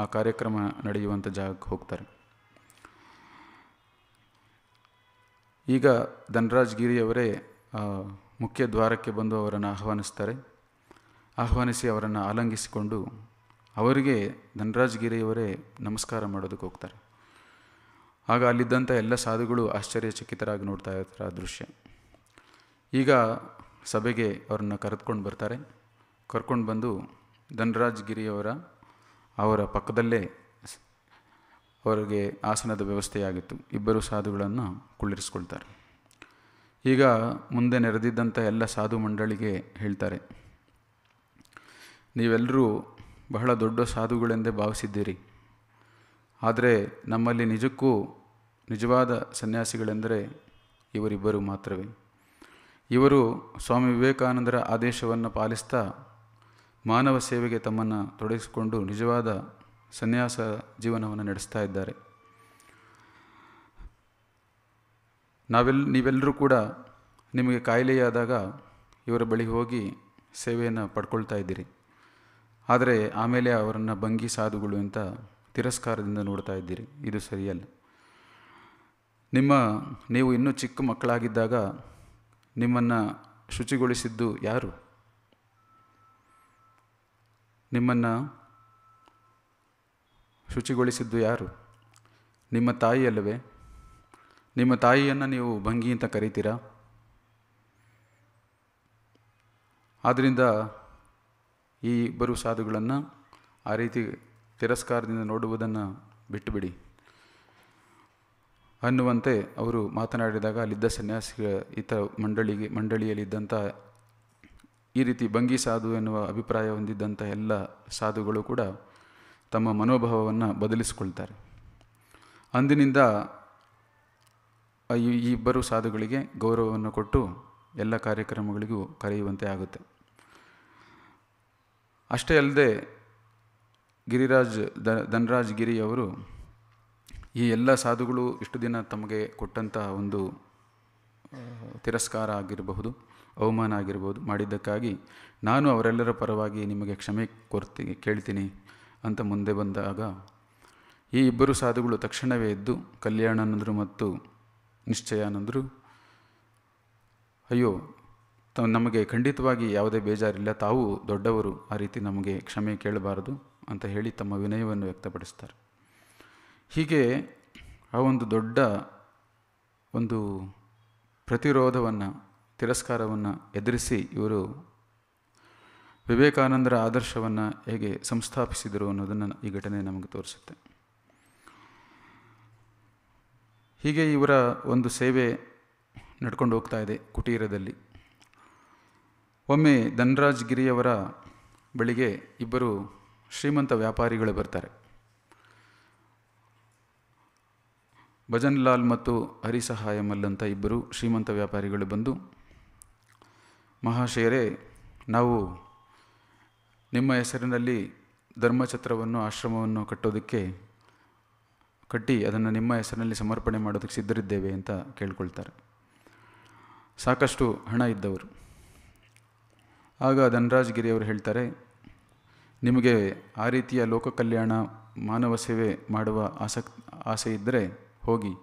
ಆ ಕಾರ್ಯಕ್ರಮ ನಡೆಯುವಂಥ ಜಾಗಕ್ಕೆ ಹೋಗ್ತಾರೆ ಈಗ ಧನರಾಜ್ ಗಿರಿಯವರೇ ಮುಖ್ಯ ದ್ವಾರಕ್ಕೆ ಬಂದು ಅವರನ್ನು ಆಹ್ವಾನಿಸ್ತಾರೆ ಆಹ್ವಾನಿಸಿ ಅವರನ್ನು ಆಲಂಗಿಸಿಕೊಂಡು ಅವರಿಗೆ ಧನರಾಜಗಿರಿಯವರೇ ನಮಸ್ಕಾರ ಮಾಡೋದಕ್ಕೆ ಹೋಗ್ತಾರೆ ಆಗ ಅಲ್ಲಿದ್ದಂಥ ಎಲ್ಲ ಸಾಧುಗಳು ಆಶ್ಚರ್ಯಚಕಿತರಾಗಿ ನೋಡ್ತಾ ಇರ್ತಾರೆ ಆ ದೃಶ್ಯ ಈಗ ಸಭೆಗೆ ಅವರನ್ನು ಕರೆದುಕೊಂಡು ಬರ್ತಾರೆ ಕರ್ಕೊಂಡು ಬಂದು ಧನರಾಜಗಿರಿಯವರ ಅವರ ಪಕ್ಕದಲ್ಲೇ ಅವರಿಗೆ ಆಸನದ ವ್ಯವಸ್ಥೆಯಾಗಿತ್ತು ಇಬ್ಬರು ಸಾಧುಗಳನ್ನು ಕುಳ್ಳಿರಿಸ್ಕೊಳ್ತಾರೆ ಈಗ ಮುಂದೆ ನೆರೆದಿದ್ದಂಥ ಎಲ್ಲ ಸಾಧು ಮಂಡಳಿಗೆ ಹೇಳ್ತಾರೆ ನೀವೆಲ್ಲರೂ ಬಹಳ ದೊಡ್ಡ ಸಾಧುಗಳೆಂದೇ ಭಾವಿಸಿದ್ದೀರಿ ಆದರೆ ನಮ್ಮಲ್ಲಿ ನಿಜಕ್ಕೂ ನಿಜವಾದ ಸನ್ಯಾಸಿಗಳೆಂದರೆ ಇವರಿಬ್ಬರು ಮಾತ್ರವೇ ಇವರು ಸ್ವಾಮಿ ವಿವೇಕಾನಂದರ ಆದೇಶವನ್ನು ಪಾಲಿಸ್ತಾ ಮಾನವ ಸೇವೆಗೆ ತಮ್ಮನ್ನು ತೊಡಗಿಸಿಕೊಂಡು ನಿಜವಾದ ಸನ್ಯಾಸ ಜೀವನವನ್ನು ನಡೆಸ್ತಾ ಇದ್ದಾರೆ ನಾವೆಲ್ ನೀವೆಲ್ಲರೂ ಕೂಡ ನಿಮಗೆ ಕಾಯಿಲೆಯಾದಾಗ ಇವರ ಬಳಿ ಹೋಗಿ ಸೇವೆಯನ್ನು ಪಡ್ಕೊಳ್ತಾ ಇದ್ದೀರಿ ಆದರೆ ಆಮೇಲೆ ಅವರನ್ನು ಭಂಗಿ ಸಾಧುಗಳು ಅಂತ ತಿರಸ್ಕಾರದಿಂದ ನೋಡ್ತಾ ಇದ್ದೀರಿ ಇದು ಸರಿಯಲ್ಲ ನಿಮ್ಮ ನೀವು ಇನ್ನೂ ಚಿಕ್ಕ ಮಕ್ಕಳಾಗಿದ್ದಾಗ ನಿಮ್ಮನ್ನು ಶುಚಿಗೊಳಿಸಿದ್ದು ಯಾರು ನಿಮ್ಮನ್ನು ಶುಚಿಗೊಳಿಸಿದ್ದು ಯಾರು ನಿಮ್ಮ ತಾಯಿಯಲ್ಲವೇ ನಿಮ್ಮ ತಾಯಿಯನ್ನು ನೀವು ಭಂಗಿ ಅಂತ ಕರೀತೀರಾ ಆದ್ದರಿಂದ ಈ ಇಬ್ಬರು ಸಾಧುಗಳನ್ನು ಆ ರೀತಿ ತಿರಸ್ಕಾರದಿಂದ ನೋಡುವುದನ್ನು ಬಿಟ್ಟುಬಿಡಿ ಅನ್ನುವಂತೆ ಅವರು ಮಾತನಾಡಿದಾಗ ಅಲ್ಲಿದ್ದ ಸನ್ಯಾಸಿ ಇತ ಮಂಡಳಿಗೆ ಮಂಡಳಿಯಲ್ಲಿದ್ದಂಥ ಈ ರೀತಿ ಭಂಗಿ ಸಾಧು ಎನ್ನುವ ಅಭಿಪ್ರಾಯ ಹೊಂದಿದ್ದಂಥ ಎಲ್ಲ ಸಾಧುಗಳು ಕೂಡ ತಮ್ಮ ಮನೋಭಾವವನ್ನು ಬದಲಿಸಿಕೊಳ್ತಾರೆ ಅಂದಿನಿಂದ ಈ ಇಬ್ಬರು ಸಾಧುಗಳಿಗೆ ಗೌರವವನ್ನು ಕೊಟ್ಟು ಎಲ್ಲ ಕಾರ್ಯಕ್ರಮಗಳಿಗೂ ಕರೆಯುವಂತೆ ಆಗುತ್ತೆ ಅಷ್ಟೇ ಅಲ್ಲದೆ ಗಿರಿರಾಜ್ ದ ಧನರಾಜ್ ಗಿರಿಯವರು ಈ ಎಲ್ಲ ಸಾಧುಗಳು ಇಷ್ಟು ದಿನ ತಮಗೆ ಕೊಟ್ಟಂತಹ ಒಂದು ತಿರಸ್ಕಾರ ಆಗಿರಬಹುದು ಅವಮಾನ ಆಗಿರ್ಬೋದು ಮಾಡಿದ್ದಕ್ಕಾಗಿ ನಾನು ಅವರೆಲ್ಲರ ಪರವಾಗಿ ನಿಮಗೆ ಕ್ಷಮೆ ಕೊರ್ತೀನಿ ಕೇಳ್ತೀನಿ ಅಂತ ಮುಂದೆ ಬಂದಾಗ ಈ ಇಬ್ಬರು ಸಾಧುಗಳು ತಕ್ಷಣವೇ ಎದ್ದು ಕಲ್ಯಾಣನಂದರು ಮತ್ತು ಅನ್ನಂದರು ಅಯ್ಯೋ ತ ನಮಗೆ ಖಂಡಿತವಾಗಿ ಯಾವುದೇ ಬೇಜಾರಿಲ್ಲ ತಾವು ದೊಡ್ಡವರು ಆ ರೀತಿ ನಮಗೆ ಕ್ಷಮೆ ಕೇಳಬಾರದು ಅಂತ ಹೇಳಿ ತಮ್ಮ ವಿನಯವನ್ನು ವ್ಯಕ್ತಪಡಿಸ್ತಾರೆ ಹೀಗೆ ಆ ಒಂದು ದೊಡ್ಡ ಒಂದು ಪ್ರತಿರೋಧವನ್ನು ತಿರಸ್ಕಾರವನ್ನು ಎದುರಿಸಿ ಇವರು ವಿವೇಕಾನಂದರ ಆದರ್ಶವನ್ನು ಹೇಗೆ ಸಂಸ್ಥಾಪಿಸಿದರು ಅನ್ನೋದನ್ನು ಈ ಘಟನೆ ನಮಗೆ ತೋರಿಸುತ್ತೆ ಹೀಗೆ ಇವರ ಒಂದು ಸೇವೆ ನಡ್ಕೊಂಡು ಹೋಗ್ತಾ ಇದೆ ಕುಟೀರದಲ್ಲಿ ಒಮ್ಮೆ ಧನರಾಜ್ ಗಿರಿಯವರ ಬಳಿಗೆ ಇಬ್ಬರು ಶ್ರೀಮಂತ ವ್ಯಾಪಾರಿಗಳು ಬರ್ತಾರೆ ಭಜನ್ಲಾಲ್ ಮತ್ತು ಹರಿಸಹಾಯಮಲ್ ಇಬ್ಬರು ಶ್ರೀಮಂತ ವ್ಯಾಪಾರಿಗಳು ಬಂದು ಮಹಾಶಯರೇ ನಾವು ನಿಮ್ಮ ಹೆಸರಿನಲ್ಲಿ ಧರ್ಮಛತ್ರವನ್ನು ಆಶ್ರಮವನ್ನು ಕಟ್ಟೋದಕ್ಕೆ ಕಟ್ಟಿ ಅದನ್ನು ನಿಮ್ಮ ಹೆಸರಿನಲ್ಲಿ ಸಮರ್ಪಣೆ ಮಾಡೋದಕ್ಕೆ ಸಿದ್ಧರಿದ್ದೇವೆ ಅಂತ ಕೇಳ್ಕೊಳ್ತಾರೆ ಸಾಕಷ್ಟು ಹಣ ಇದ್ದವರು ಆಗ ಧನರಾಜ್ಗಿರಿ ಅವರು ಹೇಳ್ತಾರೆ ನಿಮಗೆ ಆ ರೀತಿಯ ಲೋಕ ಕಲ್ಯಾಣ ಮಾನವ ಸೇವೆ ಮಾಡುವ ಆಸಕ್ ಆಸೆ ಇದ್ದರೆ ಹೋಗಿ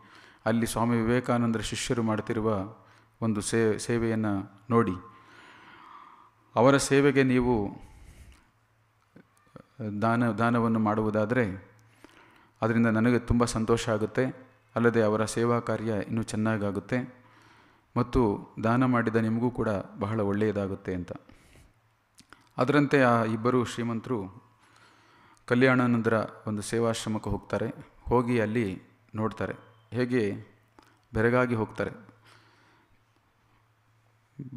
ಅಲ್ಲಿ ಸ್ವಾಮಿ ವಿವೇಕಾನಂದರ ಶಿಷ್ಯರು ಮಾಡ್ತಿರುವ ಒಂದು ಸೇ ಸೇವೆಯನ್ನು ನೋಡಿ ಅವರ ಸೇವೆಗೆ ನೀವು ದಾನ ದಾನವನ್ನು ಮಾಡುವುದಾದರೆ ಅದರಿಂದ ನನಗೆ ತುಂಬ ಸಂತೋಷ ಆಗುತ್ತೆ ಅಲ್ಲದೆ ಅವರ ಸೇವಾ ಕಾರ್ಯ ಇನ್ನೂ ಚೆನ್ನಾಗಾಗುತ್ತೆ ಮತ್ತು ದಾನ ಮಾಡಿದ ನಿಮಗೂ ಕೂಡ ಬಹಳ ಒಳ್ಳೆಯದಾಗುತ್ತೆ ಅಂತ ಅದರಂತೆ ಆ ಇಬ್ಬರು ಶ್ರೀಮಂತರು ಕಲ್ಯಾಣಾನಂದರ ಒಂದು ಸೇವಾಶ್ರಮಕ್ಕೆ ಹೋಗ್ತಾರೆ ಹೋಗಿ ಅಲ್ಲಿ ನೋಡ್ತಾರೆ ಹೇಗೆ ಬೆರಗಾಗಿ ಹೋಗ್ತಾರೆ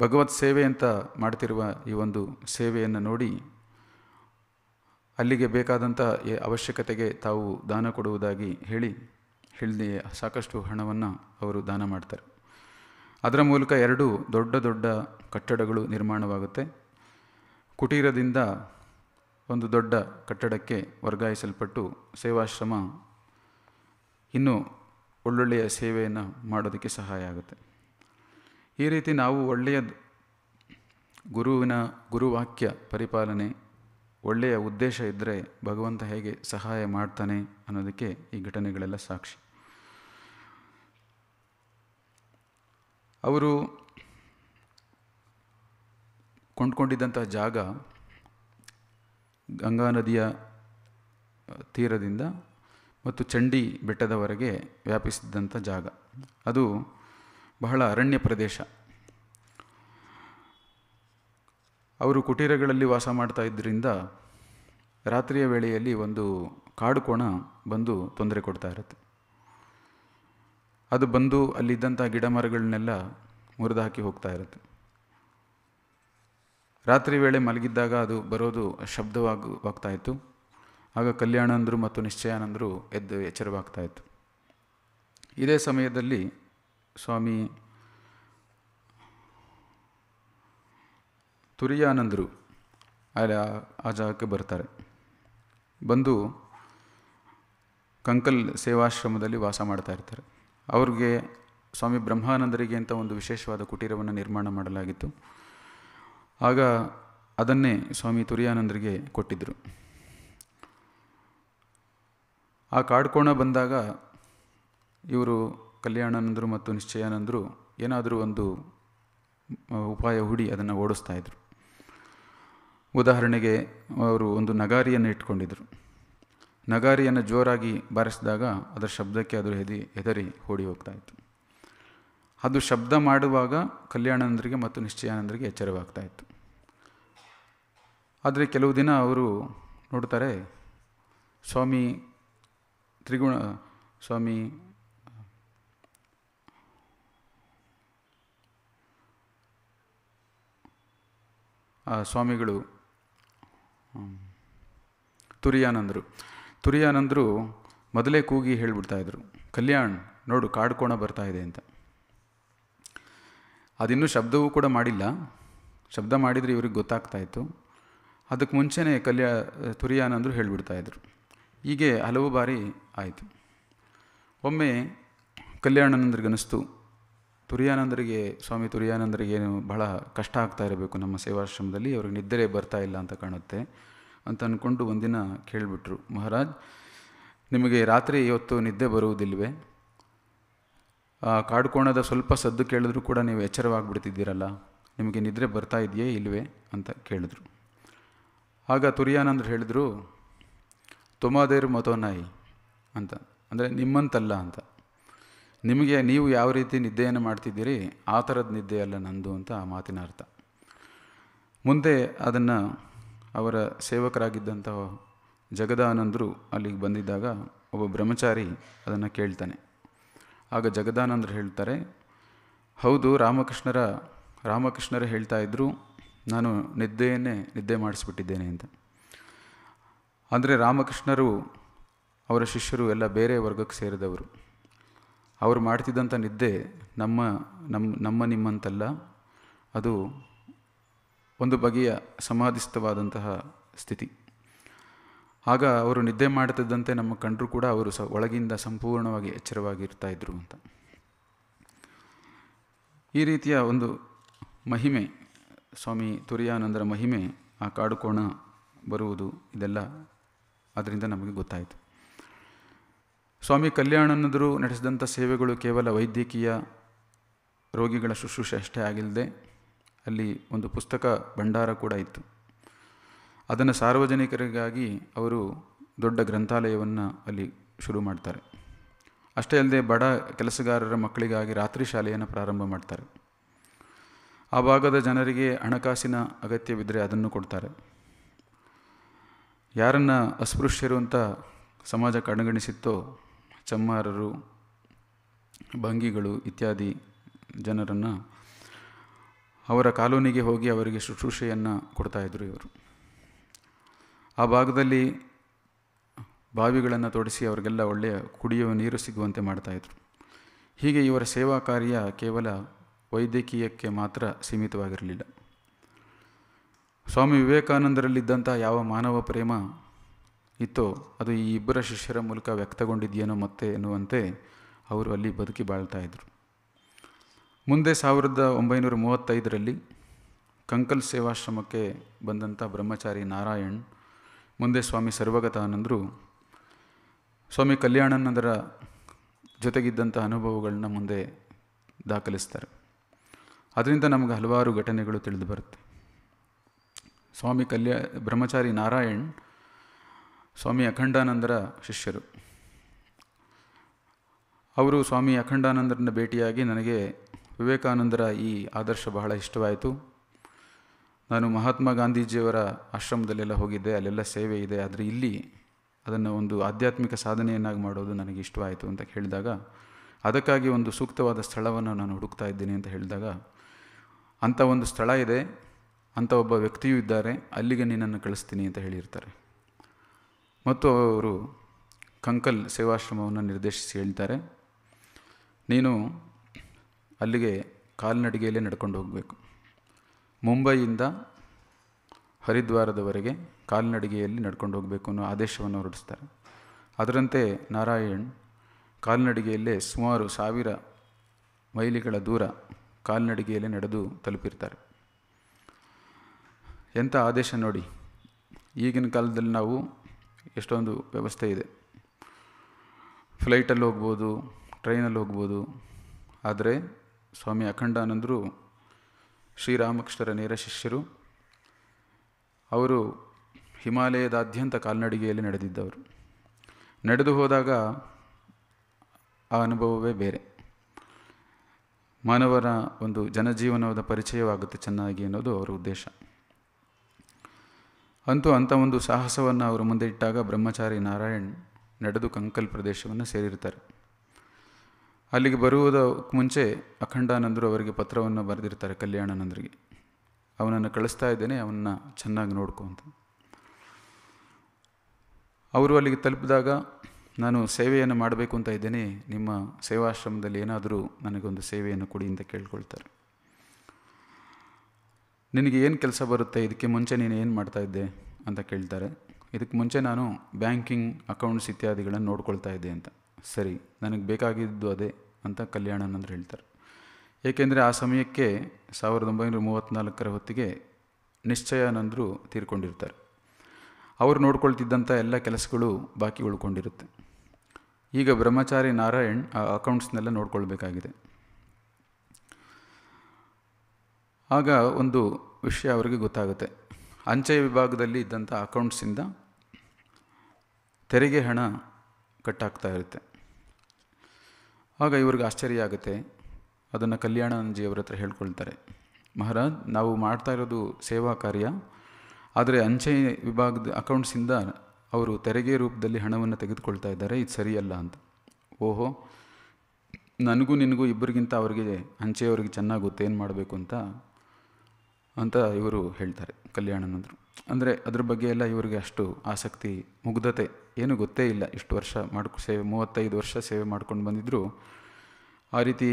ಭಗವತ್ ಸೇವೆ ಅಂತ ಮಾಡ್ತಿರುವ ಈ ಒಂದು ಸೇವೆಯನ್ನು ನೋಡಿ ಅಲ್ಲಿಗೆ ಬೇಕಾದಂಥ ಅವಶ್ಯಕತೆಗೆ ತಾವು ದಾನ ಕೊಡುವುದಾಗಿ ಹೇಳಿ ಹೇಳಿ ಸಾಕಷ್ಟು ಹಣವನ್ನು ಅವರು ದಾನ ಮಾಡ್ತಾರೆ ಅದರ ಮೂಲಕ ಎರಡು ದೊಡ್ಡ ದೊಡ್ಡ ಕಟ್ಟಡಗಳು ನಿರ್ಮಾಣವಾಗುತ್ತೆ ಕುಟೀರದಿಂದ ಒಂದು ದೊಡ್ಡ ಕಟ್ಟಡಕ್ಕೆ ವರ್ಗಾಯಿಸಲ್ಪಟ್ಟು ಸೇವಾಶ್ರಮ ಇನ್ನೂ ಒಳ್ಳೊಳ್ಳೆಯ ಸೇವೆಯನ್ನು ಮಾಡೋದಕ್ಕೆ ಸಹಾಯ ಆಗುತ್ತೆ ಈ ರೀತಿ ನಾವು ಒಳ್ಳೆಯ ಗುರುವಿನ ಗುರುವಾಕ್ಯ ಪರಿಪಾಲನೆ ಒಳ್ಳೆಯ ಉದ್ದೇಶ ಇದ್ದರೆ ಭಗವಂತ ಹೇಗೆ ಸಹಾಯ ಮಾಡ್ತಾನೆ ಅನ್ನೋದಕ್ಕೆ ಈ ಘಟನೆಗಳೆಲ್ಲ ಸಾಕ್ಷಿ ಅವರು ಕೊಂಡ್ಕೊಂಡಿದ್ದಂಥ ಜಾಗ ಗಂಗಾ ನದಿಯ ತೀರದಿಂದ ಮತ್ತು ಚಂಡಿ ಬೆಟ್ಟದವರೆಗೆ ವ್ಯಾಪಿಸಿದ್ದಂಥ ಜಾಗ ಅದು ಬಹಳ ಅರಣ್ಯ ಪ್ರದೇಶ ಅವರು ಕುಟೀರಗಳಲ್ಲಿ ವಾಸ ಮಾಡ್ತಾ ಇದ್ದರಿಂದ ರಾತ್ರಿಯ ವೇಳೆಯಲ್ಲಿ ಒಂದು ಕಾಡು ಕೋಣ ಬಂದು ತೊಂದರೆ ಕೊಡ್ತಾ ಇರುತ್ತೆ ಅದು ಬಂದು ಅಲ್ಲಿದ್ದಂಥ ಗಿಡ ಮರಗಳನ್ನೆಲ್ಲ ಮುರಿದು ಹಾಕಿ ಹೋಗ್ತಾ ಇರುತ್ತೆ ರಾತ್ರಿ ವೇಳೆ ಮಲಗಿದ್ದಾಗ ಅದು ಬರೋದು ಶಬ್ದವಾಗ್ತಾ ಇತ್ತು ಆಗ ಕಲ್ಯಾಣಂದರು ಮತ್ತು ನಿಶ್ಚಯಾನಂದರು ಎದ್ದು ಎಚ್ಚರವಾಗ್ತಾಯಿತ್ತು ಇದೇ ಸಮಯದಲ್ಲಿ ಸ್ವಾಮಿ ತುರಿಯಾನಂದರು ಅಲ್ಲಿ ಆ ಜಾಗಕ್ಕೆ ಬರ್ತಾರೆ ಬಂದು ಕಂಕಲ್ ಸೇವಾಶ್ರಮದಲ್ಲಿ ವಾಸ ಮಾಡ್ತಾ ಇರ್ತಾರೆ ಅವ್ರಿಗೆ ಸ್ವಾಮಿ ಬ್ರಹ್ಮಾನಂದರಿಗೆ ಅಂತ ಒಂದು ವಿಶೇಷವಾದ ಕುಟೀರವನ್ನು ನಿರ್ಮಾಣ ಮಾಡಲಾಗಿತ್ತು ಆಗ ಅದನ್ನೇ ಸ್ವಾಮಿ ತುರಿಯಾನಂದರಿಗೆ ಕೊಟ್ಟಿದ್ದರು ಆ ಕಾಡ್ಕೋಣ ಬಂದಾಗ ಇವರು ಕಲ್ಯಾಣಾನಂದರು ಮತ್ತು ನಿಶ್ಚಯಾನಂದರು ಏನಾದರೂ ಒಂದು ಉಪಾಯ ಹುಡಿ ಅದನ್ನು ಓಡಿಸ್ತಾ ಇದ್ರು ಉದಾಹರಣೆಗೆ ಅವರು ಒಂದು ನಗಾರಿಯನ್ನು ಇಟ್ಕೊಂಡಿದ್ದರು ನಗಾರಿಯನ್ನು ಜೋರಾಗಿ ಬಾರಿಸಿದಾಗ ಅದರ ಶಬ್ದಕ್ಕೆ ಅದು ಹೆದಿ ಹೆದರಿ ಓಡಿ ಹೋಗ್ತಾ ಇತ್ತು ಅದು ಶಬ್ದ ಮಾಡುವಾಗ ಕಲ್ಯಾಣಾನಂದರಿಗೆ ಮತ್ತು ನಿಶ್ಚಯಾನಂದರಿಗೆ ಎಚ್ಚರವಾಗ್ತಾಯಿತ್ತು ಇತ್ತು ಆದರೆ ಕೆಲವು ದಿನ ಅವರು ನೋಡ್ತಾರೆ ಸ್ವಾಮಿ ತ್ರಿಗುಣ ಸ್ವಾಮಿ ಆ ಸ್ವಾಮಿಗಳು ತುರಿಯಾನಂದರು ತುರಿಯಾನಂದರು ಮೊದಲೇ ಕೂಗಿ ಹೇಳಿಬಿಡ್ತಾಯಿದ್ರು ಕಲ್ಯಾಣ್ ನೋಡು ಕಾಡ್ಕೋಣ ಬರ್ತಾ ಇದೆ ಅಂತ ಅದಿನ್ನೂ ಶಬ್ದವೂ ಕೂಡ ಮಾಡಿಲ್ಲ ಶಬ್ದ ಮಾಡಿದರೆ ಇವ್ರಿಗೆ ಗೊತ್ತಾಗ್ತಾಯಿತ್ತು ಅದಕ್ಕೆ ಮುಂಚೆನೇ ಕಲ್ಯಾ ತುರಿಯಾನಂದರು ಹೇಳಿಬಿಡ್ತಾಯಿದ್ರು ಹೀಗೆ ಹಲವು ಬಾರಿ ಆಯಿತು ಒಮ್ಮೆ ಅನಿಸ್ತು ತುರಿಯಾನಂದರಿಗೆ ಸ್ವಾಮಿ ತುರಿಯಾನಂದರಿಗೆ ಏನು ಬಹಳ ಕಷ್ಟ ಆಗ್ತಾ ಇರಬೇಕು ನಮ್ಮ ಸೇವಾಶ್ರಮದಲ್ಲಿ ಅವ್ರಿಗೆ ನಿದ್ದರೆ ಬರ್ತಾ ಇಲ್ಲ ಅಂತ ಕಾಣುತ್ತೆ ಅಂತ ಅಂದ್ಕೊಂಡು ಒಂದಿನ ಕೇಳಿಬಿಟ್ರು ಮಹಾರಾಜ್ ನಿಮಗೆ ರಾತ್ರಿ ಇವತ್ತು ನಿದ್ದೆ ಬರುವುದಿಲ್ವೇ ಕಾಡುಕೋಣದ ಸ್ವಲ್ಪ ಸದ್ದು ಕೇಳಿದ್ರೂ ಕೂಡ ನೀವು ಎಚ್ಚರವಾಗಿಬಿಡ್ತಿದ್ದೀರಲ್ಲ ನಿಮಗೆ ನಿದ್ರೆ ಬರ್ತಾ ಇದೆಯೇ ಇಲ್ವೇ ಅಂತ ಕೇಳಿದ್ರು ಆಗ ತುರಿಯಾನಂದ್ರು ಹೇಳಿದರು ತುಮಾದೇರು ನಾಯಿ ಅಂತ ಅಂದರೆ ನಿಮ್ಮಂತಲ್ಲ ಅಂತ ನಿಮಗೆ ನೀವು ಯಾವ ರೀತಿ ನಿದ್ದೆಯನ್ನು ಮಾಡ್ತಿದ್ದೀರಿ ಆ ಥರದ ನಿದ್ದೆ ಅಲ್ಲ ನಂದು ಅಂತ ಆ ಮಾತಿನ ಅರ್ಥ ಮುಂದೆ ಅದನ್ನು ಅವರ ಸೇವಕರಾಗಿದ್ದಂಥ ಜಗದಾನಂದರು ಅಲ್ಲಿಗೆ ಬಂದಿದ್ದಾಗ ಒಬ್ಬ ಬ್ರಹ್ಮಚಾರಿ ಅದನ್ನು ಕೇಳ್ತಾನೆ ಆಗ ಜಗದಾನಂದರು ಹೇಳ್ತಾರೆ ಹೌದು ರಾಮಕೃಷ್ಣರ ರಾಮಕೃಷ್ಣರು ಹೇಳ್ತಾ ಇದ್ದರು ನಾನು ನಿದ್ದೆಯನ್ನೇ ನಿದ್ದೆ ಮಾಡಿಸ್ಬಿಟ್ಟಿದ್ದೇನೆ ಅಂತ ಅಂದರೆ ರಾಮಕೃಷ್ಣರು ಅವರ ಶಿಷ್ಯರು ಎಲ್ಲ ಬೇರೆ ವರ್ಗಕ್ಕೆ ಸೇರಿದವರು ಅವರು ಮಾಡ್ತಿದ್ದಂಥ ನಿದ್ದೆ ನಮ್ಮ ನಮ್ಮ ನಮ್ಮ ನಿಮ್ಮಂತಲ್ಲ ಅದು ಒಂದು ಬಗೆಯ ಸಮಾಧಿಸ್ತವಾದಂತಹ ಸ್ಥಿತಿ ಆಗ ಅವರು ನಿದ್ದೆ ಮಾಡ್ತಿದ್ದಂತೆ ನಮ್ಮ ಕಂಡರೂ ಕೂಡ ಅವರು ಸ ಒಳಗಿಂದ ಸಂಪೂರ್ಣವಾಗಿ ಇರ್ತಾ ಇದ್ದರು ಅಂತ ಈ ರೀತಿಯ ಒಂದು ಮಹಿಮೆ ಸ್ವಾಮಿ ತುರಿಯಾನಂದರ ಮಹಿಮೆ ಆ ಕಾಡುಕೋಣ ಬರುವುದು ಇದೆಲ್ಲ ಅದರಿಂದ ನಮಗೆ ಗೊತ್ತಾಯಿತು ಸ್ವಾಮಿ ಕಲ್ಯಾಣನದರು ನಡೆಸಿದಂಥ ಸೇವೆಗಳು ಕೇವಲ ವೈದ್ಯಕೀಯ ರೋಗಿಗಳ ಶುಶ್ರೂಷೆ ಅಷ್ಟೇ ಆಗಿಲ್ಲದೆ ಅಲ್ಲಿ ಒಂದು ಪುಸ್ತಕ ಭಂಡಾರ ಕೂಡ ಇತ್ತು ಅದನ್ನು ಸಾರ್ವಜನಿಕರಿಗಾಗಿ ಅವರು ದೊಡ್ಡ ಗ್ರಂಥಾಲಯವನ್ನು ಅಲ್ಲಿ ಶುರು ಮಾಡ್ತಾರೆ ಅಷ್ಟೇ ಅಲ್ಲದೆ ಬಡ ಕೆಲಸಗಾರರ ಮಕ್ಕಳಿಗಾಗಿ ರಾತ್ರಿ ಶಾಲೆಯನ್ನು ಪ್ರಾರಂಭ ಮಾಡ್ತಾರೆ ಆ ಭಾಗದ ಜನರಿಗೆ ಹಣಕಾಸಿನ ಅಗತ್ಯವಿದ್ದರೆ ಅದನ್ನು ಕೊಡ್ತಾರೆ ಯಾರನ್ನು ಅಸ್ಪೃಶ್ಯರು ಅಂತ ಸಮಾಜ ಕಡೆಗಣಿಸಿತ್ತೋ ಚಮ್ಮಾರರು ಭಂಗಿಗಳು ಇತ್ಯಾದಿ ಜನರನ್ನು ಅವರ ಕಾಲೋನಿಗೆ ಹೋಗಿ ಅವರಿಗೆ ಶುಶ್ರೂಷೆಯನ್ನು ಕೊಡ್ತಾಯಿದ್ರು ಇವರು ಆ ಭಾಗದಲ್ಲಿ ಬಾವಿಗಳನ್ನು ತೊಡಿಸಿ ಅವರಿಗೆಲ್ಲ ಒಳ್ಳೆಯ ಕುಡಿಯುವ ನೀರು ಸಿಗುವಂತೆ ಮಾಡ್ತಾಯಿದ್ರು ಹೀಗೆ ಇವರ ಸೇವಾ ಕಾರ್ಯ ಕೇವಲ ವೈದ್ಯಕೀಯಕ್ಕೆ ಮಾತ್ರ ಸೀಮಿತವಾಗಿರಲಿಲ್ಲ ಸ್ವಾಮಿ ವಿವೇಕಾನಂದರಲ್ಲಿದ್ದಂಥ ಯಾವ ಮಾನವ ಪ್ರೇಮ ಇತ್ತೋ ಅದು ಈ ಇಬ್ಬರ ಶಿಷ್ಯರ ಮೂಲಕ ವ್ಯಕ್ತಗೊಂಡಿದೆಯೇನೋ ಮತ್ತೆ ಎನ್ನುವಂತೆ ಅವರು ಅಲ್ಲಿ ಬದುಕಿ ಬಾಳ್ತಾ ಇದ್ದರು ಮುಂದೆ ಸಾವಿರದ ಒಂಬೈನೂರ ಮೂವತ್ತೈದರಲ್ಲಿ ಕಂಕಲ್ ಸೇವಾಶ್ರಮಕ್ಕೆ ಬಂದಂಥ ಬ್ರಹ್ಮಚಾರಿ ನಾರಾಯಣ್ ಮುಂದೆ ಸ್ವಾಮಿ ಸರ್ವಗತಾನಂದರು ಸ್ವಾಮಿ ಕಲ್ಯಾಣಾನಂದರ ಜೊತೆಗಿದ್ದಂಥ ಅನುಭವಗಳನ್ನ ಮುಂದೆ ದಾಖಲಿಸ್ತಾರೆ ಅದರಿಂದ ನಮಗೆ ಹಲವಾರು ಘಟನೆಗಳು ತಿಳಿದು ಬರುತ್ತೆ ಸ್ವಾಮಿ ಕಲ್ಯಾ ಬ್ರಹ್ಮಚಾರಿ ನಾರಾಯಣ್ ಸ್ವಾಮಿ ಅಖಂಡಾನಂದರ ಶಿಷ್ಯರು ಅವರು ಸ್ವಾಮಿ ಅಖಂಡಾನಂದರನ್ನ ಭೇಟಿಯಾಗಿ ನನಗೆ ವಿವೇಕಾನಂದರ ಈ ಆದರ್ಶ ಬಹಳ ಇಷ್ಟವಾಯಿತು ನಾನು ಮಹಾತ್ಮ ಗಾಂಧೀಜಿಯವರ ಆಶ್ರಮದಲ್ಲೆಲ್ಲ ಹೋಗಿದ್ದೆ ಅಲ್ಲೆಲ್ಲ ಸೇವೆ ಇದೆ ಆದರೆ ಇಲ್ಲಿ ಅದನ್ನು ಒಂದು ಆಧ್ಯಾತ್ಮಿಕ ಸಾಧನೆಯನ್ನಾಗಿ ಮಾಡೋದು ನನಗೆ ಇಷ್ಟವಾಯಿತು ಅಂತ ಹೇಳಿದಾಗ ಅದಕ್ಕಾಗಿ ಒಂದು ಸೂಕ್ತವಾದ ಸ್ಥಳವನ್ನು ನಾನು ಹುಡುಕ್ತಾ ಇದ್ದೀನಿ ಅಂತ ಹೇಳಿದಾಗ ಅಂಥ ಒಂದು ಸ್ಥಳ ಇದೆ ಅಂಥ ಒಬ್ಬ ವ್ಯಕ್ತಿಯೂ ಇದ್ದಾರೆ ಅಲ್ಲಿಗೆ ನಿನ್ನನ್ನು ಕಳಿಸ್ತೀನಿ ಅಂತ ಹೇಳಿರ್ತಾರೆ ಮತ್ತು ಅವರು ಕಂಕಲ್ ಸೇವಾಶ್ರಮವನ್ನು ನಿರ್ದೇಶಿಸಿ ಹೇಳ್ತಾರೆ ನೀನು ಅಲ್ಲಿಗೆ ಕಾಲ್ನಡಿಗೆಯಲ್ಲೇ ನಡ್ಕೊಂಡು ಹೋಗಬೇಕು ಮುಂಬೈಯಿಂದ ಹರಿದ್ವಾರದವರೆಗೆ ಕಾಲ್ನಡಿಗೆಯಲ್ಲಿ ನಡ್ಕೊಂಡು ಹೋಗಬೇಕು ಅನ್ನೋ ಆದೇಶವನ್ನು ಹೊರಡಿಸ್ತಾರೆ ಅದರಂತೆ ನಾರಾಯಣ್ ಕಾಲ್ನಡಿಗೆಯಲ್ಲೇ ಸುಮಾರು ಸಾವಿರ ಮೈಲಿಗಳ ದೂರ ಕಾಲ್ನಡಿಗೆಯಲ್ಲೇ ನಡೆದು ತಲುಪಿರ್ತಾರೆ ಎಂಥ ಆದೇಶ ನೋಡಿ ಈಗಿನ ಕಾಲದಲ್ಲಿ ನಾವು ಎಷ್ಟೊಂದು ವ್ಯವಸ್ಥೆ ಇದೆ ಫ್ಲೈಟಲ್ಲಿ ಹೋಗ್ಬೋದು ಟ್ರೈನಲ್ಲಿ ಹೋಗ್ಬೋದು ಆದರೆ ಸ್ವಾಮಿ ಅಖಂಡಾನಂದರು ಶ್ರೀರಾಮಕೃಷ್ಣರ ನೇರ ಶಿಷ್ಯರು ಅವರು ಹಿಮಾಲಯದಾದ್ಯಂತ ಕಾಲ್ನಡಿಗೆಯಲ್ಲಿ ನಡೆದಿದ್ದವರು ನಡೆದು ಹೋದಾಗ ಆ ಅನುಭವವೇ ಬೇರೆ ಮಾನವರ ಒಂದು ಜನಜೀವನದ ಪರಿಚಯವಾಗುತ್ತೆ ಚೆನ್ನಾಗಿ ಅನ್ನೋದು ಅವರ ಉದ್ದೇಶ ಅಂತೂ ಅಂಥ ಒಂದು ಸಾಹಸವನ್ನು ಅವರು ಮುಂದೆ ಇಟ್ಟಾಗ ಬ್ರಹ್ಮಚಾರಿ ನಾರಾಯಣ್ ನಡೆದು ಕಂಕಲ್ ಪ್ರದೇಶವನ್ನು ಸೇರಿರ್ತಾರೆ ಅಲ್ಲಿಗೆ ಬರುವುದಕ್ಕೆ ಮುಂಚೆ ಅಖಂಡಾನಂದರು ಅವರಿಗೆ ಪತ್ರವನ್ನು ಬರೆದಿರ್ತಾರೆ ಕಲ್ಯಾಣಾನಂದರಿಗೆ ಅವನನ್ನು ಕಳಿಸ್ತಾ ಇದ್ದೇನೆ ಅವನ್ನ ಚೆನ್ನಾಗಿ ನೋಡ್ಕೊ ಅಂತ ಅವರು ಅಲ್ಲಿಗೆ ತಲುಪಿದಾಗ ನಾನು ಸೇವೆಯನ್ನು ಮಾಡಬೇಕು ಅಂತ ಇದ್ದೇನೆ ನಿಮ್ಮ ಸೇವಾಶ್ರಮದಲ್ಲಿ ಏನಾದರೂ ನನಗೊಂದು ಸೇವೆಯನ್ನು ಕೊಡಿ ಅಂತ ಕೇಳ್ಕೊಳ್ತಾರೆ ನಿನಗೆ ಏನು ಕೆಲಸ ಬರುತ್ತೆ ಇದಕ್ಕೆ ಮುಂಚೆ ನೀನು ಏನು ಮಾಡ್ತಾಯಿದ್ದೆ ಅಂತ ಕೇಳ್ತಾರೆ ಇದಕ್ಕೆ ಮುಂಚೆ ನಾನು ಬ್ಯಾಂಕಿಂಗ್ ಅಕೌಂಟ್ಸ್ ಇತ್ಯಾದಿಗಳನ್ನು ನೋಡ್ಕೊಳ್ತಾ ಇದ್ದೆ ಅಂತ ಸರಿ ನನಗೆ ಬೇಕಾಗಿದ್ದು ಅದೇ ಅಂತ ಕಲ್ಯಾಣನಂದರು ಹೇಳ್ತಾರೆ ಏಕೆಂದರೆ ಆ ಸಮಯಕ್ಕೆ ಸಾವಿರದ ಒಂಬೈನೂರ ಮೂವತ್ತ್ನಾಲ್ಕರ ಹೊತ್ತಿಗೆ ನಿಶ್ಚಯಾನಂದರು ತೀರ್ಕೊಂಡಿರ್ತಾರೆ ಅವರು ನೋಡ್ಕೊಳ್ತಿದ್ದಂಥ ಎಲ್ಲ ಕೆಲಸಗಳು ಬಾಕಿ ಉಳ್ಕೊಂಡಿರುತ್ತೆ ಈಗ ಬ್ರಹ್ಮಚಾರಿ ನಾರಾಯಣ್ ಆ ಅಕೌಂಟ್ಸ್ನೆಲ್ಲ ನೋಡ್ಕೊಳ್ಬೇಕಾಗಿದೆ ಆಗ ಒಂದು ವಿಷಯ ಅವರಿಗೆ ಗೊತ್ತಾಗುತ್ತೆ ಅಂಚೆ ವಿಭಾಗದಲ್ಲಿ ಇದ್ದಂಥ ಅಕೌಂಟ್ಸಿಂದ ತೆರಿಗೆ ಹಣ ಕಟ್ಟಾಗ್ತಾ ಇರುತ್ತೆ ಆಗ ಇವ್ರಿಗೆ ಆಶ್ಚರ್ಯ ಆಗುತ್ತೆ ಅದನ್ನು ಕಲ್ಯಾಣಾನಂದಜಿಯವರ ಹತ್ರ ಹೇಳ್ಕೊಳ್ತಾರೆ ಮಹಾರಾಜ್ ನಾವು ಮಾಡ್ತಾ ಇರೋದು ಸೇವಾ ಕಾರ್ಯ ಆದರೆ ಅಂಚೆ ವಿಭಾಗದ ಅಕೌಂಟ್ಸಿಂದ ಅವರು ತೆರಿಗೆ ರೂಪದಲ್ಲಿ ಹಣವನ್ನು ತೆಗೆದುಕೊಳ್ತಾ ಇದ್ದಾರೆ ಇದು ಸರಿಯಲ್ಲ ಅಂತ ಓಹೋ ನನಗೂ ನಿನಗೂ ಇಬ್ಬರಿಗಿಂತ ಅವರಿಗೆ ಅಂಚೆಯವರಿಗೆ ಚೆನ್ನಾಗಿ ಗೊತ್ತೇನು ಮಾಡಬೇಕು ಅಂತ ಅಂತ ಇವರು ಹೇಳ್ತಾರೆ ಕಲ್ಯಾಣನಂದರು ಅಂದರೆ ಅದ್ರ ಬಗ್ಗೆ ಎಲ್ಲ ಇವರಿಗೆ ಅಷ್ಟು ಆಸಕ್ತಿ ಮುಗ್ಧತೆ ಏನು ಗೊತ್ತೇ ಇಲ್ಲ ಇಷ್ಟು ವರ್ಷ ಮಾಡ್ಕೊ ಸೇವೆ ಮೂವತ್ತೈದು ವರ್ಷ ಸೇವೆ ಮಾಡ್ಕೊಂಡು ಬಂದಿದ್ದರೂ ಆ ರೀತಿ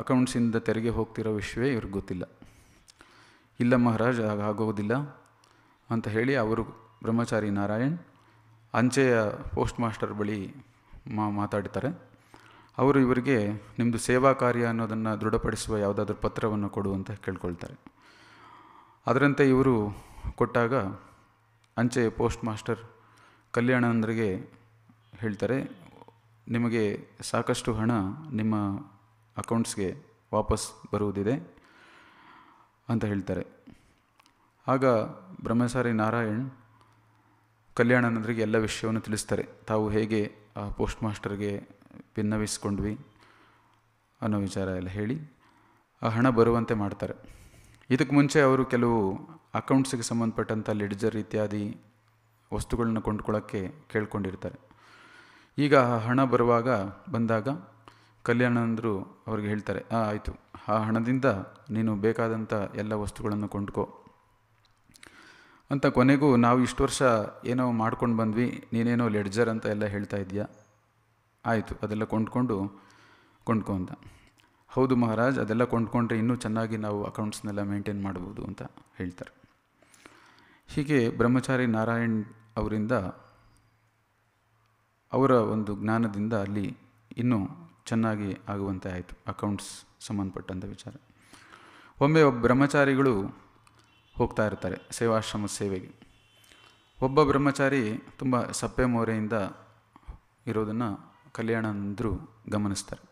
ಅಕೌಂಟ್ಸಿಂದ ತೆರಿಗೆ ಹೋಗ್ತಿರೋ ವಿಷಯವೇ ಇವ್ರಿಗೆ ಗೊತ್ತಿಲ್ಲ ಇಲ್ಲ ಮಹಾರಾಜ್ ಆಗೋದಿಲ್ಲ ಅಂತ ಹೇಳಿ ಅವರು ಬ್ರಹ್ಮಚಾರಿ ನಾರಾಯಣ್ ಅಂಚೆಯ ಪೋಸ್ಟ್ ಮಾಸ್ಟರ್ ಬಳಿ ಮಾ ಮಾತಾಡ್ತಾರೆ ಅವರು ಇವರಿಗೆ ನಿಮ್ಮದು ಸೇವಾ ಕಾರ್ಯ ಅನ್ನೋದನ್ನು ದೃಢಪಡಿಸುವ ಯಾವುದಾದ್ರೂ ಪತ್ರವನ್ನು ಅಂತ ಕೇಳ್ಕೊಳ್ತಾರೆ ಅದರಂತೆ ಇವರು ಕೊಟ್ಟಾಗ ಅಂಚೆ ಪೋಸ್ಟ್ ಮಾಸ್ಟರ್ ಕಲ್ಯಾಣಂದ್ರಿಗೆ ಹೇಳ್ತಾರೆ ನಿಮಗೆ ಸಾಕಷ್ಟು ಹಣ ನಿಮ್ಮ ಅಕೌಂಟ್ಸ್ಗೆ ವಾಪಸ್ ಬರುವುದಿದೆ ಅಂತ ಹೇಳ್ತಾರೆ ಆಗ ಬ್ರಹ್ಮಸಾರಿ ನಾರಾಯಣ್ ಕಲ್ಯಾಣನಂದರಿಗೆ ಎಲ್ಲ ವಿಷಯವನ್ನು ತಿಳಿಸ್ತಾರೆ ತಾವು ಹೇಗೆ ಆ ಪೋಸ್ಟ್ ಮಾಸ್ಟರ್ಗೆ ಭಿನ್ನವಿಸ್ಕೊಂಡ್ವಿ ಅನ್ನೋ ವಿಚಾರ ಎಲ್ಲ ಹೇಳಿ ಆ ಹಣ ಬರುವಂತೆ ಮಾಡ್ತಾರೆ ಇದಕ್ಕೆ ಮುಂಚೆ ಅವರು ಕೆಲವು ಅಕೌಂಟ್ಸಿಗೆ ಸಂಬಂಧಪಟ್ಟಂಥ ಲೆಡ್ಜರ್ ಇತ್ಯಾದಿ ವಸ್ತುಗಳನ್ನ ಕೊಂಡ್ಕೊಳ್ಳೋಕ್ಕೆ ಕೇಳ್ಕೊಂಡಿರ್ತಾರೆ ಈಗ ಹಣ ಬರುವಾಗ ಬಂದಾಗ ಕಲ್ಯಾಣಂದರು ಅವ್ರಿಗೆ ಹೇಳ್ತಾರೆ ಆ ಆಯಿತು ಆ ಹಣದಿಂದ ನೀನು ಬೇಕಾದಂಥ ಎಲ್ಲ ವಸ್ತುಗಳನ್ನು ಕೊಂಡ್ಕೋ ಅಂತ ಕೊನೆಗೂ ನಾವು ಇಷ್ಟು ವರ್ಷ ಏನೋ ಮಾಡ್ಕೊಂಡು ಬಂದ್ವಿ ನೀನೇನೋ ಲೆಡ್ಜರ್ ಅಂತ ಎಲ್ಲ ಹೇಳ್ತಾ ಇದೆಯಾ ಆಯಿತು ಅದೆಲ್ಲ ಕೊಂಡ್ಕೊಂಡು ಕೊಂಡ್ಕೊ ಅಂತ ಹೌದು ಮಹಾರಾಜ್ ಅದೆಲ್ಲ ಕೊಂಡ್ಕೊಂಡ್ರೆ ಇನ್ನೂ ಚೆನ್ನಾಗಿ ನಾವು ಅಕೌಂಟ್ಸ್ನೆಲ್ಲ ಮೇಂಟೈನ್ ಮಾಡ್ಬೋದು ಅಂತ ಹೇಳ್ತಾರೆ ಹೀಗೆ ಬ್ರಹ್ಮಚಾರಿ ನಾರಾಯಣ್ ಅವರಿಂದ ಅವರ ಒಂದು ಜ್ಞಾನದಿಂದ ಅಲ್ಲಿ ಇನ್ನೂ ಚೆನ್ನಾಗಿ ಆಗುವಂತೆ ಆಯಿತು ಅಕೌಂಟ್ಸ್ ಸಂಬಂಧಪಟ್ಟಂಥ ವಿಚಾರ ಒಮ್ಮೆ ಒಬ್ಬ ಬ್ರಹ್ಮಚಾರಿಗಳು ಹೋಗ್ತಾ ಇರ್ತಾರೆ ಸೇವಾಶ್ರಮ ಸೇವೆಗೆ ಒಬ್ಬ ಬ್ರಹ್ಮಚಾರಿ ತುಂಬ ಸಪ್ಪೆ ಮೋರೆಯಿಂದ ಇರೋದನ್ನು ಕಲ್ಯಾಣಂದರು ಗಮನಿಸ್ತಾರೆ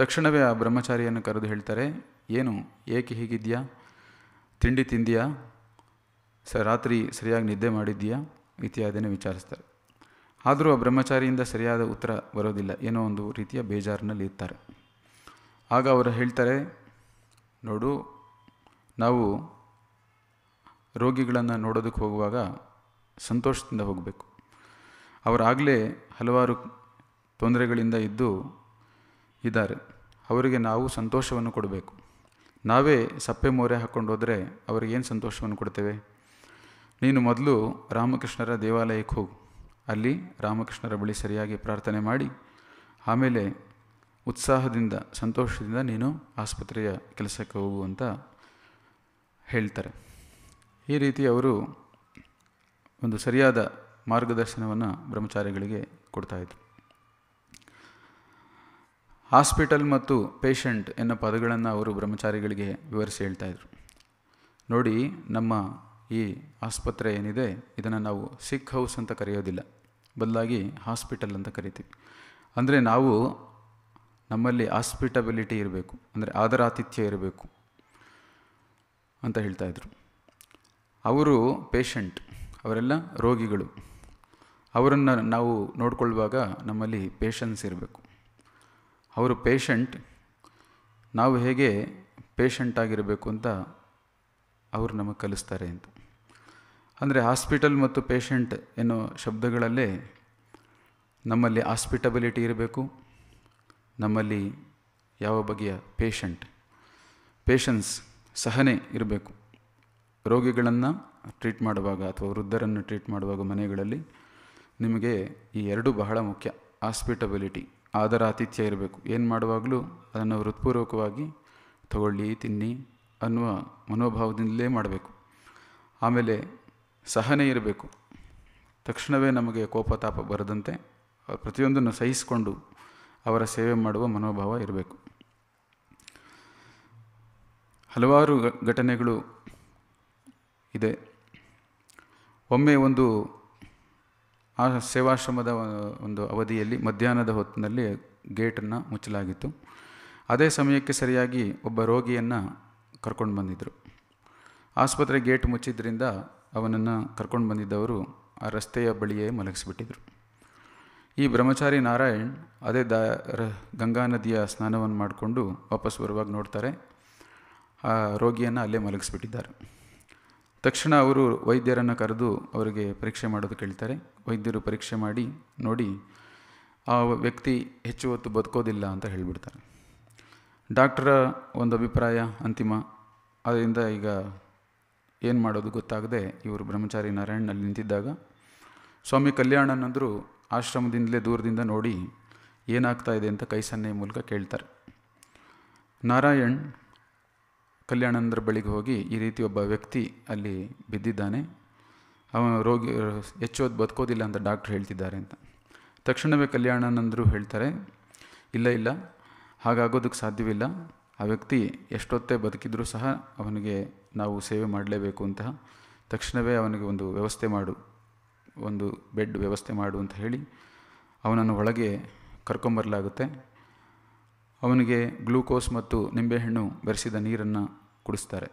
ತಕ್ಷಣವೇ ಆ ಬ್ರಹ್ಮಚಾರಿಯನ್ನು ಕರೆದು ಹೇಳ್ತಾರೆ ಏನು ಏಕೆ ಹೀಗಿದೆಯಾ ತಿಂಡಿ ತಿಂದಿಯಾ ಸ ರಾತ್ರಿ ಸರಿಯಾಗಿ ನಿದ್ದೆ ಮಾಡಿದ್ದೀಯಾ ಇತ್ಯಾದಿನ ವಿಚಾರಿಸ್ತಾರೆ ಆದರೂ ಆ ಬ್ರಹ್ಮಚಾರಿಯಿಂದ ಸರಿಯಾದ ಉತ್ತರ ಬರೋದಿಲ್ಲ ಏನೋ ಒಂದು ರೀತಿಯ ಬೇಜಾರಿನಲ್ಲಿ ಇರ್ತಾರೆ ಆಗ ಅವರು ಹೇಳ್ತಾರೆ ನೋಡು ನಾವು ರೋಗಿಗಳನ್ನು ನೋಡೋದಕ್ಕೆ ಹೋಗುವಾಗ ಸಂತೋಷದಿಂದ ಹೋಗಬೇಕು ಅವರಾಗಲೇ ಹಲವಾರು ತೊಂದರೆಗಳಿಂದ ಇದ್ದು ಇದ್ದಾರೆ ಅವರಿಗೆ ನಾವು ಸಂತೋಷವನ್ನು ಕೊಡಬೇಕು ನಾವೇ ಸಪ್ಪೆ ಮೋರೆ ಹಾಕ್ಕೊಂಡು ಹೋದರೆ ಏನು ಸಂತೋಷವನ್ನು ಕೊಡ್ತೇವೆ ನೀನು ಮೊದಲು ರಾಮಕೃಷ್ಣರ ದೇವಾಲಯಕ್ಕೆ ಹೋಗು ಅಲ್ಲಿ ರಾಮಕೃಷ್ಣರ ಬಳಿ ಸರಿಯಾಗಿ ಪ್ರಾರ್ಥನೆ ಮಾಡಿ ಆಮೇಲೆ ಉತ್ಸಾಹದಿಂದ ಸಂತೋಷದಿಂದ ನೀನು ಆಸ್ಪತ್ರೆಯ ಕೆಲಸಕ್ಕೆ ಹೋಗು ಅಂತ ಹೇಳ್ತಾರೆ ಈ ರೀತಿ ಅವರು ಒಂದು ಸರಿಯಾದ ಮಾರ್ಗದರ್ಶನವನ್ನು ಬ್ರಹ್ಮಚಾರಿಗಳಿಗೆ ಕೊಡ್ತಾಯಿದ್ರು ಹಾಸ್ಪಿಟಲ್ ಮತ್ತು ಪೇಷಂಟ್ ಎನ್ನು ಪದಗಳನ್ನು ಅವರು ಬ್ರಹ್ಮಚಾರಿಗಳಿಗೆ ವಿವರಿಸಿ ಹೇಳ್ತಾಯಿದ್ರು ನೋಡಿ ನಮ್ಮ ಈ ಆಸ್ಪತ್ರೆ ಏನಿದೆ ಇದನ್ನು ನಾವು ಸಿಖ್ ಹೌಸ್ ಅಂತ ಕರೆಯೋದಿಲ್ಲ ಬದಲಾಗಿ ಹಾಸ್ಪಿಟಲ್ ಅಂತ ಕರಿತೀವಿ ಅಂದರೆ ನಾವು ನಮ್ಮಲ್ಲಿ ಹಾಸ್ಪಿಟಬಿಲಿಟಿ ಇರಬೇಕು ಅಂದರೆ ಆತಿಥ್ಯ ಇರಬೇಕು ಅಂತ ಹೇಳ್ತಾಯಿದ್ರು ಅವರು ಪೇಷಂಟ್ ಅವರೆಲ್ಲ ರೋಗಿಗಳು ಅವರನ್ನು ನಾವು ನೋಡಿಕೊಳ್ಳುವಾಗ ನಮ್ಮಲ್ಲಿ ಪೇಷನ್ಸ್ ಇರಬೇಕು ಅವರು ಪೇಷಂಟ್ ನಾವು ಹೇಗೆ ಪೇಷಂಟ್ ಆಗಿರಬೇಕು ಅಂತ ಅವರು ನಮಗೆ ಕಲಿಸ್ತಾರೆ ಅಂತ ಅಂದರೆ ಹಾಸ್ಪಿಟಲ್ ಮತ್ತು ಪೇಷಂಟ್ ಎನ್ನುವ ಶಬ್ದಗಳಲ್ಲೇ ನಮ್ಮಲ್ಲಿ ಹಾಸ್ಪಿಟಬಿಲಿಟಿ ಇರಬೇಕು ನಮ್ಮಲ್ಲಿ ಯಾವ ಬಗೆಯ ಪೇಷಂಟ್ ಪೇಷನ್ಸ್ ಸಹನೆ ಇರಬೇಕು ರೋಗಿಗಳನ್ನು ಟ್ರೀಟ್ ಮಾಡುವಾಗ ಅಥವಾ ವೃದ್ಧರನ್ನು ಟ್ರೀಟ್ ಮಾಡುವಾಗ ಮನೆಗಳಲ್ಲಿ ನಿಮಗೆ ಈ ಎರಡೂ ಬಹಳ ಮುಖ್ಯ ಹಾಸ್ಪಿಟಬಿಲಿಟಿ ಆದರ ಆತಿಥ್ಯ ಇರಬೇಕು ಏನು ಮಾಡುವಾಗಲೂ ಅದನ್ನು ಹೃತ್ಪೂರ್ವಕವಾಗಿ ತಗೊಳ್ಳಿ ತಿನ್ನಿ ಅನ್ನುವ ಮನೋಭಾವದಿಂದಲೇ ಮಾಡಬೇಕು ಆಮೇಲೆ ಸಹನೆ ಇರಬೇಕು ತಕ್ಷಣವೇ ನಮಗೆ ಕೋಪತಾಪ ಬರದಂತೆ ಪ್ರತಿಯೊಂದನ್ನು ಸಹಿಸಿಕೊಂಡು ಅವರ ಸೇವೆ ಮಾಡುವ ಮನೋಭಾವ ಇರಬೇಕು ಹಲವಾರು ಘಟನೆಗಳು ಇದೆ ಒಮ್ಮೆ ಒಂದು ಆ ಸೇವಾಶ್ರಮದ ಒಂದು ಅವಧಿಯಲ್ಲಿ ಮಧ್ಯಾಹ್ನದ ಹೊತ್ತಿನಲ್ಲಿ ಗೇಟನ್ನು ಮುಚ್ಚಲಾಗಿತ್ತು ಅದೇ ಸಮಯಕ್ಕೆ ಸರಿಯಾಗಿ ಒಬ್ಬ ರೋಗಿಯನ್ನು ಕರ್ಕೊಂಡು ಬಂದಿದ್ದರು ಆಸ್ಪತ್ರೆ ಗೇಟ್ ಮುಚ್ಚಿದ್ರಿಂದ ಅವನನ್ನು ಕರ್ಕೊಂಡು ಬಂದಿದ್ದವರು ಆ ರಸ್ತೆಯ ಬಳಿಯೇ ಮಲಗಿಸಿಬಿಟ್ಟಿದ್ರು ಈ ಬ್ರಹ್ಮಚಾರಿ ನಾರಾಯಣ್ ಅದೇ ದ ಗಂಗಾ ನದಿಯ ಸ್ನಾನವನ್ನು ಮಾಡಿಕೊಂಡು ವಾಪಸ್ ಬರುವಾಗ ನೋಡ್ತಾರೆ ಆ ರೋಗಿಯನ್ನು ಅಲ್ಲೇ ಮಲಗಿಸ್ಬಿಟ್ಟಿದ್ದಾರೆ ತಕ್ಷಣ ಅವರು ವೈದ್ಯರನ್ನು ಕರೆದು ಅವರಿಗೆ ಪರೀಕ್ಷೆ ಮಾಡೋದು ಕೇಳ್ತಾರೆ ವೈದ್ಯರು ಪರೀಕ್ಷೆ ಮಾಡಿ ನೋಡಿ ಆ ವ್ಯಕ್ತಿ ಹೆಚ್ಚು ಹೊತ್ತು ಬದುಕೋದಿಲ್ಲ ಅಂತ ಹೇಳಿಬಿಡ್ತಾರೆ ಡಾಕ್ಟ್ರ ಒಂದು ಅಭಿಪ್ರಾಯ ಅಂತಿಮ ಅದರಿಂದ ಈಗ ಏನು ಮಾಡೋದು ಗೊತ್ತಾಗದೆ ಇವರು ಬ್ರಹ್ಮಚಾರಿ ನಾರಾಯಣನಲ್ಲಿ ನಿಂತಿದ್ದಾಗ ಸ್ವಾಮಿ ಕಲ್ಯಾಣನಂದರು ಆಶ್ರಮದಿಂದಲೇ ದೂರದಿಂದ ನೋಡಿ ಏನಾಗ್ತಾ ಇದೆ ಅಂತ ಕೈ ಸನ್ನೆ ಮೂಲಕ ಕೇಳ್ತಾರೆ ನಾರಾಯಣ್ ಕಲ್ಯಾಣಂದ್ರ ಬಳಿಗೆ ಹೋಗಿ ಈ ರೀತಿ ಒಬ್ಬ ವ್ಯಕ್ತಿ ಅಲ್ಲಿ ಬಿದ್ದಿದ್ದಾನೆ ಅವನು ರೋಗಿ ಹೆಚ್ಚು ಹೊತ್ತು ಬದುಕೋದಿಲ್ಲ ಅಂತ ಡಾಕ್ಟ್ರ್ ಹೇಳ್ತಿದ್ದಾರೆ ಅಂತ ತಕ್ಷಣವೇ ಕಲ್ಯಾಣಾನಂದರು ಹೇಳ್ತಾರೆ ಇಲ್ಲ ಇಲ್ಲ ಹಾಗಾಗೋದಕ್ಕೆ ಸಾಧ್ಯವಿಲ್ಲ ಆ ವ್ಯಕ್ತಿ ಎಷ್ಟೊತ್ತೇ ಬದುಕಿದ್ರೂ ಸಹ ಅವನಿಗೆ ನಾವು ಸೇವೆ ಮಾಡಲೇಬೇಕು ಅಂತ ತಕ್ಷಣವೇ ಅವನಿಗೆ ಒಂದು ವ್ಯವಸ್ಥೆ ಮಾಡು ಒಂದು ಬೆಡ್ ವ್ಯವಸ್ಥೆ ಮಾಡು ಅಂತ ಹೇಳಿ ಅವನನ್ನು ಒಳಗೆ ಕರ್ಕೊಂಬರಲಾಗುತ್ತೆ ಅವನಿಗೆ ಗ್ಲೂಕೋಸ್ ಮತ್ತು ನಿಂಬೆಹಣ್ಣು ಬೆರೆಸಿದ ನೀರನ್ನು ಕುಡಿಸ್ತಾರೆ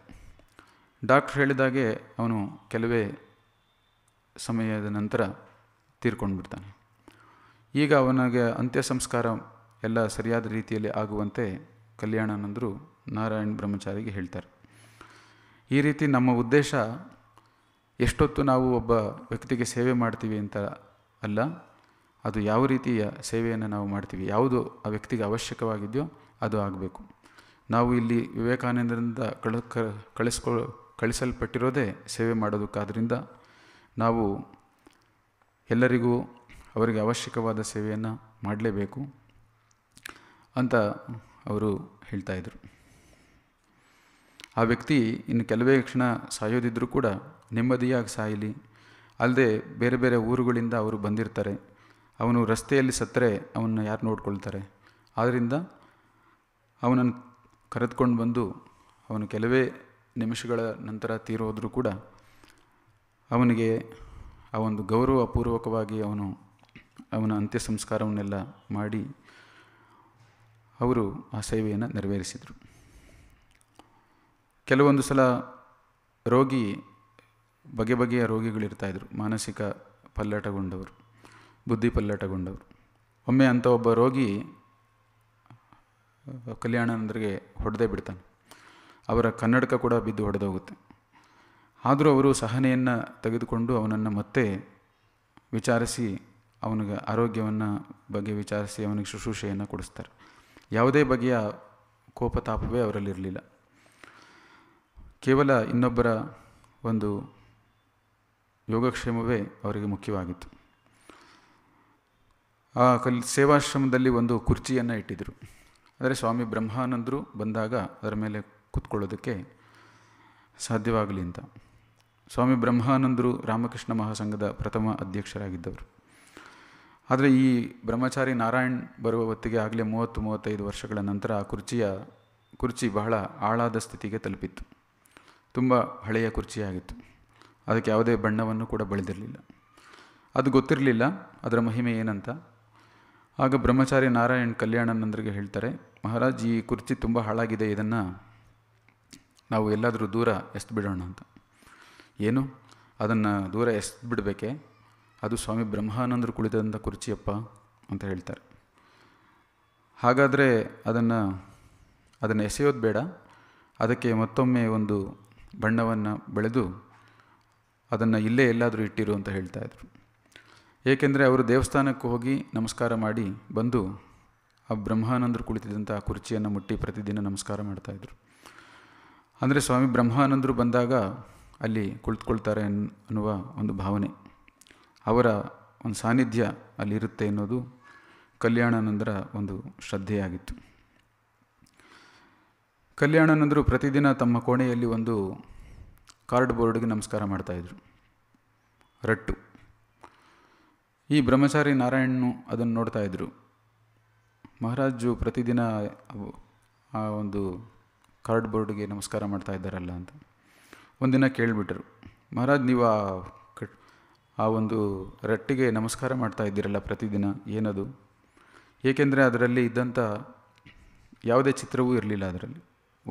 ಡಾಕ್ಟ್ರ್ ಹೇಳಿದಾಗೆ ಅವನು ಕೆಲವೇ ಸಮಯದ ನಂತರ ತೀರ್ಕೊಂಡು ಬಿಡ್ತಾನೆ ಈಗ ಅವನಿಗೆ ಅಂತ್ಯ ಸಂಸ್ಕಾರ ಎಲ್ಲ ಸರಿಯಾದ ರೀತಿಯಲ್ಲಿ ಆಗುವಂತೆ ಕಲ್ಯಾಣಾನಂದರು ನಾರಾಯಣ ಬ್ರಹ್ಮಚಾರಿಗೆ ಹೇಳ್ತಾರೆ ಈ ರೀತಿ ನಮ್ಮ ಉದ್ದೇಶ ಎಷ್ಟೊತ್ತು ನಾವು ಒಬ್ಬ ವ್ಯಕ್ತಿಗೆ ಸೇವೆ ಮಾಡ್ತೀವಿ ಅಂತ ಅಲ್ಲ ಅದು ಯಾವ ರೀತಿಯ ಸೇವೆಯನ್ನು ನಾವು ಮಾಡ್ತೀವಿ ಯಾವುದು ಆ ವ್ಯಕ್ತಿಗೆ ಅವಶ್ಯಕವಾಗಿದೆಯೋ ಅದು ಆಗಬೇಕು ನಾವು ಇಲ್ಲಿ ವಿವೇಕಾನಂದರಿಂದ ಕಳ ಕಳಿಸ್ಕೊ ಕಳಿಸಲ್ಪಟ್ಟಿರೋದೇ ಸೇವೆ ಮಾಡೋದಕ್ಕಾದ್ದರಿಂದ ನಾವು ಎಲ್ಲರಿಗೂ ಅವರಿಗೆ ಅವಶ್ಯಕವಾದ ಸೇವೆಯನ್ನು ಮಾಡಲೇಬೇಕು ಅಂತ ಅವರು ಹೇಳ್ತಾಯಿದ್ರು ಆ ವ್ಯಕ್ತಿ ಇನ್ನು ಕೆಲವೇ ಕ್ಷಣ ಸಾಯೋದಿದ್ದರೂ ಕೂಡ ನೆಮ್ಮದಿಯಾಗಿ ಸಾಯಲಿ ಅಲ್ಲದೆ ಬೇರೆ ಬೇರೆ ಊರುಗಳಿಂದ ಅವರು ಬಂದಿರ್ತಾರೆ ಅವನು ರಸ್ತೆಯಲ್ಲಿ ಸತ್ತರೆ ಅವನ್ನ ಯಾರು ನೋಡ್ಕೊಳ್ತಾರೆ ಆದ್ದರಿಂದ ಅವನನ್ನು ಕರೆದುಕೊಂಡು ಬಂದು ಅವನು ಕೆಲವೇ ನಿಮಿಷಗಳ ನಂತರ ತೀರೋದ್ರೂ ಕೂಡ ಅವನಿಗೆ ಆ ಒಂದು ಗೌರವಪೂರ್ವಕವಾಗಿ ಅವನು ಅವನ ಅಂತ್ಯ ಸಂಸ್ಕಾರವನ್ನೆಲ್ಲ ಮಾಡಿ ಅವರು ಆ ಸೇವೆಯನ್ನು ನೆರವೇರಿಸಿದರು ಕೆಲವೊಂದು ಸಲ ರೋಗಿ ಬಗೆ ಬಗೆಯ ರೋಗಿಗಳಿರ್ತಾಯಿದ್ರು ಮಾನಸಿಕ ಪಲ್ಲಟಗೊಂಡವರು ಬುದ್ಧಿ ಪಲ್ಲಟಗೊಂಡವರು ಒಮ್ಮೆ ಅಂಥ ಒಬ್ಬ ರೋಗಿ ಕಲ್ಯಾಣಂದ್ರಿಗೆ ಹೊಡೆದೇ ಬಿಡ್ತಾನೆ ಅವರ ಕನ್ನಡಕ ಕೂಡ ಬಿದ್ದು ಹೊಡೆದೋಗುತ್ತೆ ಆದರೂ ಅವರು ಸಹನೆಯನ್ನು ತೆಗೆದುಕೊಂಡು ಅವನನ್ನು ಮತ್ತೆ ವಿಚಾರಿಸಿ ಅವನಿಗೆ ಆರೋಗ್ಯವನ್ನು ಬಗ್ಗೆ ವಿಚಾರಿಸಿ ಅವನಿಗೆ ಶುಶ್ರೂಷೆಯನ್ನು ಕೊಡಿಸ್ತಾರೆ ಯಾವುದೇ ಬಗೆಯ ಕೋಪತಾಪವೇ ಅವರಲ್ಲಿರಲಿಲ್ಲ ಕೇವಲ ಇನ್ನೊಬ್ಬರ ಒಂದು ಯೋಗಕ್ಷೇಮವೇ ಅವರಿಗೆ ಮುಖ್ಯವಾಗಿತ್ತು ಆ ಕಲ್ ಸೇವಾಶ್ರಮದಲ್ಲಿ ಒಂದು ಕುರ್ಚಿಯನ್ನು ಇಟ್ಟಿದ್ದರು ಅಂದರೆ ಸ್ವಾಮಿ ಬ್ರಹ್ಮಾನಂದರು ಬಂದಾಗ ಅದರ ಮೇಲೆ ಕೂತ್ಕೊಳ್ಳೋದಕ್ಕೆ ಸಾಧ್ಯವಾಗಲಿ ಅಂತ ಸ್ವಾಮಿ ಬ್ರಹ್ಮಾನಂದರು ರಾಮಕೃಷ್ಣ ಮಹಾಸಂಘದ ಪ್ರಥಮ ಅಧ್ಯಕ್ಷರಾಗಿದ್ದವರು ಆದರೆ ಈ ಬ್ರಹ್ಮಚಾರಿ ನಾರಾಯಣ್ ಬರುವ ಹೊತ್ತಿಗೆ ಆಗಲೇ ಮೂವತ್ತು ಮೂವತ್ತೈದು ವರ್ಷಗಳ ನಂತರ ಆ ಕುರ್ಚಿಯ ಕುರ್ಚಿ ಬಹಳ ಆಳಾದ ಸ್ಥಿತಿಗೆ ತಲುಪಿತ್ತು ತುಂಬ ಹಳೆಯ ಕುರ್ಚಿಯಾಗಿತ್ತು ಅದಕ್ಕೆ ಯಾವುದೇ ಬಣ್ಣವನ್ನು ಕೂಡ ಬೆಳೆದಿರಲಿಲ್ಲ ಅದು ಗೊತ್ತಿರಲಿಲ್ಲ ಅದರ ಮಹಿಮೆ ಏನಂತ ಆಗ ಬ್ರಹ್ಮಚಾರಿ ನಾರಾಯಣ್ ಕಲ್ಯಾಣನಂದರಿಗೆ ಹೇಳ್ತಾರೆ ಮಹಾರಾಜ್ ಈ ಕುರ್ಚಿ ತುಂಬ ಹಾಳಾಗಿದೆ ಇದನ್ನು ನಾವು ಎಲ್ಲಾದರೂ ದೂರ ಎಸ್ದು ಬಿಡೋಣ ಅಂತ ಏನು ಅದನ್ನು ದೂರ ಎಸ್ದು ಬಿಡಬೇಕೆ ಅದು ಸ್ವಾಮಿ ಬ್ರಹ್ಮಾನಂದರು ಕುಳಿತಂಥ ಕುರ್ಚಿಯಪ್ಪ ಅಂತ ಹೇಳ್ತಾರೆ ಹಾಗಾದರೆ ಅದನ್ನು ಅದನ್ನು ಎಸೆಯೋದು ಬೇಡ ಅದಕ್ಕೆ ಮತ್ತೊಮ್ಮೆ ಒಂದು ಬಣ್ಣವನ್ನು ಬೆಳೆದು ಅದನ್ನು ಇಲ್ಲೇ ಎಲ್ಲಾದರೂ ಇಟ್ಟಿರು ಅಂತ ಹೇಳ್ತಾಯಿದ್ರು ಏಕೆಂದರೆ ಅವರು ದೇವಸ್ಥಾನಕ್ಕೆ ಹೋಗಿ ನಮಸ್ಕಾರ ಮಾಡಿ ಬಂದು ಆ ಬ್ರಹ್ಮಾನಂದರು ಕುಳಿತಿದ್ದಂಥ ಕುರ್ಚಿಯನ್ನು ಮುಟ್ಟಿ ಪ್ರತಿದಿನ ನಮಸ್ಕಾರ ಮಾಡ್ತಾಯಿದ್ರು ಅಂದರೆ ಸ್ವಾಮಿ ಬ್ರಹ್ಮಾನಂದರು ಬಂದಾಗ ಅಲ್ಲಿ ಕುಳಿತುಕೊಳ್ತಾರೆ ಅನ್ನುವ ಒಂದು ಭಾವನೆ ಅವರ ಒಂದು ಸಾನ್ನಿಧ್ಯ ಅಲ್ಲಿರುತ್ತೆ ಅನ್ನೋದು ಕಲ್ಯಾಣಾನಂದರ ಒಂದು ಶ್ರದ್ಧೆಯಾಗಿತ್ತು ಕಲ್ಯಾಣಾನಂದರು ಪ್ರತಿದಿನ ತಮ್ಮ ಕೋಣೆಯಲ್ಲಿ ಒಂದು ಕಾರ್ಡ್ ಬೋರ್ಡ್ಗೆ ನಮಸ್ಕಾರ ಮಾಡ್ತಾಯಿದ್ರು ರಟ್ಟು ಈ ಬ್ರಹ್ಮಚಾರಿ ನಾರಾಯಣನು ಅದನ್ನು ನೋಡ್ತಾ ಇದ್ದರು ಮಹಾರಾಜು ಪ್ರತಿದಿನ ಆ ಒಂದು ಕಾರ್ಡ್ ಬೋರ್ಡ್ಗೆ ನಮಸ್ಕಾರ ಮಾಡ್ತಾ ಇದ್ದಾರಲ್ಲ ಅಂತ ಒಂದಿನ ಕೇಳಿಬಿಟ್ರು ಮಹಾರಾಜ್ ನೀವು ಆ ಕಟ್ ಆ ಒಂದು ರಟ್ಟಿಗೆ ನಮಸ್ಕಾರ ಮಾಡ್ತಾ ಇದ್ದೀರಲ್ಲ ಪ್ರತಿದಿನ ಏನದು ಏಕೆಂದರೆ ಅದರಲ್ಲಿ ಇದ್ದಂಥ ಯಾವುದೇ ಚಿತ್ರವೂ ಇರಲಿಲ್ಲ ಅದರಲ್ಲಿ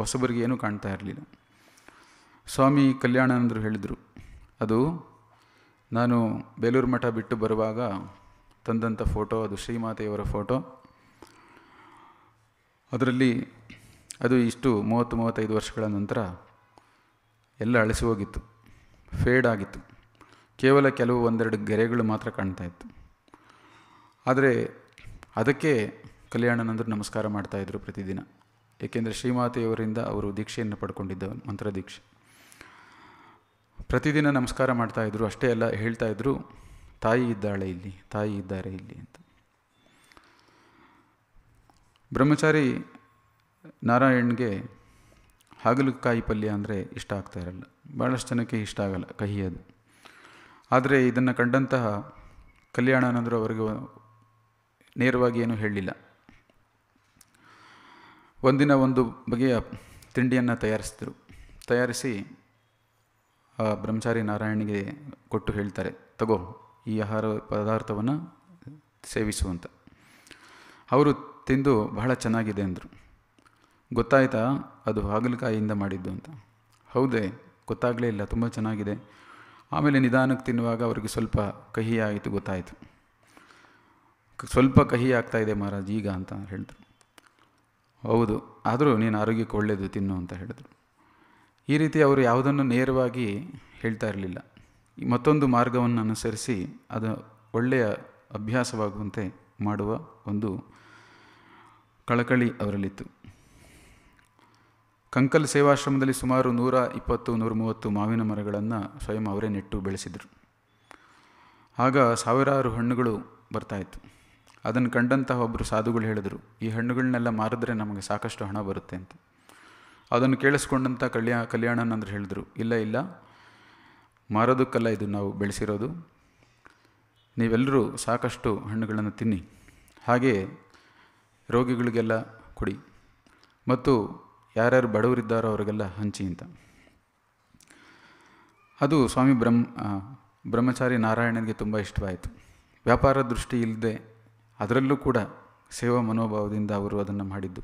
ಹೊಸಬರಿಗೆ ಏನೂ ಕಾಣ್ತಾ ಇರಲಿಲ್ಲ ಸ್ವಾಮಿ ಅಂದರು ಹೇಳಿದರು ಅದು ನಾನು ಬೇಲೂರು ಮಠ ಬಿಟ್ಟು ಬರುವಾಗ ತಂದಂಥ ಫೋಟೋ ಅದು ಶ್ರೀಮಾತೆಯವರ ಫೋಟೋ ಅದರಲ್ಲಿ ಅದು ಇಷ್ಟು ಮೂವತ್ತು ಮೂವತ್ತೈದು ವರ್ಷಗಳ ನಂತರ ಎಲ್ಲ ಅಳಿಸಿ ಹೋಗಿತ್ತು ಫೇಡ್ ಆಗಿತ್ತು ಕೇವಲ ಕೆಲವು ಒಂದೆರಡು ಗೆರೆಗಳು ಮಾತ್ರ ಕಾಣ್ತಾ ಇತ್ತು ಆದರೆ ಅದಕ್ಕೆ ಕಲ್ಯಾಣನಂದರು ನಮಸ್ಕಾರ ಮಾಡ್ತಾಯಿದ್ರು ಪ್ರತಿದಿನ ಏಕೆಂದರೆ ಶ್ರೀಮಾತೆಯವರಿಂದ ಅವರು ದೀಕ್ಷೆಯನ್ನು ಪಡ್ಕೊಂಡಿದ್ದವನು ಮಂತ್ರದೀಕ್ಷೆ ಪ್ರತಿದಿನ ನಮಸ್ಕಾರ ಮಾಡ್ತಾಯಿದ್ರು ಅಷ್ಟೇ ಎಲ್ಲ ಇದ್ದರು ತಾಯಿ ಇದ್ದಾಳೆ ಇಲ್ಲಿ ತಾಯಿ ಇದ್ದಾರೆ ಇಲ್ಲಿ ಅಂತ ಬ್ರಹ್ಮಚಾರಿ ನಾರಾಯಣ್ಗೆ ಹಾಗಲಕಾಯಿ ಪಲ್ಯ ಅಂದರೆ ಇಷ್ಟ ಆಗ್ತಾ ಇರಲ್ಲ ಭಾಳಷ್ಟು ಜನಕ್ಕೆ ಇಷ್ಟ ಆಗಲ್ಲ ಅದು ಆದರೆ ಇದನ್ನು ಕಂಡಂತಹ ಕಲ್ಯಾಣನಂದರು ಅವರಿಗೆ ನೇರವಾಗಿ ಏನೂ ಹೇಳಲಿಲ್ಲ ಒಂದಿನ ಒಂದು ಬಗೆಯ ತಿಂಡಿಯನ್ನು ತಯಾರಿಸಿದರು ತಯಾರಿಸಿ ಆ ಬ್ರಹ್ಮಚಾರಿ ನಾರಾಯಣಿಗೆ ಕೊಟ್ಟು ಹೇಳ್ತಾರೆ ತಗೋ ಈ ಆಹಾರ ಪದಾರ್ಥವನ್ನು ಸೇವಿಸುವಂತ ಅವರು ತಿಂದು ಬಹಳ ಚೆನ್ನಾಗಿದೆ ಅಂದರು ಗೊತ್ತಾಯ್ತಾ ಅದು ಹಾಗಲಕಾಯಿಯಿಂದ ಮಾಡಿದ್ದು ಅಂತ ಹೌದೇ ಗೊತ್ತಾಗಲೇ ಇಲ್ಲ ತುಂಬ ಚೆನ್ನಾಗಿದೆ ಆಮೇಲೆ ನಿಧಾನಕ್ಕೆ ತಿನ್ನುವಾಗ ಅವರಿಗೆ ಸ್ವಲ್ಪ ಕಹಿ ಆಯಿತು ಗೊತ್ತಾಯಿತು ಸ್ವಲ್ಪ ಕಹಿ ಆಗ್ತಾಯಿದೆ ಇದೆ ಮಹಾರಾಜ್ ಈಗ ಅಂತ ಹೇಳಿದ್ರು ಹೌದು ಆದರೂ ನೀನು ಆರೋಗ್ಯಕ್ಕೆ ಒಳ್ಳೆಯದು ತಿನ್ನು ಅಂತ ಹೇಳಿದರು ಈ ರೀತಿ ಅವರು ಯಾವುದನ್ನು ನೇರವಾಗಿ ಹೇಳ್ತಾ ಇರಲಿಲ್ಲ ಮತ್ತೊಂದು ಮಾರ್ಗವನ್ನು ಅನುಸರಿಸಿ ಅದು ಒಳ್ಳೆಯ ಅಭ್ಯಾಸವಾಗುವಂತೆ ಮಾಡುವ ಒಂದು ಕಳಕಳಿ ಅವರಲ್ಲಿತ್ತು ಕಂಕಲ್ ಸೇವಾಶ್ರಮದಲ್ಲಿ ಸುಮಾರು ನೂರ ಇಪ್ಪತ್ತು ನೂರ ಮೂವತ್ತು ಮಾವಿನ ಮರಗಳನ್ನು ಸ್ವಯಂ ಅವರೇ ನೆಟ್ಟು ಬೆಳೆಸಿದರು ಆಗ ಸಾವಿರಾರು ಹಣ್ಣುಗಳು ಬರ್ತಾಯಿತ್ತು ಅದನ್ನು ಕಂಡಂತಹ ಒಬ್ಬರು ಸಾಧುಗಳು ಹೇಳಿದರು ಈ ಹಣ್ಣುಗಳನ್ನೆಲ್ಲ ಮಾರಿದ್ರೆ ನಮಗೆ ಸಾಕಷ್ಟು ಹಣ ಬರುತ್ತೆ ಅಂತ ಅದನ್ನು ಕೇಳಿಸ್ಕೊಂಡಂಥ ಕಲ್ಯಾ ಕಲ್ಯಾಣ ಅಂದ್ರೆ ಹೇಳಿದರು ಇಲ್ಲ ಇಲ್ಲ ಮಾರೋದಕ್ಕಲ್ಲ ಇದು ನಾವು ಬೆಳೆಸಿರೋದು ನೀವೆಲ್ಲರೂ ಸಾಕಷ್ಟು ಹಣ್ಣುಗಳನ್ನು ತಿನ್ನಿ ಹಾಗೆಯೇ ರೋಗಿಗಳಿಗೆಲ್ಲ ಕೊಡಿ ಮತ್ತು ಯಾರ್ಯಾರು ಬಡವರಿದ್ದಾರೋ ಅವರಿಗೆಲ್ಲ ಹಂಚಿ ಅಂತ ಅದು ಸ್ವಾಮಿ ಬ್ರಹ್ಮ ಬ್ರಹ್ಮಚಾರಿ ನಾರಾಯಣನಿಗೆ ತುಂಬ ಇಷ್ಟವಾಯಿತು ವ್ಯಾಪಾರ ದೃಷ್ಟಿ ಇಲ್ಲದೆ ಅದರಲ್ಲೂ ಕೂಡ ಸೇವಾ ಮನೋಭಾವದಿಂದ ಅವರು ಅದನ್ನು ಮಾಡಿದ್ದು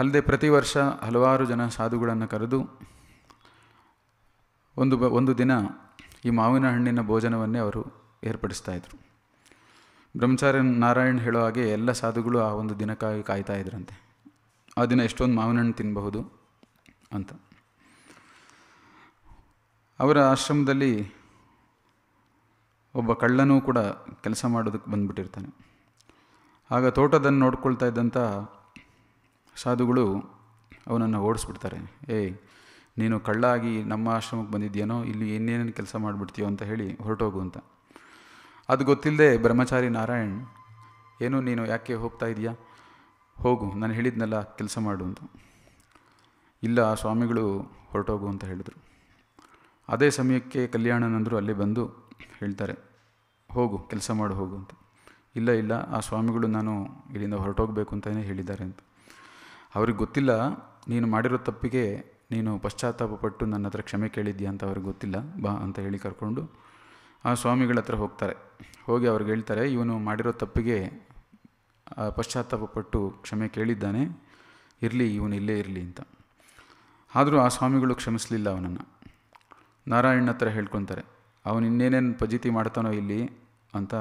ಅಲ್ಲದೆ ಪ್ರತಿ ವರ್ಷ ಹಲವಾರು ಜನ ಸಾಧುಗಳನ್ನು ಕರೆದು ಒಂದು ಬ ಒಂದು ದಿನ ಈ ಮಾವಿನ ಹಣ್ಣಿನ ಭೋಜನವನ್ನೇ ಅವರು ಏರ್ಪಡಿಸ್ತಾಯಿದ್ರು ಬ್ರಹ್ಮಚಾರ್ಯ ನಾರಾಯಣ್ ಹೇಳೋ ಹಾಗೆ ಎಲ್ಲ ಸಾಧುಗಳು ಆ ಒಂದು ದಿನಕ್ಕಾಗಿ ಕಾಯ್ತಾ ಇದ್ರಂತೆ ಆ ದಿನ ಎಷ್ಟೊಂದು ಮಾವಿನ ಹಣ್ಣು ತಿನ್ನಬಹುದು ಅಂತ ಅವರ ಆಶ್ರಮದಲ್ಲಿ ಒಬ್ಬ ಕಳ್ಳನೂ ಕೂಡ ಕೆಲಸ ಮಾಡೋದಕ್ಕೆ ಬಂದ್ಬಿಟ್ಟಿರ್ತಾನೆ ಆಗ ತೋಟದನ್ನು ನೋಡ್ಕೊಳ್ತಾ ಇದ್ದಂಥ ಸಾಧುಗಳು ಅವನನ್ನು ಓಡಿಸ್ಬಿಡ್ತಾರೆ ಏಯ್ ನೀನು ಕಳ್ಳಾಗಿ ನಮ್ಮ ಆಶ್ರಮಕ್ಕೆ ಬಂದಿದ್ದೀಯನೋ ಇಲ್ಲಿ ಇನ್ನೇನೇನು ಕೆಲಸ ಮಾಡಿಬಿಡ್ತೀಯೋ ಅಂತ ಹೇಳಿ ಹೊರಟೋಗು ಅಂತ ಅದು ಗೊತ್ತಿಲ್ಲದೆ ಬ್ರಹ್ಮಚಾರಿ ನಾರಾಯಣ್ ಏನು ನೀನು ಯಾಕೆ ಹೋಗ್ತಾ ಇದೆಯಾ ಹೋಗು ನಾನು ಹೇಳಿದ್ನಲ್ಲ ಕೆಲಸ ಮಾಡು ಅಂತ ಇಲ್ಲ ಆ ಸ್ವಾಮಿಗಳು ಹೊರಟೋಗು ಅಂತ ಹೇಳಿದರು ಅದೇ ಸಮಯಕ್ಕೆ ಕಲ್ಯಾಣನಂದರು ಅಲ್ಲಿ ಬಂದು ಹೇಳ್ತಾರೆ ಹೋಗು ಕೆಲಸ ಮಾಡು ಹೋಗು ಅಂತ ಇಲ್ಲ ಇಲ್ಲ ಆ ಸ್ವಾಮಿಗಳು ನಾನು ಇಲ್ಲಿಂದ ಹೊರಟೋಗಬೇಕು ಅಂತಲೇ ಹೇಳಿದ್ದಾರೆ ಅಂತ ಅವ್ರಿಗೆ ಗೊತ್ತಿಲ್ಲ ನೀನು ಮಾಡಿರೋ ತಪ್ಪಿಗೆ ನೀನು ಪಶ್ಚಾತ್ತಾಪಪಟ್ಟು ನನ್ನ ಹತ್ರ ಕ್ಷಮೆ ಕೇಳಿದ್ಯಾ ಅಂತ ಅವ್ರಿಗೆ ಗೊತ್ತಿಲ್ಲ ಬಾ ಅಂತ ಹೇಳಿ ಕರ್ಕೊಂಡು ಆ ಸ್ವಾಮಿಗಳ ಹತ್ರ ಹೋಗ್ತಾರೆ ಹೋಗಿ ಅವ್ರಿಗೆ ಹೇಳ್ತಾರೆ ಇವನು ಮಾಡಿರೋ ತಪ್ಪಿಗೆ ಪಶ್ಚಾತ್ತಾಪಪಟ್ಟು ಕ್ಷಮೆ ಕೇಳಿದ್ದಾನೆ ಇರಲಿ ಇವನು ಇಲ್ಲೇ ಇರಲಿ ಅಂತ ಆದರೂ ಆ ಸ್ವಾಮಿಗಳು ಕ್ಷಮಿಸಲಿಲ್ಲ ಅವನನ್ನು ನಾರಾಯಣ ಹತ್ರ ಹೇಳ್ಕೊತಾರೆ ಅವನು ಇನ್ನೇನೇನು ಪಜಿತಿ ಮಾಡ್ತಾನೋ ಇಲ್ಲಿ ಅಂತ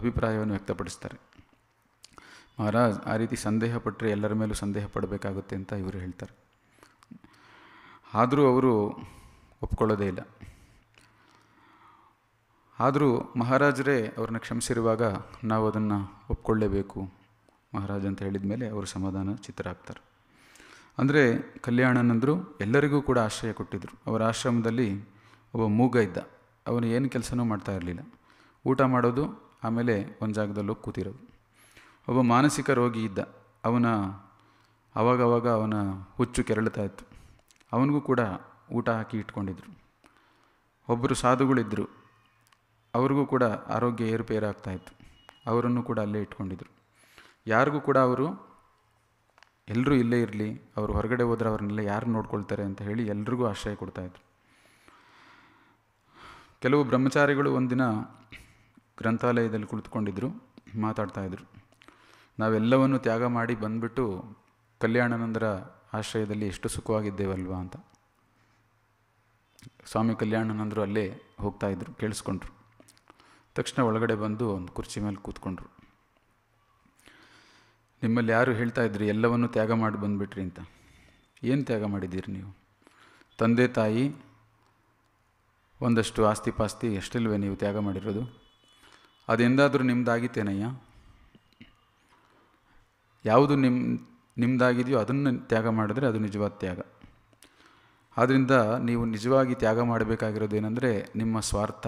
ಅಭಿಪ್ರಾಯವನ್ನು ವ್ಯಕ್ತಪಡಿಸ್ತಾರೆ ಮಹಾರಾಜ್ ಆ ರೀತಿ ಸಂದೇಹ ಪಟ್ಟರೆ ಎಲ್ಲರ ಮೇಲೂ ಸಂದೇಹ ಪಡಬೇಕಾಗುತ್ತೆ ಅಂತ ಇವರು ಹೇಳ್ತಾರೆ ಆದರೂ ಅವರು ಒಪ್ಕೊಳ್ಳೋದೇ ಇಲ್ಲ ಆದರೂ ಮಹಾರಾಜರೇ ಅವ್ರನ್ನ ಕ್ಷಮಿಸಿರುವಾಗ ನಾವು ಅದನ್ನು ಒಪ್ಕೊಳ್ಳೇಬೇಕು ಮಹಾರಾಜ್ ಅಂತ ಹೇಳಿದ ಮೇಲೆ ಅವರು ಸಮಾಧಾನ ಚಿತ್ರ ಆಗ್ತಾರೆ ಅಂದರೆ ಕಲ್ಯಾಣನಂದರು ಎಲ್ಲರಿಗೂ ಕೂಡ ಆಶ್ರಯ ಕೊಟ್ಟಿದ್ದರು ಅವರ ಆಶ್ರಮದಲ್ಲಿ ಒಬ್ಬ ಮೂಗ ಇದ್ದ ಅವನು ಏನು ಕೆಲಸನೂ ಮಾಡ್ತಾ ಇರಲಿಲ್ಲ ಊಟ ಮಾಡೋದು ಆಮೇಲೆ ಒಂದು ಜಾಗದಲ್ಲೂ ಕೂತಿರೋದು ಒಬ್ಬ ಮಾನಸಿಕ ರೋಗಿ ಇದ್ದ ಅವನ ಅವಾಗವಾಗ ಅವನ ಹುಚ್ಚು ಕೆರಳುತ್ತಾ ಇತ್ತು ಅವನಿಗೂ ಕೂಡ ಊಟ ಹಾಕಿ ಇಟ್ಕೊಂಡಿದ್ರು ಒಬ್ಬರು ಸಾಧುಗಳಿದ್ದರು ಅವ್ರಿಗೂ ಕೂಡ ಆರೋಗ್ಯ ಇತ್ತು ಅವರನ್ನು ಕೂಡ ಅಲ್ಲೇ ಇಟ್ಕೊಂಡಿದ್ರು ಯಾರಿಗೂ ಕೂಡ ಅವರು ಎಲ್ಲರೂ ಇಲ್ಲೇ ಇರಲಿ ಅವರು ಹೊರಗಡೆ ಹೋದ್ರೆ ಅವ್ರನ್ನೆಲ್ಲ ಯಾರು ನೋಡ್ಕೊಳ್ತಾರೆ ಅಂತ ಹೇಳಿ ಎಲ್ರಿಗೂ ಆಶ್ರಯ ಕೊಡ್ತಾಯಿದ್ರು ಕೆಲವು ಬ್ರಹ್ಮಚಾರಿಗಳು ಒಂದಿನ ಗ್ರಂಥಾಲಯದಲ್ಲಿ ಕುಳಿತುಕೊಂಡಿದ್ದರು ಮಾತಾಡ್ತಾಯಿದ್ರು ನಾವೆಲ್ಲವನ್ನು ತ್ಯಾಗ ಮಾಡಿ ಬಂದ್ಬಿಟ್ಟು ಕಲ್ಯಾಣಾನಂದರ ಆಶ್ರಯದಲ್ಲಿ ಎಷ್ಟು ಸುಖವಾಗಿದ್ದೇವಲ್ವಾ ಅಂತ ಸ್ವಾಮಿ ಕಲ್ಯಾಣಾನಂದರು ಅಲ್ಲೇ ಹೋಗ್ತಾಯಿದ್ರು ಕೇಳಿಸ್ಕೊಂಡ್ರು ತಕ್ಷಣ ಒಳಗಡೆ ಬಂದು ಒಂದು ಕುರ್ಚಿ ಮೇಲೆ ಕೂತ್ಕೊಂಡ್ರು ನಿಮ್ಮಲ್ಲಿ ಯಾರು ಹೇಳ್ತಾ ಇದ್ರಿ ಎಲ್ಲವನ್ನು ತ್ಯಾಗ ಮಾಡಿ ಬಂದುಬಿಟ್ರಿ ಅಂತ ಏನು ತ್ಯಾಗ ಮಾಡಿದ್ದೀರಿ ನೀವು ತಂದೆ ತಾಯಿ ಒಂದಷ್ಟು ಆಸ್ತಿ ಪಾಸ್ತಿ ಎಷ್ಟಿಲ್ವೇ ನೀವು ತ್ಯಾಗ ಮಾಡಿರೋದು ಅದೆಂದಾದರೂ ನಿಮ್ಮದಾಗಿತ್ತೇನಯ್ಯ ಯಾವುದು ನಿಮ್ಮ ನಿಮ್ಮದಾಗಿದೆಯೋ ಅದನ್ನು ತ್ಯಾಗ ಮಾಡಿದ್ರೆ ಅದು ನಿಜವಾದ ತ್ಯಾಗ ಆದ್ದರಿಂದ ನೀವು ನಿಜವಾಗಿ ತ್ಯಾಗ ಮಾಡಬೇಕಾಗಿರೋದು ಏನಂದರೆ ನಿಮ್ಮ ಸ್ವಾರ್ಥ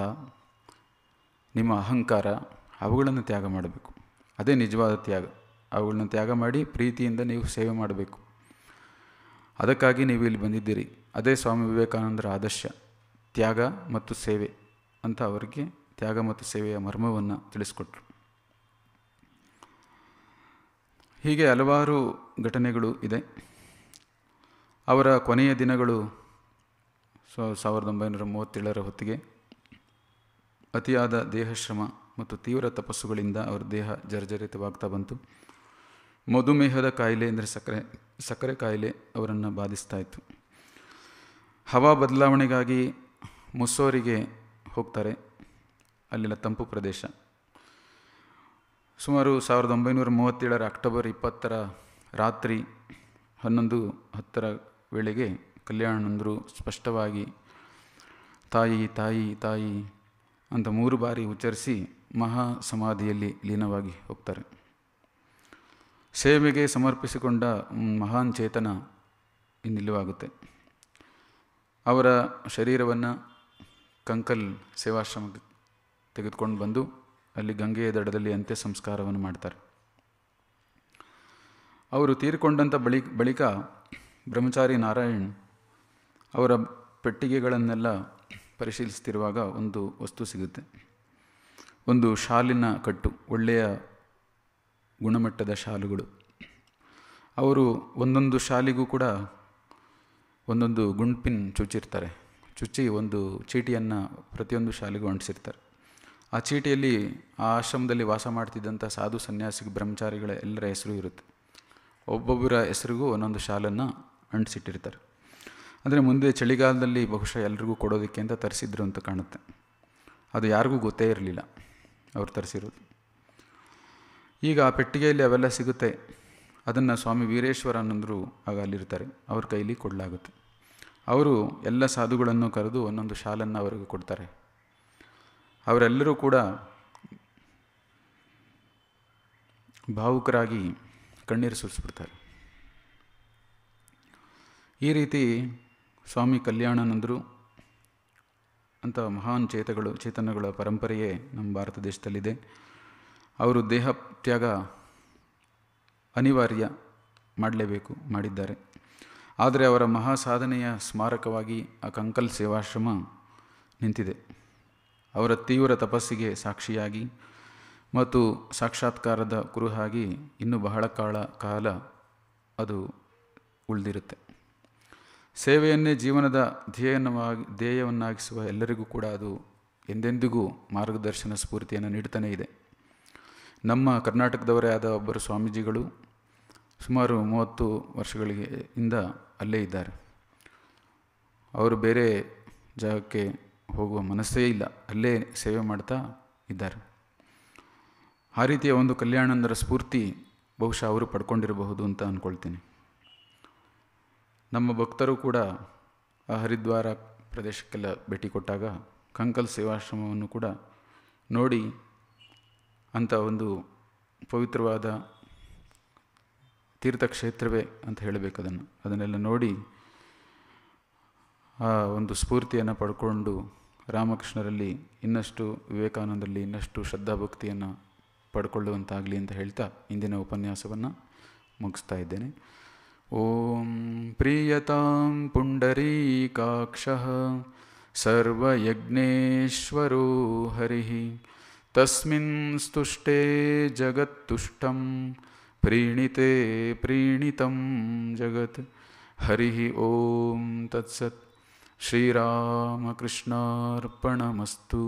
ನಿಮ್ಮ ಅಹಂಕಾರ ಅವುಗಳನ್ನು ತ್ಯಾಗ ಮಾಡಬೇಕು ಅದೇ ನಿಜವಾದ ತ್ಯಾಗ ಅವುಗಳನ್ನ ತ್ಯಾಗ ಮಾಡಿ ಪ್ರೀತಿಯಿಂದ ನೀವು ಸೇವೆ ಮಾಡಬೇಕು ಅದಕ್ಕಾಗಿ ನೀವು ಇಲ್ಲಿ ಬಂದಿದ್ದೀರಿ ಅದೇ ಸ್ವಾಮಿ ವಿವೇಕಾನಂದರ ಆದರ್ಶ ತ್ಯಾಗ ಮತ್ತು ಸೇವೆ ಅಂತ ಅವರಿಗೆ ತ್ಯಾಗ ಮತ್ತು ಸೇವೆಯ ಮರ್ಮವನ್ನು ತಿಳಿಸ್ಕೊಟ್ರು ಹೀಗೆ ಹಲವಾರು ಘಟನೆಗಳು ಇದೆ ಅವರ ಕೊನೆಯ ದಿನಗಳು ಸೊ ಸಾವಿರದ ಒಂಬೈನೂರ ಮೂವತ್ತೇಳರ ಹೊತ್ತಿಗೆ ಅತಿಯಾದ ದೇಹಶ್ರಮ ಮತ್ತು ತೀವ್ರ ತಪಸ್ಸುಗಳಿಂದ ಅವರ ದೇಹ ಜರ್ಜರಿತವಾಗ್ತಾ ಬಂತು ಮಧುಮೇಹದ ಕಾಯಿಲೆ ಅಂದರೆ ಸಕ್ಕರೆ ಸಕ್ಕರೆ ಕಾಯಿಲೆ ಅವರನ್ನು ಬಾಧಿಸ್ತಾ ಇತ್ತು ಹವಾ ಬದಲಾವಣೆಗಾಗಿ ಮುಸ್ಸೋರಿಗೆ ಹೋಗ್ತಾರೆ ಅಲ್ಲಿನ ತಂಪು ಪ್ರದೇಶ ಸುಮಾರು ಸಾವಿರದ ಒಂಬೈನೂರ ಮೂವತ್ತೇಳರ ಅಕ್ಟೋಬರ್ ಇಪ್ಪತ್ತರ ರಾತ್ರಿ ಹನ್ನೊಂದು ಹತ್ತರ ವೇಳೆಗೆ ಕಲ್ಯಾಣಂದರು ಸ್ಪಷ್ಟವಾಗಿ ತಾಯಿ ತಾಯಿ ತಾಯಿ ಅಂತ ಮೂರು ಬಾರಿ ಉಚ್ಚರಿಸಿ ಮಹಾ ಸಮಾಧಿಯಲ್ಲಿ ಲೀನವಾಗಿ ಹೋಗ್ತಾರೆ ಸೇವೆಗೆ ಸಮರ್ಪಿಸಿಕೊಂಡ ಮಹಾನ್ ಚೇತನ ನಿಲ್ಲುವಾಗುತ್ತೆ ಅವರ ಶರೀರವನ್ನು ಕಂಕಲ್ ಸೇವಾಶ್ರಮಕ್ಕೆ ತೆಗೆದುಕೊಂಡು ಬಂದು ಅಲ್ಲಿ ಗಂಗೆಯ ದಡದಲ್ಲಿ ಅಂತ್ಯ ಸಂಸ್ಕಾರವನ್ನು ಮಾಡ್ತಾರೆ ಅವರು ತೀರಿಕೊಂಡಂಥ ಬಳಿ ಬಳಿಕ ಬ್ರಹ್ಮಚಾರಿ ನಾರಾಯಣ್ ಅವರ ಪೆಟ್ಟಿಗೆಗಳನ್ನೆಲ್ಲ ಪರಿಶೀಲಿಸ್ತಿರುವಾಗ ಒಂದು ವಸ್ತು ಸಿಗುತ್ತೆ ಒಂದು ಶಾಲಿನ ಕಟ್ಟು ಒಳ್ಳೆಯ ಗುಣಮಟ್ಟದ ಶಾಲುಗಳು ಅವರು ಒಂದೊಂದು ಶಾಲಿಗೂ ಕೂಡ ಒಂದೊಂದು ಗುಂಡ್ಪಿನ್ ಚುಚ್ಚಿರ್ತಾರೆ ಚುಚ್ಚಿ ಒಂದು ಚೀಟಿಯನ್ನು ಪ್ರತಿಯೊಂದು ಶಾಲೆಗೂ ಅಂಟಿಸಿರ್ತಾರೆ ಆ ಚೀಟಿಯಲ್ಲಿ ಆ ಆಶ್ರಮದಲ್ಲಿ ವಾಸ ಮಾಡ್ತಿದ್ದಂಥ ಸಾಧು ಸನ್ಯಾಸಿ ಬ್ರಹ್ಮಚಾರಿಗಳ ಎಲ್ಲರ ಹೆಸರು ಇರುತ್ತೆ ಒಬ್ಬೊಬ್ಬರ ಹೆಸರಿಗೂ ಒಂದೊಂದು ಶಾಲನ್ನು ಅಂಟಿಸಿಟ್ಟಿರ್ತಾರೆ ಅಂದರೆ ಮುಂದೆ ಚಳಿಗಾಲದಲ್ಲಿ ಬಹುಶಃ ಎಲ್ರಿಗೂ ಕೊಡೋದಕ್ಕೆ ಅಂತ ತರಿಸಿದ್ರು ಅಂತ ಕಾಣುತ್ತೆ ಅದು ಯಾರಿಗೂ ಗೊತ್ತೇ ಇರಲಿಲ್ಲ ಅವ್ರು ತರಿಸಿರೋದು ಈಗ ಆ ಪೆಟ್ಟಿಗೆಯಲ್ಲಿ ಅವೆಲ್ಲ ಸಿಗುತ್ತೆ ಅದನ್ನು ಸ್ವಾಮಿ ವೀರೇಶ್ವರ ವೀರೇಶ್ವರನಂದರು ಆಗ ಅಲ್ಲಿರ್ತಾರೆ ಅವ್ರ ಕೈಲಿ ಕೊಡಲಾಗುತ್ತೆ ಅವರು ಎಲ್ಲ ಸಾಧುಗಳನ್ನು ಕರೆದು ಒಂದೊಂದು ಶಾಲನ್ನು ಅವರಿಗೆ ಕೊಡ್ತಾರೆ ಅವರೆಲ್ಲರೂ ಕೂಡ ಭಾವುಕರಾಗಿ ಕಣ್ಣೀರು ಸುರಿಸ್ಬಿಡ್ತಾರೆ ಈ ರೀತಿ ಸ್ವಾಮಿ ಕಲ್ಯಾಣಾನಂದರು ಅಂತ ಮಹಾನ್ ಚೇತಗಳು ಚೇತನಗಳ ಪರಂಪರೆಯೇ ನಮ್ಮ ಭಾರತ ದೇಶದಲ್ಲಿದೆ ಅವರು ದೇಹ ತ್ಯಾಗ ಅನಿವಾರ್ಯ ಮಾಡಲೇಬೇಕು ಮಾಡಿದ್ದಾರೆ ಆದರೆ ಅವರ ಮಹಾ ಸಾಧನೆಯ ಸ್ಮಾರಕವಾಗಿ ಆ ಕಂಕಲ್ ಸೇವಾಶ್ರಮ ನಿಂತಿದೆ ಅವರ ತೀವ್ರ ತಪಸ್ಸಿಗೆ ಸಾಕ್ಷಿಯಾಗಿ ಮತ್ತು ಸಾಕ್ಷಾತ್ಕಾರದ ಕುರುಹಾಗಿ ಇನ್ನೂ ಬಹಳ ಕಾಲ ಕಾಲ ಅದು ಉಳಿದಿರುತ್ತೆ ಸೇವೆಯನ್ನೇ ಜೀವನದ ಧ್ಯೇಯನವಾಗಿ ಧ್ಯೇಯವನ್ನಾಗಿಸುವ ಎಲ್ಲರಿಗೂ ಕೂಡ ಅದು ಎಂದೆಂದಿಗೂ ಮಾರ್ಗದರ್ಶನ ಸ್ಫೂರ್ತಿಯನ್ನು ನೀಡ್ತಾನೇ ಇದೆ ನಮ್ಮ ಕರ್ನಾಟಕದವರೇ ಆದ ಒಬ್ಬರು ಸ್ವಾಮೀಜಿಗಳು ಸುಮಾರು ಮೂವತ್ತು ವರ್ಷಗಳಿಗೆ ಇಂದ ಅಲ್ಲೇ ಇದ್ದಾರೆ ಅವರು ಬೇರೆ ಜಾಗಕ್ಕೆ ಹೋಗುವ ಮನಸ್ಸೇ ಇಲ್ಲ ಅಲ್ಲೇ ಸೇವೆ ಮಾಡ್ತಾ ಇದ್ದಾರೆ ಆ ರೀತಿಯ ಒಂದು ಕಲ್ಯಾಣಂದರ ಸ್ಫೂರ್ತಿ ಬಹುಶಃ ಅವರು ಪಡ್ಕೊಂಡಿರಬಹುದು ಅಂತ ಅಂದ್ಕೊಳ್ತೀನಿ ನಮ್ಮ ಭಕ್ತರು ಕೂಡ ಆ ಹರಿದ್ವಾರ ಪ್ರದೇಶಕ್ಕೆಲ್ಲ ಭೇಟಿ ಕೊಟ್ಟಾಗ ಕಂಕಲ್ ಸೇವಾಶ್ರಮವನ್ನು ಕೂಡ ನೋಡಿ ಅಂಥ ಒಂದು ಪವಿತ್ರವಾದ ತೀರ್ಥಕ್ಷೇತ್ರವೇ ಅಂತ ಹೇಳಬೇಕು ಅದನ್ನು ಅದನ್ನೆಲ್ಲ ನೋಡಿ ಆ ಒಂದು ಸ್ಫೂರ್ತಿಯನ್ನು ಪಡ್ಕೊಂಡು ರಾಮಕೃಷ್ಣರಲ್ಲಿ ಇನ್ನಷ್ಟು ವಿವೇಕಾನಂದರಲ್ಲಿ ಇನ್ನಷ್ಟು ಶ್ರದ್ಧಾಭಕ್ತಿಯನ್ನು ಪಡ್ಕೊಳ್ಳುವಂತಾಗಲಿ ಅಂತ ಹೇಳ್ತಾ ಇಂದಿನ ಉಪನ್ಯಾಸವನ್ನು ಮುಗಿಸ್ತಾ ಇದ್ದೇನೆ ಓಂ ಪ್ರಿಯತಾಂ ಪುಂಡರೀಕಾಕ್ಷಃ ಸರ್ವಯಜ್ಞೇಶ್ವರೋ ಹರಿ ತಸ್ಮಿನ್ ಸ್ತುಷ್ಟೇ ಜಗತ್ತುಷ್ಟಂ ಪ್ರೀಣಿತೆ ಪ್ರೀಣಿತಂ ಜಗತ್ ಹರಿ ಓಂ ತತ್ಸತ್ श्रीरामकृष्णापणमस्तु